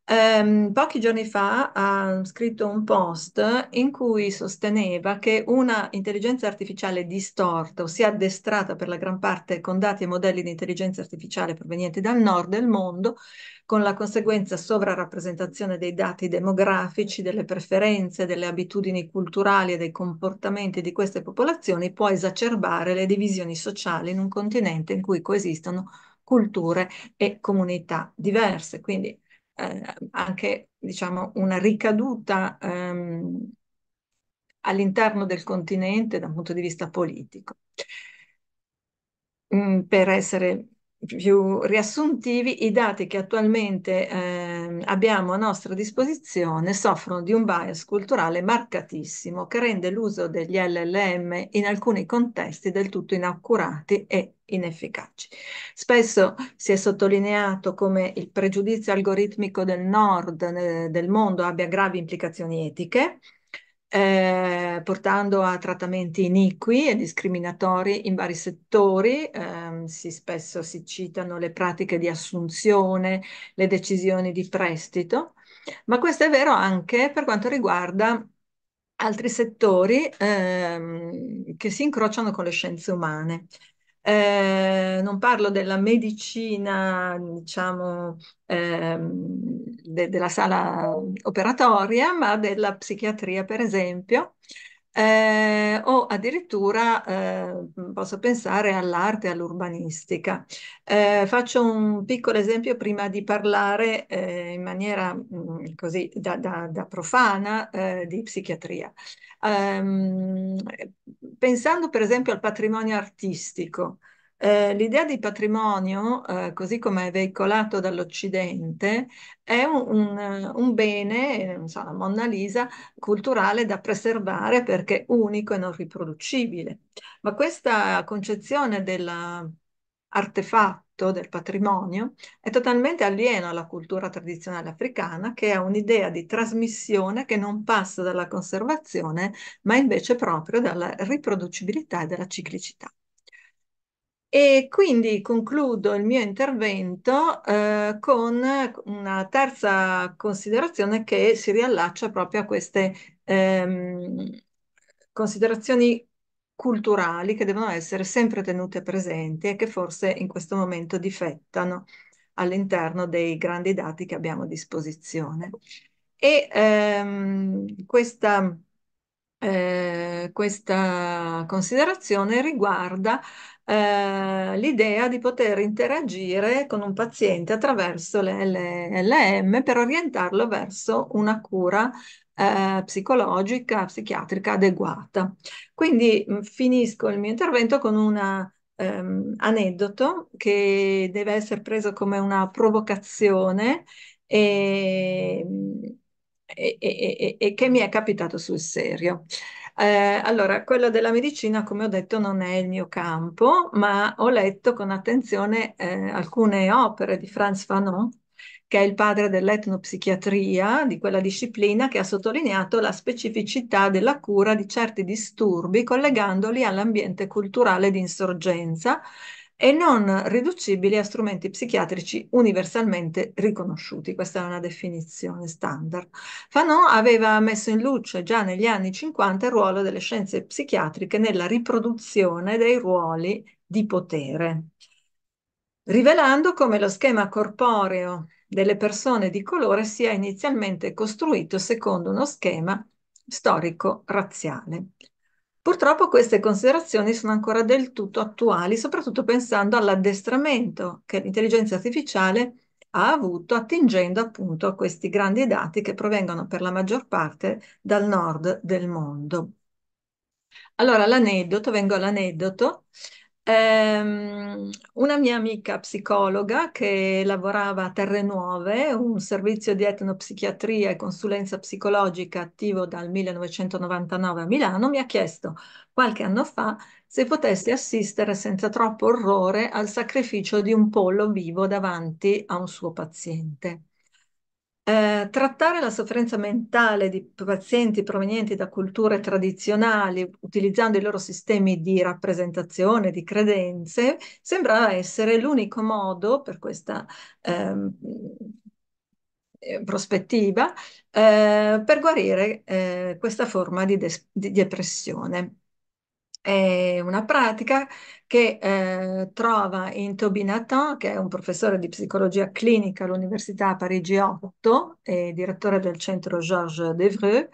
ehm, pochi giorni fa ha scritto un post in cui sosteneva che una intelligenza artificiale distorta, ossia addestrata per la gran parte con dati e modelli di intelligenza artificiale provenienti dal nord del mondo, con la conseguenza sovrarappresentazione dei dati demografici, delle preferenze, delle abitudini culturali e dei comportamenti di queste popolazioni, può esacerbare le divisioni sociali in un continente in cui coesistono culture e comunità diverse. Quindi eh, anche diciamo, una ricaduta ehm, all'interno del continente dal punto di vista politico. Mm, per essere più riassuntivi, i dati che attualmente eh, abbiamo a nostra disposizione soffrono di un bias culturale marcatissimo che rende l'uso degli LLM in alcuni contesti del tutto inaccurati e inefficaci. Spesso si è sottolineato come il pregiudizio algoritmico del nord eh, del mondo abbia gravi implicazioni etiche, eh, portando a trattamenti iniqui e discriminatori in vari settori. Eh, si, spesso si citano le pratiche di assunzione, le decisioni di prestito, ma questo è vero anche per quanto riguarda altri settori ehm, che si incrociano con le scienze umane. Eh, non parlo della medicina, diciamo, ehm, de della sala operatoria, ma della psichiatria, per esempio. Eh, o addirittura eh, posso pensare all'arte e all'urbanistica. Eh, faccio un piccolo esempio prima di parlare eh, in maniera mh, mm, così da, da, da profana eh, di psichiatria ehm, pensando per esempio al patrimonio artistico, eh, l'idea di patrimonio, eh, così come è veicolato dall'Occidente, è un, un, un bene, non so, la Monna Lisa, culturale da preservare perché unico e non riproducibile. Ma questa concezione della artefatto del patrimonio è totalmente alieno alla cultura tradizionale africana, che è un'idea di trasmissione che non passa dalla conservazione, ma invece proprio dalla riproducibilità e dalla ciclicità. E quindi concludo il mio intervento eh, con una terza considerazione che si riallaccia proprio a queste ehm, considerazioni culturali che devono essere sempre tenute presenti e che forse in questo momento difettano all'interno dei grandi dati che abbiamo a disposizione. E ehm, questa, eh, questa, considerazione riguarda eh, l'idea di poter interagire con un paziente attraverso le LLM per orientarlo verso una cura eh, psicologica, psichiatrica adeguata. Quindi finisco il mio intervento con un ehm, aneddoto che deve essere preso come una provocazione e, e, e, e che mi è capitato sul serio. Eh, allora, quello della medicina, come ho detto, non è il mio campo, ma ho letto con attenzione eh, alcune opere di Franz Fanon che è il padre dell'etnopsichiatria di quella disciplina, che ha sottolineato la specificità della cura di certi disturbi collegandoli all'ambiente culturale di insorgenza e non riducibili a strumenti psichiatrici universalmente riconosciuti. Questa è una definizione standard. Fanon aveva messo in luce già negli anni 50 il ruolo delle scienze psichiatriche nella riproduzione dei ruoli di potere, rivelando come lo schema corporeo delle persone di colore sia inizialmente costruito secondo uno schema storico-razziale. Purtroppo queste considerazioni sono ancora del tutto attuali, soprattutto pensando all'addestramento che l'intelligenza artificiale ha avuto attingendo appunto a questi grandi dati che provengono per la maggior parte dal nord del mondo. Allora, l'aneddoto, vengo all'aneddoto. Ehm, una mia amica psicologa che lavorava a Terre Nuove, un servizio di etnopsichiatria e consulenza psicologica attivo dal 1999 a Milano, mi ha chiesto qualche anno fa se potessi assistere senza troppo orrore al sacrificio di un pollo vivo davanti a un suo paziente. Eh, trattare la sofferenza mentale di pazienti provenienti da culture tradizionali utilizzando i loro sistemi di rappresentazione, di credenze, sembrava essere l'unico modo per questa ehm, eh, prospettiva eh, per guarire eh, questa forma di, di depressione. È una pratica che eh, trova in Toby Nathan, che è un professore di psicologia clinica all'Università Parigi 8 e direttore del centro Georges Devreux,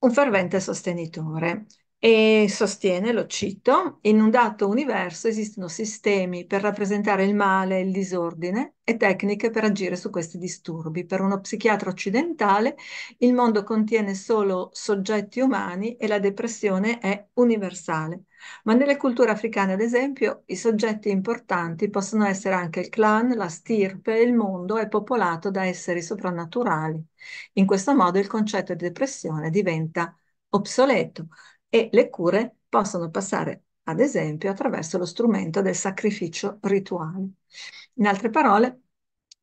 un fervente sostenitore e sostiene, lo cito, in un dato universo esistono sistemi per rappresentare il male e il disordine e tecniche per agire su questi disturbi. Per uno psichiatra occidentale il mondo contiene solo soggetti umani e la depressione è universale. Ma nelle culture africane, ad esempio, i soggetti importanti possono essere anche il clan, la stirpe, e il mondo è popolato da esseri soprannaturali. In questo modo il concetto di depressione diventa obsoleto e le cure possono passare, ad esempio, attraverso lo strumento del sacrificio rituale. In altre parole,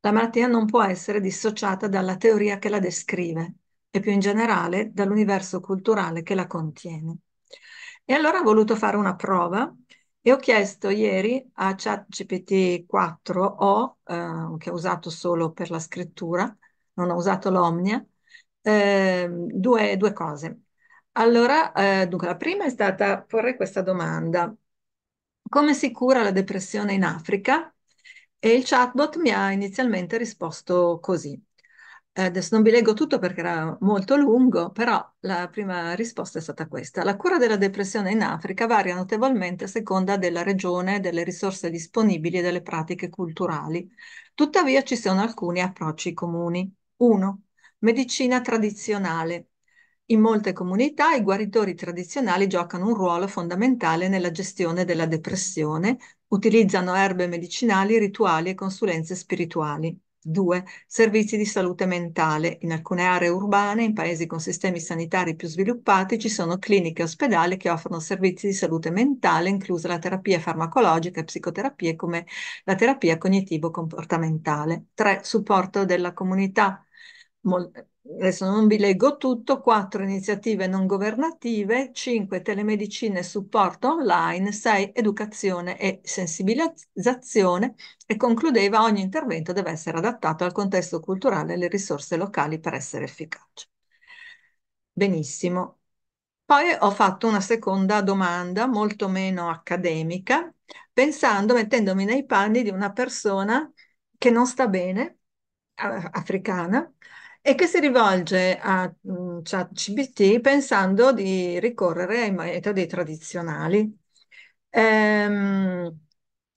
la malattia non può essere dissociata dalla teoria che la descrive e più in generale dall'universo culturale che la contiene. E allora ho voluto fare una prova e ho chiesto ieri a ChatGPT 4O, eh, che ho usato solo per la scrittura, non ho usato l'Omnia, eh, due, due cose. Allora, eh, dunque, la prima è stata porre questa domanda. Come si cura la depressione in Africa? E il chatbot mi ha inizialmente risposto così. Eh, adesso non vi leggo tutto perché era molto lungo, però la prima risposta è stata questa. La cura della depressione in Africa varia notevolmente a seconda della regione, delle risorse disponibili e delle pratiche culturali. Tuttavia ci sono alcuni approcci comuni. 1. Medicina tradizionale in molte comunità i guaritori tradizionali giocano un ruolo fondamentale nella gestione della depressione, utilizzano erbe medicinali, rituali e consulenze spirituali. 2. Servizi di salute mentale. In alcune aree urbane, in paesi con sistemi sanitari più sviluppati, ci sono cliniche e ospedali che offrono servizi di salute mentale, inclusa la terapia farmacologica e psicoterapie come la terapia cognitivo-comportamentale. 3. Supporto della comunità. Mol- adesso non vi leggo tutto, quattro iniziative non governative, cinque telemedicine e supporto online, sei educazione e sensibilizzazione e concludeva ogni intervento deve essere adattato al contesto culturale e alle risorse locali per essere efficace. Benissimo. Poi ho fatto una seconda domanda molto meno accademica, pensando, mettendomi nei panni di una persona che non sta bene, eh, africana, e che si rivolge a mm, ChatGPT pensando di ricorrere ai metodi tradizionali, ehm,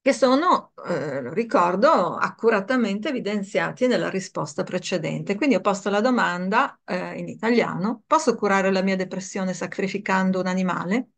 che sono, eh, ricordo, accuratamente evidenziati nella risposta precedente. Quindi ho posto la domanda eh, in italiano, posso curare la mia depressione sacrificando un animale?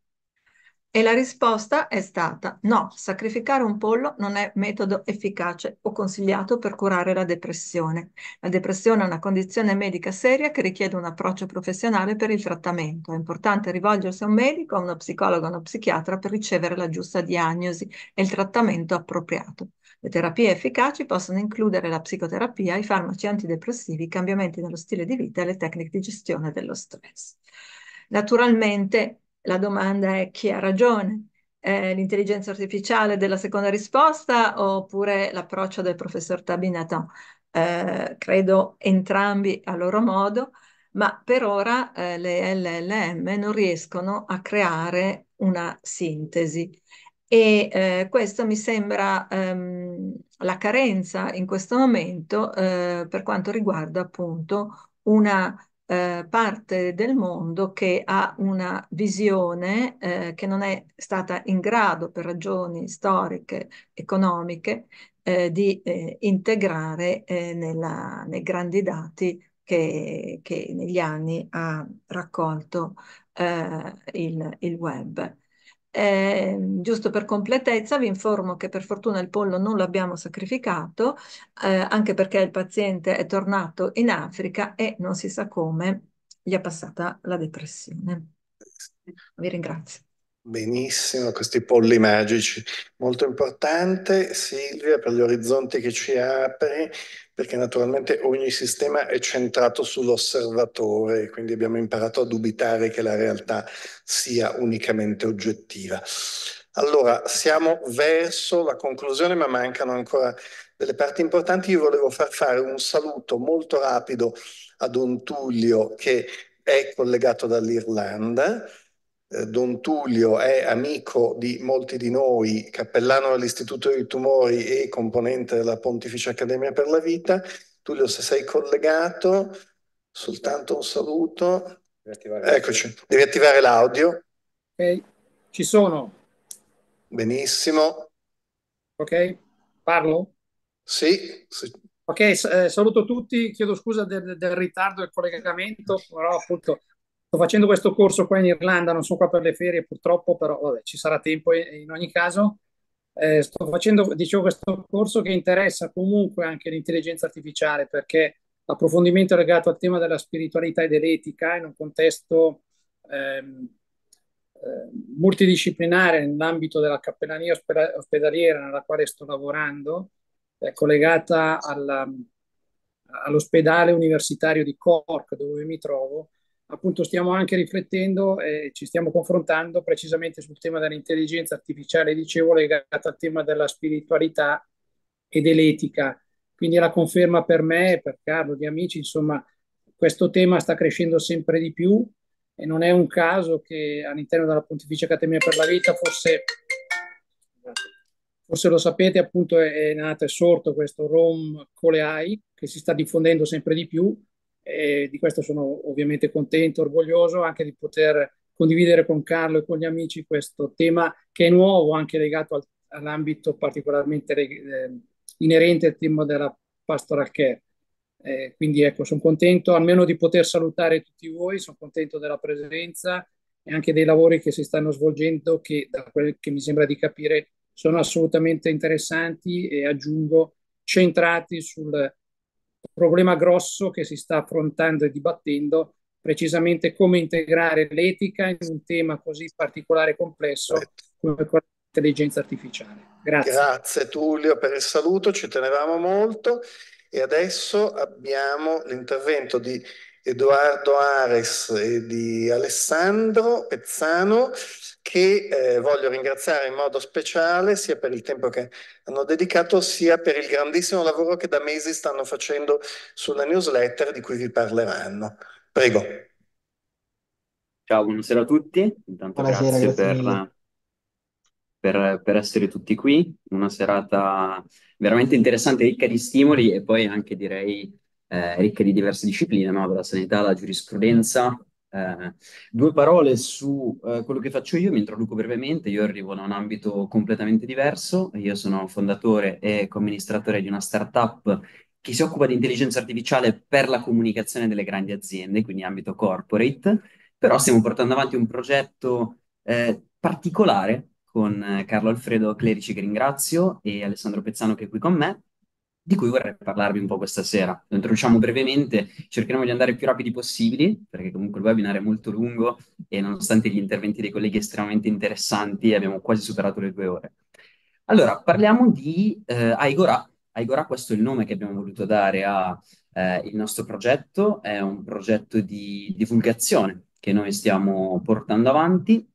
E la risposta è stata no, sacrificare un pollo non è metodo efficace o consigliato per curare la depressione. La depressione è una condizione medica seria che richiede un approccio professionale per il trattamento. È importante rivolgersi a un medico, a uno psicologo, a uno psichiatra per ricevere la giusta diagnosi e il trattamento appropriato. Le terapie efficaci possono includere la psicoterapia, i farmaci antidepressivi, i cambiamenti nello stile di vita e le tecniche di gestione dello stress. Naturalmente la domanda è chi ha ragione, eh, l'intelligenza artificiale della seconda risposta oppure l'approccio del professor Tabinaton. Eh, credo entrambi a loro modo, ma per ora eh, le LLM non riescono a creare una sintesi. E eh, questo mi sembra ehm, la carenza in questo momento eh, per quanto riguarda appunto una eh, parte del mondo che ha una visione eh, che non è stata in grado, per ragioni storiche, economiche, eh, di eh, integrare eh, nella, nei grandi dati che, che, negli anni ha raccolto il, il web. Eh, giusto per completezza vi informo che per fortuna il pollo non l'abbiamo sacrificato, eh, anche perché il paziente è tornato in Africa e non si sa come gli è passata la depressione. Vi ringrazio. Benissimo, questi polli magici. Molto importante, Silvia, per gli orizzonti che ci apre perché naturalmente ogni sistema è centrato sull'osservatore, quindi abbiamo imparato a dubitare che la realtà sia unicamente oggettiva. Allora, siamo verso la conclusione, ma mancano ancora delle parti importanti. Io volevo far fare un saluto molto rapido a Don Tullio, che è collegato dall'Irlanda, Don Tullio è amico di molti di noi, cappellano dell'Istituto dei Tumori e componente della Pontificia Accademia per la Vita. Tullio, se sei collegato, soltanto un saluto. Eccoci, devi attivare l'audio. Ok, ci sono. Benissimo. Ok, parlo? Sì. sì. Ok, eh, saluto tutti, chiedo scusa del, del ritardo del collegamento, però appunto Sto facendo questo corso qua in Irlanda, non sono qua per le ferie purtroppo, però vabbè, ci sarà tempo in ogni caso. Eh, sto facendo, dicevo, questo corso che interessa comunque anche l'intelligenza artificiale perché l'approfondimento è legato al tema della spiritualità e dell'etica in un contesto ehm, eh, multidisciplinare nell'ambito della cappellania ospedaliera nella quale sto lavorando, eh, collegata alla, all'ospedale universitario di Cork dove mi trovo appunto stiamo anche riflettendo e ci stiamo confrontando precisamente sul tema dell'intelligenza artificiale, dicevo, legata al tema della spiritualità e dell'etica. Quindi la conferma per me, per Carlo, di amici, insomma, questo tema sta crescendo sempre di più e non è un caso che all'interno della Pontificia Accademia per la Vita fosse forse lo sapete, appunto è nato e sorto questo ROM Coleai che si sta diffondendo sempre di più e di questo sono ovviamente contento, orgoglioso anche di poter condividere con Carlo e con gli amici questo tema che è nuovo, anche legato al, all'ambito particolarmente eh, inerente al tema della pastoral care. Eh, quindi ecco, sono contento almeno di poter salutare tutti voi, sono contento della presenza e anche dei lavori che si stanno svolgendo che da quel che mi sembra di capire sono assolutamente interessanti e aggiungo centrati sul, problema grosso che si sta affrontando e dibattendo, precisamente come integrare l'etica in un tema così particolare e complesso certo. come quello dell'intelligenza artificiale. Grazie. Grazie Tullio per il saluto, ci tenevamo molto e adesso abbiamo l'intervento di Edoardo Ares e di Alessandro Pezzano che eh, voglio ringraziare in modo speciale sia per il tempo che hanno dedicato sia per il grandissimo lavoro che da mesi stanno facendo sulla newsletter di cui vi parleranno. Prego. Ciao, buonasera a tutti. Intanto buonasera, grazie, per, per, per, essere tutti qui. Una serata veramente interessante, ricca di stimoli e poi anche direi eh, ricca di diverse discipline, no? dalla sanità alla giurisprudenza eh, due parole su eh, quello che faccio io, mi introduco brevemente, io arrivo da un ambito completamente diverso, io sono fondatore e amministratore di una startup che si occupa di intelligenza artificiale per la comunicazione delle grandi aziende, quindi ambito corporate, però stiamo portando avanti un progetto eh, particolare con eh, Carlo Alfredo Clerici che ringrazio e Alessandro Pezzano che è qui con me, di cui vorrei parlarvi un po' questa sera. Lo introduciamo brevemente, cercheremo di andare più rapidi possibili, perché comunque il webinar è molto lungo e nonostante gli interventi dei colleghi estremamente interessanti abbiamo quasi superato le due ore. Allora, parliamo di eh, Aigora. Aigora, questo è il nome che abbiamo voluto dare al eh, nostro progetto, è un progetto di divulgazione che noi stiamo portando avanti.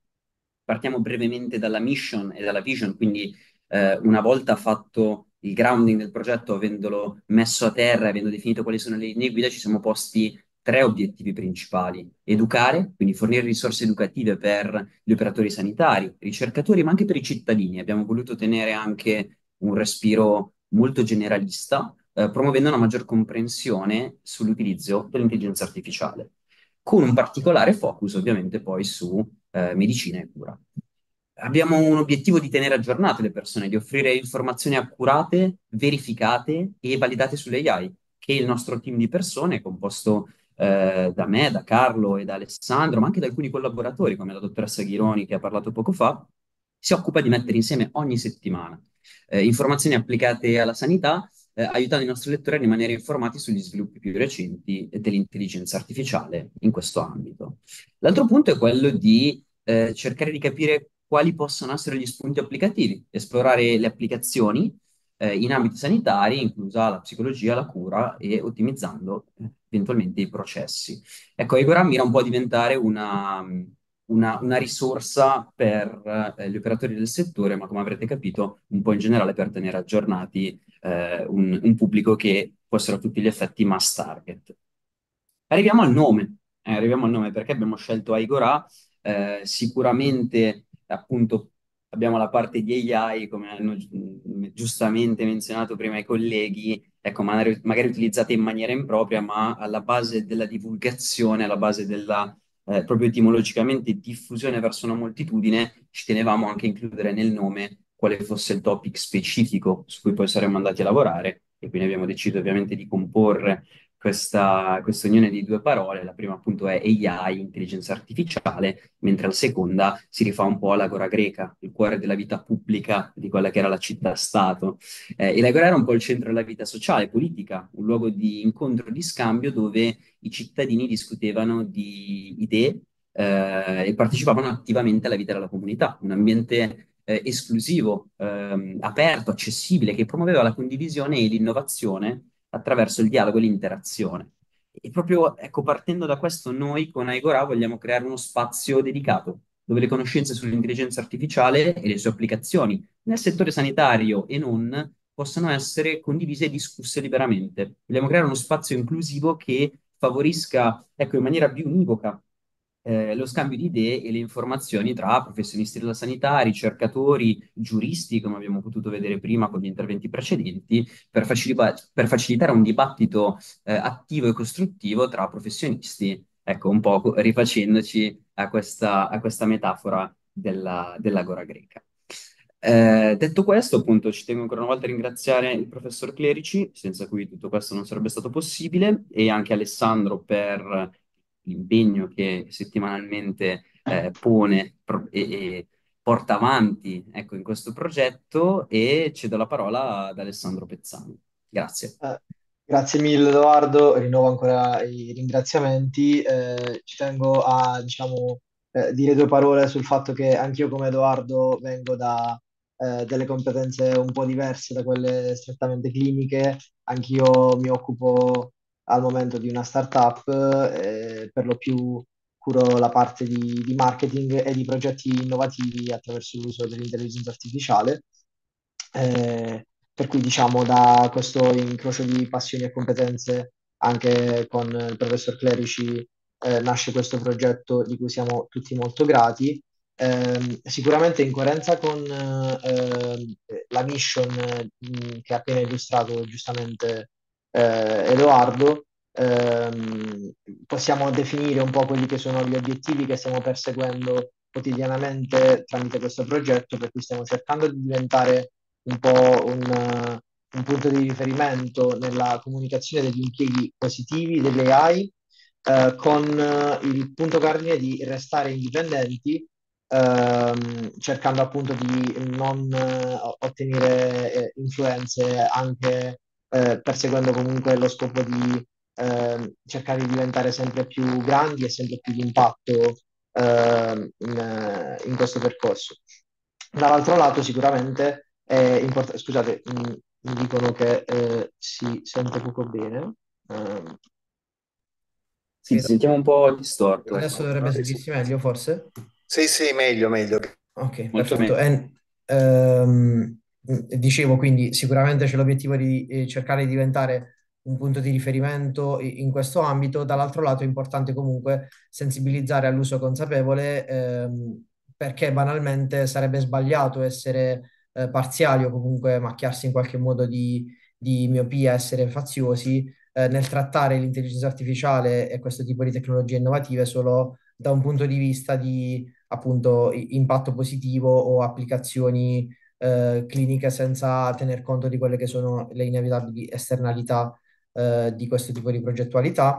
Partiamo brevemente dalla mission e dalla vision, quindi eh, una volta fatto il grounding del progetto, avendolo messo a terra e avendo definito quali sono le linee guida, ci siamo posti tre obiettivi principali. Educare, quindi fornire risorse educative per gli operatori sanitari, ricercatori, ma anche per i cittadini. Abbiamo voluto tenere anche un respiro molto generalista, eh, promuovendo una maggior comprensione sull'utilizzo dell'intelligenza artificiale, con un particolare focus ovviamente poi su eh, medicina e cura abbiamo un obiettivo di tenere aggiornate le persone, di offrire informazioni accurate, verificate e validate sulle AI, che il nostro team di persone, composto eh, da me, da Carlo e da Alessandro, ma anche da alcuni collaboratori, come la dottoressa Ghironi che ha parlato poco fa, si occupa di mettere insieme ogni settimana eh, informazioni applicate alla sanità, eh, aiutando i nostri lettori a rimanere informati sugli sviluppi più recenti dell'intelligenza artificiale in questo ambito. L'altro punto è quello di eh, cercare di capire quali possono essere gli spunti applicativi, esplorare le applicazioni eh, in ambiti sanitari, inclusa la psicologia, la cura e ottimizzando eh, eventualmente i processi. Ecco, Egora mira un po' a diventare una, una, una risorsa per eh, gli operatori del settore, ma come avrete capito, un po' in generale per tenere aggiornati eh, un, un, pubblico che può essere a tutti gli effetti mass target. Arriviamo al nome, eh, arriviamo al nome perché abbiamo scelto Aigora, eh, sicuramente appunto abbiamo la parte di AI, come hanno mm, giustamente menzionato prima i colleghi, ecco, magari, magari utilizzata in maniera impropria, ma alla base della divulgazione, alla base della eh, proprio etimologicamente diffusione verso una moltitudine, ci tenevamo anche a includere nel nome quale fosse il topic specifico su cui poi saremmo andati a lavorare e quindi abbiamo deciso ovviamente di comporre questa, questa unione di due parole, la prima appunto è AI, intelligenza artificiale, mentre la seconda si rifà un po' all'agora greca, il cuore della vita pubblica di quella che era la città-stato. Eh, e l'agora era un po' il centro della vita sociale, politica, un luogo di incontro di scambio dove i cittadini discutevano di idee eh, e partecipavano attivamente alla vita della comunità, un ambiente eh, esclusivo, ehm, aperto, accessibile, che promuoveva la condivisione e l'innovazione attraverso il dialogo e l'interazione. E proprio, ecco, partendo da questo, noi con Aigora vogliamo creare uno spazio dedicato dove le conoscenze sull'intelligenza artificiale e le sue applicazioni nel settore sanitario e non possano essere condivise e discusse liberamente. Vogliamo creare uno spazio inclusivo che favorisca, ecco, in maniera più univoca eh, lo scambio di idee e le informazioni tra professionisti della sanità, ricercatori, giuristi, come abbiamo potuto vedere prima con gli interventi precedenti, per, facilita- per facilitare un dibattito eh, attivo e costruttivo tra professionisti, ecco un po' rifacendoci a questa, a questa metafora della, dell'agora greca. Eh, detto questo, appunto, ci tengo ancora una volta a ringraziare il professor Clerici, senza cui tutto questo non sarebbe stato possibile, e anche Alessandro per l'impegno che settimanalmente eh, pone pro- e, e, porta avanti ecco, in questo progetto e cedo la parola ad Alessandro Pezzani. Grazie. Eh, grazie mille Edoardo, rinnovo ancora i ringraziamenti. Eh, ci tengo a diciamo, eh, dire due parole sul fatto che anch'io come Edoardo vengo da, eh, delle competenze un po' diverse da quelle strettamente cliniche. Anch'io mi occupo al momento di una startup, eh, per lo più curo la parte di, di, marketing e di progetti innovativi attraverso l'uso dell'intelligenza artificiale. Eh, per cui diciamo da questo incrocio di passioni e competenze anche con il professor Clerici eh, nasce questo progetto di cui siamo tutti molto grati. Eh, sicuramente in coerenza con eh, la mission mh, che ha appena illustrato giustamente eh, Edoardo, ehm, possiamo definire un po' quelli che sono gli obiettivi che stiamo perseguendo quotidianamente tramite questo progetto, per cui stiamo cercando di diventare un po' un, un punto di riferimento nella comunicazione degli impieghi positivi delle AI, eh, con eh, il punto cardine di restare indipendenti, ehm, cercando appunto di non eh, ottenere eh, influenze anche eh, perseguendo comunque lo scopo di eh, cercare di diventare sempre più grandi e sempre più di impatto ehm, eh, in, in, questo percorso. Dall'altro lato sicuramente è importante, scusate, mi, dicono che eh, si sente poco bene. Ehm. sì, ti sentiamo un po' distorto. Ecco. Adesso dovrebbe ah, sentirsi meglio forse? Sì, sì, meglio, meglio. Ok, Molto perfetto. Meglio. And, um, dicevo quindi sicuramente c'è l'obiettivo di eh, cercare di diventare un punto di riferimento in questo ambito, dall'altro lato è importante comunque sensibilizzare all'uso consapevole ehm, perché banalmente sarebbe sbagliato essere eh, parziali o comunque macchiarsi in qualche modo di, di miopia, essere faziosi eh, nel trattare l'intelligenza artificiale e questo tipo di tecnologie innovative solo da un punto di vista di appunto impatto positivo o applicazioni eh, cliniche senza tener conto di quelle che sono le inevitabili esternalità eh, di questo tipo di progettualità.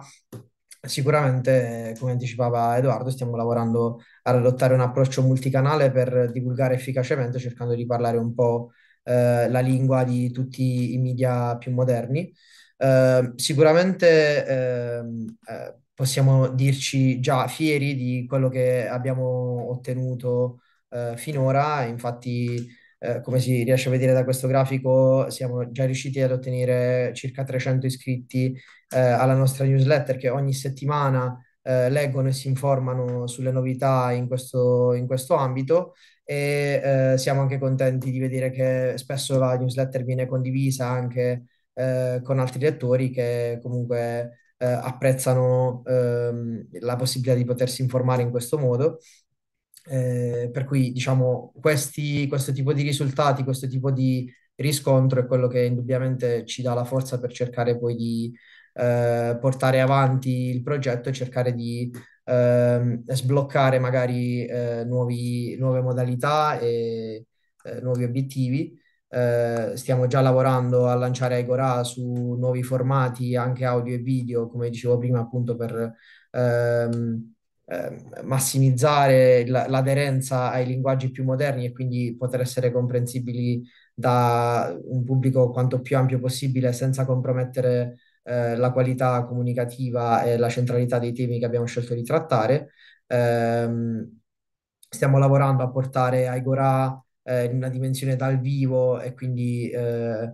Sicuramente, eh, come anticipava Edoardo, stiamo lavorando ad adottare un approccio multicanale per divulgare efficacemente, cercando di parlare un po' eh, la lingua di tutti i media più moderni. Eh, sicuramente ehm, eh, possiamo dirci già fieri di quello che abbiamo ottenuto eh, finora, infatti eh, come si riesce a vedere da questo grafico, siamo già riusciti ad ottenere circa 300 iscritti eh, alla nostra newsletter che ogni settimana eh, leggono e si informano sulle novità in questo, in questo ambito e eh, siamo anche contenti di vedere che spesso la newsletter viene condivisa anche eh, con altri lettori che comunque apprezzano ehm, la possibilità di potersi informare in questo modo eh, per cui, diciamo, questi, questo tipo di risultati, questo tipo di riscontro è quello che indubbiamente ci dà la forza per cercare poi di eh, portare avanti il progetto e cercare di eh, sbloccare magari eh, nuovi, nuove modalità e eh, nuovi obiettivi. Uh, stiamo già lavorando a lanciare Agora su nuovi formati, anche audio e video, come dicevo prima, appunto per um, Ehm, massimizzare l'aderenza ai linguaggi più moderni e quindi poter essere comprensibili da un pubblico quanto più ampio possibile senza compromettere eh, la qualità comunicativa e la centralità dei temi che abbiamo scelto di trattare. Eh, stiamo lavorando a portare Aigorà eh, in una dimensione dal vivo e quindi eh,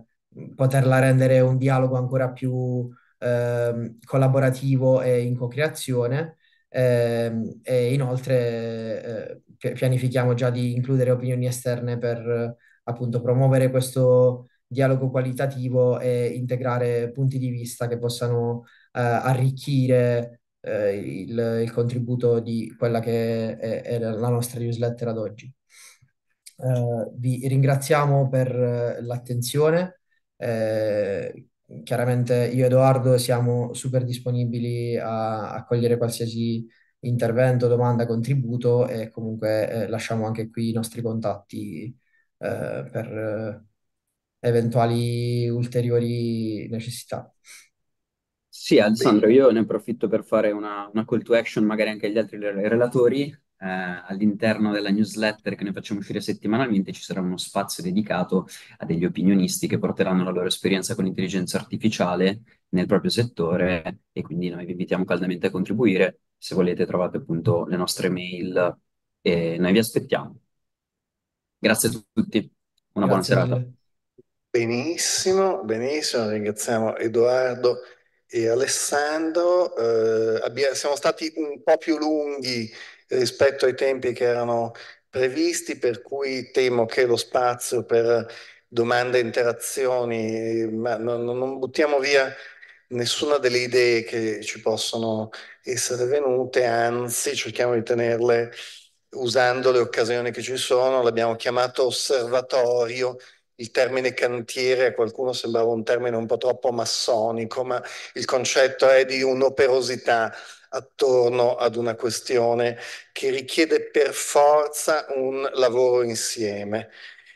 poterla rendere un dialogo ancora più ehm, collaborativo e in co-creazione. Ehm, e inoltre eh, pianifichiamo già di includere opinioni esterne per appunto promuovere questo dialogo qualitativo e integrare punti di vista che possano eh, arricchire eh, il, il, contributo di quella che è, è la nostra newsletter ad oggi. Eh, vi ringraziamo per l'attenzione. Eh, chiaramente io e Edoardo siamo super disponibili a, accogliere qualsiasi intervento, domanda, contributo e comunque eh, lasciamo anche qui i nostri contatti eh, per eh, eventuali ulteriori necessità. Sì, Alessandro, io ne approfitto per fare una, una call to action magari anche agli altri relatori eh, all'interno della newsletter che noi facciamo uscire settimanalmente ci sarà uno spazio dedicato a degli opinionisti che porteranno la loro esperienza con l'intelligenza artificiale nel proprio settore e quindi noi vi invitiamo caldamente a contribuire. Se volete trovate appunto le nostre mail e noi vi aspettiamo. Grazie a tutti, una Grazie buona serata. Benissimo, benissimo, ringraziamo Edoardo e Alessandro. Eh, abbiamo, siamo stati un po' più lunghi rispetto ai tempi che erano previsti, per cui temo che lo spazio per domande e interazioni, ma non, non buttiamo via nessuna delle idee che ci possono essere venute, anzi cerchiamo di tenerle usando le occasioni che ci sono, l'abbiamo chiamato osservatorio, il termine cantiere a qualcuno sembrava un termine un po' troppo massonico, ma il concetto è di un'operosità attorno ad una questione che richiede per forza un lavoro insieme.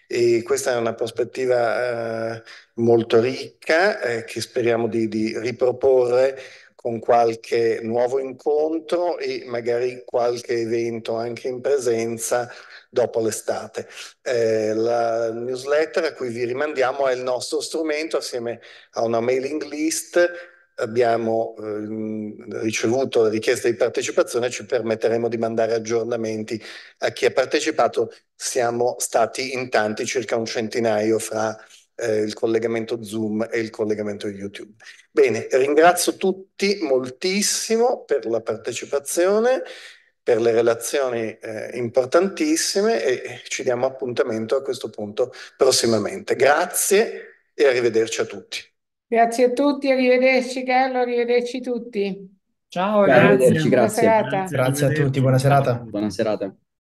E questa è una prospettiva eh, molto ricca eh, che speriamo di, di riproporre con qualche nuovo incontro e magari qualche evento anche in presenza dopo l'estate. Eh, la newsletter a cui vi rimandiamo è il nostro strumento assieme a una mailing list abbiamo eh, ricevuto la richiesta di partecipazione, ci permetteremo di mandare aggiornamenti a chi ha partecipato. Siamo stati in tanti, circa un centinaio fra eh, il collegamento Zoom e il collegamento YouTube. Bene, ringrazio tutti moltissimo per la partecipazione, per le relazioni eh, importantissime e ci diamo appuntamento a questo punto prossimamente. Grazie e arrivederci a tutti. Grazie a tutti, arrivederci Carlo, arrivederci tutti. Ciao, Beh, grazie. Arrivederci, grazie. Buona Grazie, grazie a tutti, buona serata. Buona serata.